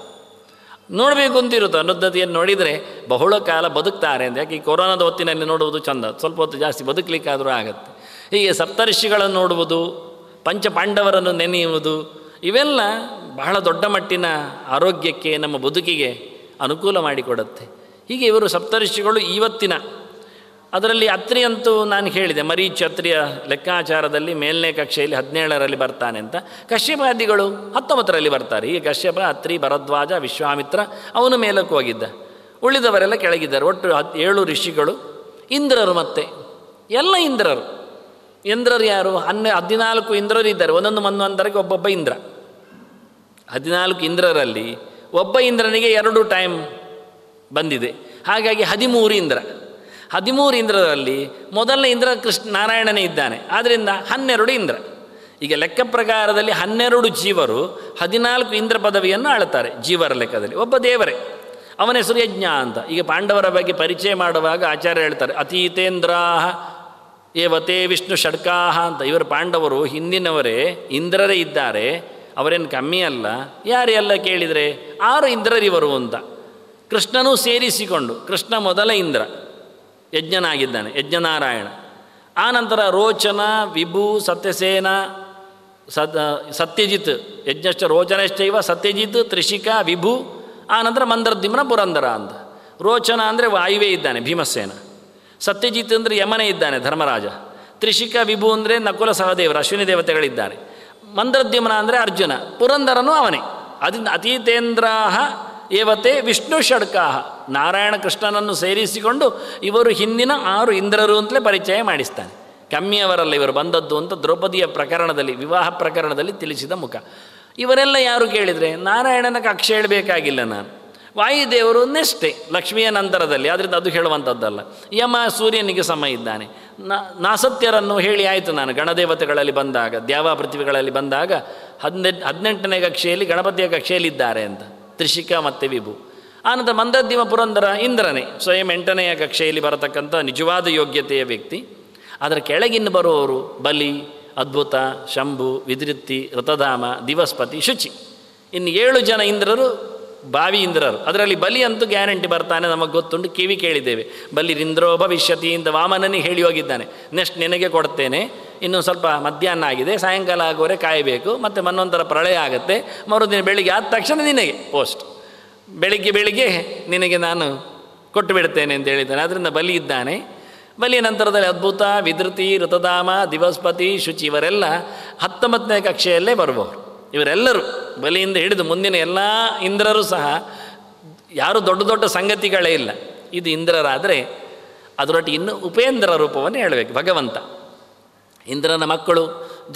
ನೋಡಬೇಕು ಅಂತಿರುತ್ತೆ ಅನುದ್ಧತಿಯನ್ನು ನೋಡಿದರೆ ಬಹಳ ಕಾಲ ಬದುಕ್ತಾರೆ ಅಂತ ಯಾಕೆ ಈ ಕೊರೋನಾದ ಹೊತ್ತಿನಲ್ಲಿ ನೋಡುವುದು ಚಂದ ಸ್ವಲ್ಪ ಹೊತ್ತು ಜಾಸ್ತಿ ಬದುಕಲಿಕ್ಕಾದರೂ ಆಗುತ್ತೆ ಹೀಗೆ ಸಪ್ತರ್ಷಿಗಳನ್ನು ನೋಡುವುದು ಪಂಚಪಾಂಡವರನ್ನು ನೆನೆಯುವುದು ಇವೆಲ್ಲ ಬಹಳ ದೊಡ್ಡ ಮಟ್ಟಿನ ಆರೋಗ್ಯಕ್ಕೆ ನಮ್ಮ ಬದುಕಿಗೆ ಅನುಕೂಲ ಮಾಡಿಕೊಡುತ್ತೆ ಹೀಗೆ ಇವರು ಸಪ್ತರ್ಷಿಗಳು ಇವತ್ತಿನ ಅದರಲ್ಲಿ ಅತ್ರಿ ಅಂತೂ ನಾನು ಹೇಳಿದೆ ಮರೀಚ್ ಛತ್ರಿಯ ಲೆಕ್ಕಾಚಾರದಲ್ಲಿ ಮೇಲ್ನೇ ಕಕ್ಷೆಯಲ್ಲಿ ಹದಿನೇಳರಲ್ಲಿ ಬರ್ತಾನೆ ಅಂತ ಕಶ್ಯಪಾದಿಗಳು ಹತ್ತೊಂಬತ್ತರಲ್ಲಿ ಬರ್ತಾರೆ ಈ ಕಶ್ಯಪ ಅತ್ರಿ ಭರದ್ವಾಜ ವಿಶ್ವಾಮಿತ್ರ ಅವನು ಮೇಲಕ್ಕೆ ಹೋಗಿದ್ದ ಉಳಿದವರೆಲ್ಲ ಕೆಳಗಿದ್ದಾರೆ ಒಟ್ಟು ಹತ್ ಏಳು ಋಷಿಗಳು ಇಂದ್ರರು ಮತ್ತೆ ಎಲ್ಲ ಇಂದ್ರರು ಇಂದ್ರರು ಯಾರು ಹನ್ನೆ ಹದಿನಾಲ್ಕು ಇಂದ್ರರು ಇದ್ದಾರೆ ಒಂದೊಂದು ಒಂದೊಂದರಿಗೆ ಒಬ್ಬೊಬ್ಬ ಇಂದ್ರ ಹದಿನಾಲ್ಕು ಇಂದ್ರರಲ್ಲಿ ಒಬ್ಬ ಇಂದ್ರನಿಗೆ ಎರಡು ಟೈಮ್ ಬಂದಿದೆ ಹಾಗಾಗಿ ಹದಿಮೂರು ಇಂದ್ರ ಹದಿಮೂರು ಇಂದ್ರರಲ್ಲಿ ಮೊದಲನೇ ಇಂದ್ರ ಕೃಷ್ಣ ನಾರಾಯಣನೇ ಇದ್ದಾನೆ ಆದ್ದರಿಂದ ಹನ್ನೆರಡು ಇಂದ್ರ ಈಗ ಲೆಕ್ಕ ಪ್ರಕಾರದಲ್ಲಿ ಹನ್ನೆರಡು ಜೀವರು ಹದಿನಾಲ್ಕು ಇಂದ್ರ ಪದವಿಯನ್ನು ಆಳ್ತಾರೆ ಜೀವರ ಲೆಕ್ಕದಲ್ಲಿ ಒಬ್ಬ ದೇವರೇ ಅವನ ಹೆಸರು ಯಜ್ಞ ಅಂತ ಈಗ ಪಾಂಡವರ ಬಗ್ಗೆ ಪರಿಚಯ ಮಾಡುವಾಗ ಆಚಾರ್ಯ ಹೇಳ್ತಾರೆ ಅತೀತೇಂದ್ರ ಏವತೇ ವಿಷ್ಣು ಷಡ್ಕಾಹ ಅಂತ ಇವರು ಪಾಂಡವರು ಹಿಂದಿನವರೇ ಇಂದ್ರರೇ ಇದ್ದಾರೆ ಅವರೇನು ಕಮ್ಮಿ ಅಲ್ಲ ಯಾರೇ ಎಲ್ಲ ಕೇಳಿದರೆ ಆರು ಇಂದ್ರರಿವರು ಅಂತ ಕೃಷ್ಣನೂ ಸೇರಿಸಿಕೊಂಡು ಕೃಷ್ಣ ಮೊದಲ ಇಂದ್ರ ಯಜ್ಞನಾಗಿದ್ದಾನೆ ಯಜ್ಞನಾರಾಯಣ ಆನಂತರ ರೋಚನ ವಿಭು ಸತ್ಯಸೇನ ಸತ್ ಸತ್ಯಜಿತ್ ಯಜ್ಞಶ್ಚ ರೋಚನಶ್ಚೈವ ಸತ್ಯಜಿತ್ ತ್ರಿಷಿಕ ವಿಭು ಆನಂತರ ಮಂದರ್ದಿಮ್ನ ಪುರಂದರ ಅಂತ ರೋಚನ ಅಂದರೆ ವಾಯುವೆ ಇದ್ದಾನೆ ಭೀಮಸೇನ ಸತ್ಯಜಿತ್ ಅಂದರೆ ಯಮನೇ ಇದ್ದಾನೆ ಧರ್ಮರಾಜ ತ್ರಿಷಿಕ ವಿಭು ಅಂದರೆ ನಕುಲ ಸಹದೇವರು ಅಶ್ವಿನಿ ದೇವತೆಗಳಿದ್ದಾರೆ ಮಂದ್ರದ್ಯುಮನ ಅಂದರೆ ಅರ್ಜುನ ಪುರಂದರನು ಅವನೇ ಅದಿ ಅತೀತೇಂದ್ರಾಹ ಏವತೆ ವಿಷ್ಣು ಷಡ್ಕಾಹ ನಾರಾಯಣ ಕೃಷ್ಣನನ್ನು ಸೇರಿಸಿಕೊಂಡು ಇವರು ಹಿಂದಿನ ಆರು ಇಂದ್ರರು ಅಂತಲೇ ಪರಿಚಯ ಮಾಡಿಸ್ತಾನೆ ಕಮ್ಮಿಯವರಲ್ಲ ಇವರು ಬಂದದ್ದು ಅಂತ ದ್ರೌಪದಿಯ ಪ್ರಕರಣದಲ್ಲಿ ವಿವಾಹ ಪ್ರಕರಣದಲ್ಲಿ ತಿಳಿಸಿದ ಮುಖ ಇವರೆಲ್ಲ ಯಾರು ಕೇಳಿದರೆ ನಾರಾಯಣನ ಕಕ್ಷ ಹೇಳಬೇಕಾಗಿಲ್ಲ ನಾನು ವಾಯುದೇವರು ನೆಷ್ಟೆ ಲಕ್ಷ್ಮಿಯ ನಂತರದಲ್ಲಿ ಆದ್ದರಿಂದ ಅದು ಹೇಳುವಂಥದ್ದಲ್ಲ ಯಮ ಸೂರ್ಯನಿಗೆ ಸಮ ಇದ್ದಾನೆ ನಾಸತ್ಯರನ್ನು ಹೇಳಿ ಆಯಿತು ನಾನು ಗಣದೇವತೆಗಳಲ್ಲಿ ಬಂದಾಗ ದ್ಯಾವಾ ಪೃಥ್ವಿಗಳಲ್ಲಿ ಬಂದಾಗ ಹದಿನೆಂಟು ಹದಿನೆಂಟನೇ ಕಕ್ಷೆಯಲ್ಲಿ ಗಣಪತಿಯ ಕಕ್ಷೆಯಲ್ಲಿದ್ದಾರೆ ಅಂತ ತ್ರಿಶಿಕ ಮತ್ತು ವಿಭು ಆನಂತರ ಮಂದದ್ದಿಮ ಪುರಂದರ ಇಂದ್ರನೇ ಸ್ವಯಂ ಎಂಟನೆಯ ಕಕ್ಷೆಯಲ್ಲಿ ಬರತಕ್ಕಂಥ ನಿಜವಾದ ಯೋಗ್ಯತೆಯ ವ್ಯಕ್ತಿ ಅದರ ಕೆಳಗಿನ ಬರುವವರು ಬಲಿ ಅದ್ಭುತ ಶಂಭು ವಿದೃತ್ತಿ ರಥಧಾಮ ದಿವಸ್ಪತಿ ಶುಚಿ ಇನ್ನು ಏಳು ಜನ ಇಂದ್ರರು ಇಂದ್ರರು ಅದರಲ್ಲಿ ಬಲಿ ಅಂತೂ ಗ್ಯಾರಂಟಿ ಬರ್ತಾನೆ ನಮಗೆ ಗೊತ್ತುಂಡು ಕಿವಿ ಕೇಳಿದ್ದೇವೆ ಬಲಿ ರಿಂದ್ರೋ ಭವಿಷ್ಯತಿ ಇಂದ ವಾಮನನಿಗೆ ಹೇಳಿ ಹೋಗಿದ್ದಾನೆ ನೆಕ್ಸ್ಟ್ ನಿನಗೆ ಕೊಡ್ತೇನೆ ಇನ್ನೂ ಸ್ವಲ್ಪ ಮಧ್ಯಾಹ್ನ ಆಗಿದೆ ಸಾಯಂಕಾಲ ಆಗೋರೆ ಕಾಯಬೇಕು ಮತ್ತು ಮನ್ನೊಂಥರ ಪ್ರಳಯ ಆಗುತ್ತೆ ಮರುದಿನ ಬೆಳಿಗ್ಗೆ ಆದ ತಕ್ಷಣ ನಿನಗೆ ಪೋಸ್ಟ್ ಬೆಳಿಗ್ಗೆ ಬೆಳಿಗ್ಗೆ ನಿನಗೆ ನಾನು ಕೊಟ್ಟು ಬಿಡ್ತೇನೆ ಅಂತ ಹೇಳಿದ್ದಾನೆ ಅದರಿಂದ ಬಲಿ ಇದ್ದಾನೆ ಬಲಿಯ ನಂತರದಲ್ಲಿ ಅದ್ಭುತ ವಿದೃತಿ ಋತಧಾಮ ದಿವಸ್ಪತಿ ಶುಚಿ ಇವರೆಲ್ಲ ಹತ್ತೊಂಬತ್ತನೇ ಕಕ್ಷೆಯಲ್ಲೇ ಬರಬಹುದು ಇವರೆಲ್ಲರೂ ಬಲಿಯಿಂದ ಹಿಡಿದು ಮುಂದಿನ ಎಲ್ಲ ಇಂದ್ರರು ಸಹ ಯಾರು ದೊಡ್ಡ ದೊಡ್ಡ ಸಂಗತಿಗಳೇ ಇಲ್ಲ ಇದು ಇಂದ್ರರಾದರೆ ಅದರೊಟ್ಟು ಇನ್ನೂ ಉಪೇಂದ್ರ ರೂಪವನ್ನು ಹೇಳಬೇಕು ಭಗವಂತ ಇಂದ್ರನ ಮಕ್ಕಳು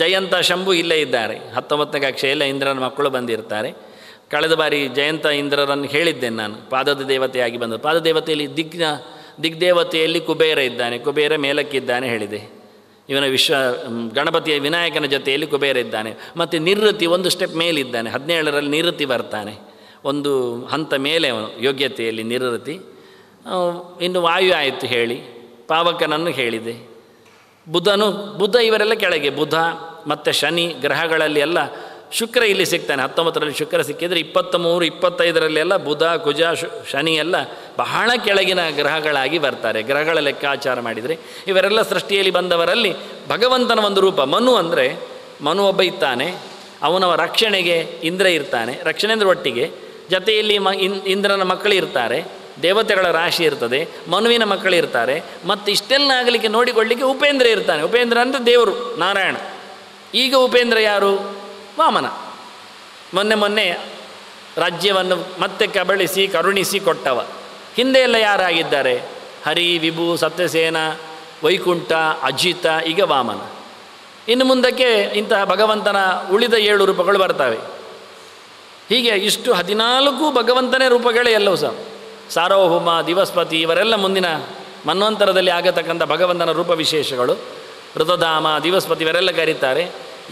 ಜಯಂತ ಶಂಭು ಇಲ್ಲೇ ಇದ್ದಾರೆ ಹತ್ತೊಂಬತ್ತನೇ ಕಕ್ಷೆಯಲ್ಲ ಇಂದ್ರನ ಮಕ್ಕಳು ಬಂದಿರ್ತಾರೆ ಕಳೆದ ಬಾರಿ ಜಯಂತ ಇಂದ್ರರನ್ನು ಹೇಳಿದ್ದೇನೆ ನಾನು ಪಾದದ ದೇವತೆಯಾಗಿ ಬಂದ ಪಾದದೇವತೆಯಲ್ಲಿ ದಿಗ್ನ ದಿಗ್ದೇವತೆಯಲ್ಲಿ ಕುಬೇರ ಇದ್ದಾನೆ ಕುಬೇರ ಮೇಲಕ್ಕಿದ್ದಾನೆ ಹೇಳಿದೆ ಇವನ ವಿಶ್ವ ಗಣಪತಿಯ ವಿನಾಯಕನ ಜೊತೆಯಲ್ಲಿ ಕುಬೇರ ಇದ್ದಾನೆ ಮತ್ತು ನಿವೃತ್ತಿ ಒಂದು ಸ್ಟೆಪ್ ಮೇಲಿದ್ದಾನೆ ಹದಿನೇಳರಲ್ಲಿ ನಿವೃತ್ತಿ ಬರ್ತಾನೆ ಒಂದು ಹಂತ ಮೇಲೆ ಅವನು ಯೋಗ್ಯತೆಯಲ್ಲಿ ನಿವೃತ್ತಿ ಇನ್ನು ವಾಯು ಆಯಿತು ಹೇಳಿ ಪಾವಕನನ್ನು ಹೇಳಿದೆ ಬುಧನು ಬುಧ ಇವರೆಲ್ಲ ಕೆಳಗೆ ಬುಧ ಮತ್ತು ಶನಿ ಗ್ರಹಗಳಲ್ಲಿ ಎಲ್ಲ ಶುಕ್ರ ಇಲ್ಲಿ ಸಿಗ್ತಾನೆ ಹತ್ತೊಂಬತ್ತರಲ್ಲಿ ಶುಕ್ರ ಸಿಕ್ಕಿದರೆ ಇಪ್ಪತ್ತ ಮೂರು ಇಪ್ಪತ್ತೈದರಲ್ಲೆಲ್ಲ ಬುಧ ಕುಜ ಶು ಶನಿ ಎಲ್ಲ ಬಹಳ ಕೆಳಗಿನ ಗ್ರಹಗಳಾಗಿ ಬರ್ತಾರೆ ಗ್ರಹಗಳ ಲೆಕ್ಕಾಚಾರ ಮಾಡಿದರೆ ಇವರೆಲ್ಲ ಸೃಷ್ಟಿಯಲ್ಲಿ ಬಂದವರಲ್ಲಿ ಭಗವಂತನ ಒಂದು ರೂಪ ಮನು ಅಂದರೆ ಮನು ಒಬ್ಬ ಇದ್ದಾನೆ ಅವನವ ರಕ್ಷಣೆಗೆ ಇಂದ್ರ ಇರ್ತಾನೆ ರಕ್ಷಣೆ ಅಂದರೆ ಒಟ್ಟಿಗೆ ಜತೆಯಲ್ಲಿ ಮ ಇಂದ್ರನ ಮಕ್ಕಳು ಇರ್ತಾರೆ ದೇವತೆಗಳ ರಾಶಿ ಇರ್ತದೆ ಮನುವಿನ ಮಕ್ಕಳು ಇರ್ತಾರೆ ಮತ್ತು ಇಷ್ಟೆಲ್ಲ ಆಗಲಿಕ್ಕೆ ನೋಡಿಕೊಳ್ಳಿಕ್ಕೆ ಉಪೇಂದ್ರ ಇರ್ತಾನೆ ಉಪೇಂದ್ರ ಅಂದರೆ ದೇವರು ನಾರಾಯಣ ಈಗ ಉಪೇಂದ್ರ ಯಾರು ವಾಮನ ಮೊನ್ನೆ ಮೊನ್ನೆ ರಾಜ್ಯವನ್ನು ಮತ್ತೆ ಕಬಳಿಸಿ ಕರುಣಿಸಿ ಕೊಟ್ಟವ ಹಿಂದೆ ಎಲ್ಲ ಯಾರಾಗಿದ್ದಾರೆ ಹರಿ ವಿಭು ಸತ್ಯಸೇನ ವೈಕುಂಠ ಅಜಿತ ಈಗ ವಾಮನ ಇನ್ನು ಮುಂದಕ್ಕೆ ಇಂತಹ ಭಗವಂತನ ಉಳಿದ ಏಳು ರೂಪಗಳು ಬರ್ತವೆ ಹೀಗೆ ಇಷ್ಟು ಹದಿನಾಲ್ಕು ಭಗವಂತನೇ ರೂಪಗಳೇ ಎಲ್ಲವೂ ಸಹ ಸಾರ್ವಭೌಮ ದಿವಸ್ಪತಿ ಇವರೆಲ್ಲ ಮುಂದಿನ ಮನ್ವಂತರದಲ್ಲಿ ಆಗತಕ್ಕಂಥ ಭಗವಂತನ ರೂಪ ವಿಶೇಷಗಳು ಋತಧಾಮ ದಿವಸ್ಪತಿ ಇವರೆಲ್ಲ ಕರೀತಾರೆ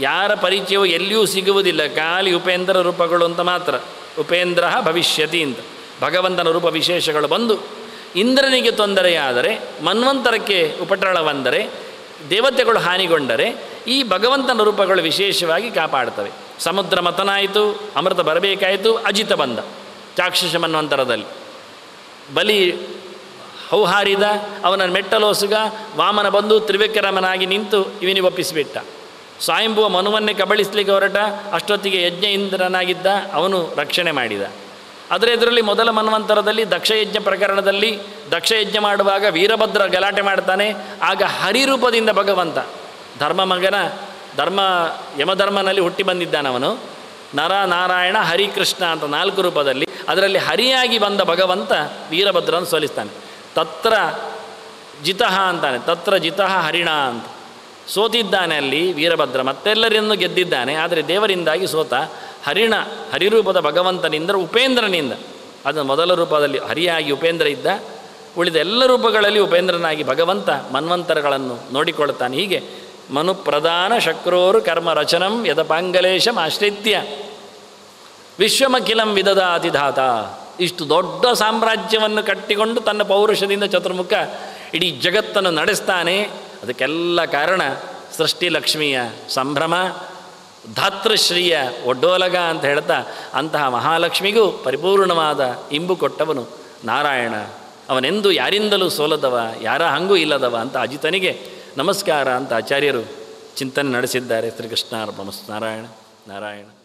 ಯಾರ ಪರಿಚಯವು ಎಲ್ಲಿಯೂ ಸಿಗುವುದಿಲ್ಲ ಖಾಲಿ ಉಪೇಂದ್ರ ರೂಪಗಳು ಅಂತ ಮಾತ್ರ ಉಪೇಂದ್ರ ಭವಿಷ್ಯತಿ ಅಂತ ಭಗವಂತನ ರೂಪ ವಿಶೇಷಗಳು ಬಂದು ಇಂದ್ರನಿಗೆ ತೊಂದರೆಯಾದರೆ ಮನ್ವಂತರಕ್ಕೆ ಉಪಟಳ ಬಂದರೆ ದೇವತೆಗಳು ಹಾನಿಗೊಂಡರೆ ಈ ಭಗವಂತನ ರೂಪಗಳು ವಿಶೇಷವಾಗಿ ಕಾಪಾಡ್ತವೆ ಸಮುದ್ರ ಮತನಾಯಿತು ಅಮೃತ ಬರಬೇಕಾಯಿತು ಅಜಿತ ಬಂದ ಚಾಕ್ಷುಷ ಮನ್ವಂತರದಲ್ಲಿ ಬಲಿ ಹೌಹಾರಿದ ಅವನ ಮೆಟ್ಟಲೋಸುಗ ವಾಮನ ಬಂದು ತ್ರಿವಿಕ್ರಮನಾಗಿ ನಿಂತು ಇವನಿಗೆ ಒಪ್ಪಿಸಿಬಿಟ್ಟ ಸ್ವಾಯಂಭುವ ಮನುವನ್ನೇ ಕಬಳಿಸ್ಲಿಕ್ಕೆ ಹೊರಟ ಅಷ್ಟೊತ್ತಿಗೆ ಯಜ್ಞ ಇಂದ್ರನಾಗಿದ್ದ ಅವನು ರಕ್ಷಣೆ ಮಾಡಿದ ಆದರೆ ಇದರಲ್ಲಿ ಮೊದಲ ಮನ್ವಂತರದಲ್ಲಿ ದಕ್ಷಯಜ್ಞ ಪ್ರಕರಣದಲ್ಲಿ ದಕ್ಷಯಜ್ಞ ಮಾಡುವಾಗ ವೀರಭದ್ರ ಗಲಾಟೆ ಮಾಡ್ತಾನೆ ಆಗ ಹರಿರೂಪದಿಂದ ಭಗವಂತ ಧರ್ಮ ಮಗನ ಧರ್ಮ ಯಮಧರ್ಮನಲ್ಲಿ ಹುಟ್ಟಿ ಬಂದಿದ್ದಾನವನು ನರ ನಾರಾಯಣ ಹರಿಕೃಷ್ಣ ಅಂತ ನಾಲ್ಕು ರೂಪದಲ್ಲಿ ಅದರಲ್ಲಿ ಹರಿಯಾಗಿ ಬಂದ ಭಗವಂತ ವೀರಭದ್ರನ ಸೋಲಿಸ್ತಾನೆ ತತ್ರ ಜಿತಃ ಅಂತಾನೆ ತತ್ರ ಜಿತಃ ಹರಿಣ ಅಂತ ಸೋತಿದ್ದಾನೆ ಅಲ್ಲಿ ವೀರಭದ್ರ ಮತ್ತೆಲ್ಲರನ್ನು ಗೆದ್ದಿದ್ದಾನೆ ಆದರೆ ದೇವರಿಂದಾಗಿ ಸೋತ ಹರಿಣ ಹರಿರೂಪದ ಭಗವಂತನಿಂದ ಉಪೇಂದ್ರನಿಂದ ಅದು ಮೊದಲ ರೂಪದಲ್ಲಿ ಹರಿಯಾಗಿ ಉಪೇಂದ್ರ ಇದ್ದ ಉಳಿದ ಎಲ್ಲ ರೂಪಗಳಲ್ಲಿ ಉಪೇಂದ್ರನಾಗಿ ಭಗವಂತ ಮನ್ವಂತರಗಳನ್ನು ನೋಡಿಕೊಳ್ಳುತ್ತಾನೆ ಹೀಗೆ ಮನುಪ್ರಧಾನ ಶಕ್ರೋರು ಕರ್ಮ ರಚನಂ ಯದಪಾಂಗಲೇಶಂ ಆಶ್ರಿತ್ಯ ವಿಶ್ವಮಖಿಲಂ ವಿಧದ ಅತಿಧಾತ ಇಷ್ಟು ದೊಡ್ಡ ಸಾಮ್ರಾಜ್ಯವನ್ನು ಕಟ್ಟಿಕೊಂಡು ತನ್ನ ಪೌರುಷದಿಂದ ಚತುರ್ಮುಖ ಇಡೀ ಜಗತ್ತನ್ನು ನಡೆಸ್ತಾನೆ ಅದಕ್ಕೆಲ್ಲ ಕಾರಣ ಸೃಷ್ಟಿ ಲಕ್ಷ್ಮಿಯ ಸಂಭ್ರಮ ಧಾತೃಶ್ರೀಯ ಒಡ್ಡೋಲಗ ಅಂತ ಹೇಳ್ತಾ ಅಂತಹ ಮಹಾಲಕ್ಷ್ಮಿಗೂ ಪರಿಪೂರ್ಣವಾದ ಇಂಬು ಕೊಟ್ಟವನು ನಾರಾಯಣ ಅವನೆಂದು ಯಾರಿಂದಲೂ ಸೋಲದವ ಯಾರ ಹಂಗೂ ಇಲ್ಲದವ ಅಂತ ಅಜಿತನಿಗೆ ನಮಸ್ಕಾರ ಅಂತ ಆಚಾರ್ಯರು ಚಿಂತನೆ ನಡೆಸಿದ್ದಾರೆ ಶ್ರೀಕೃಷ್ಣಾರ್ಪಣಸ್ ನಾರಾಯಣ ನಾರಾಯಣ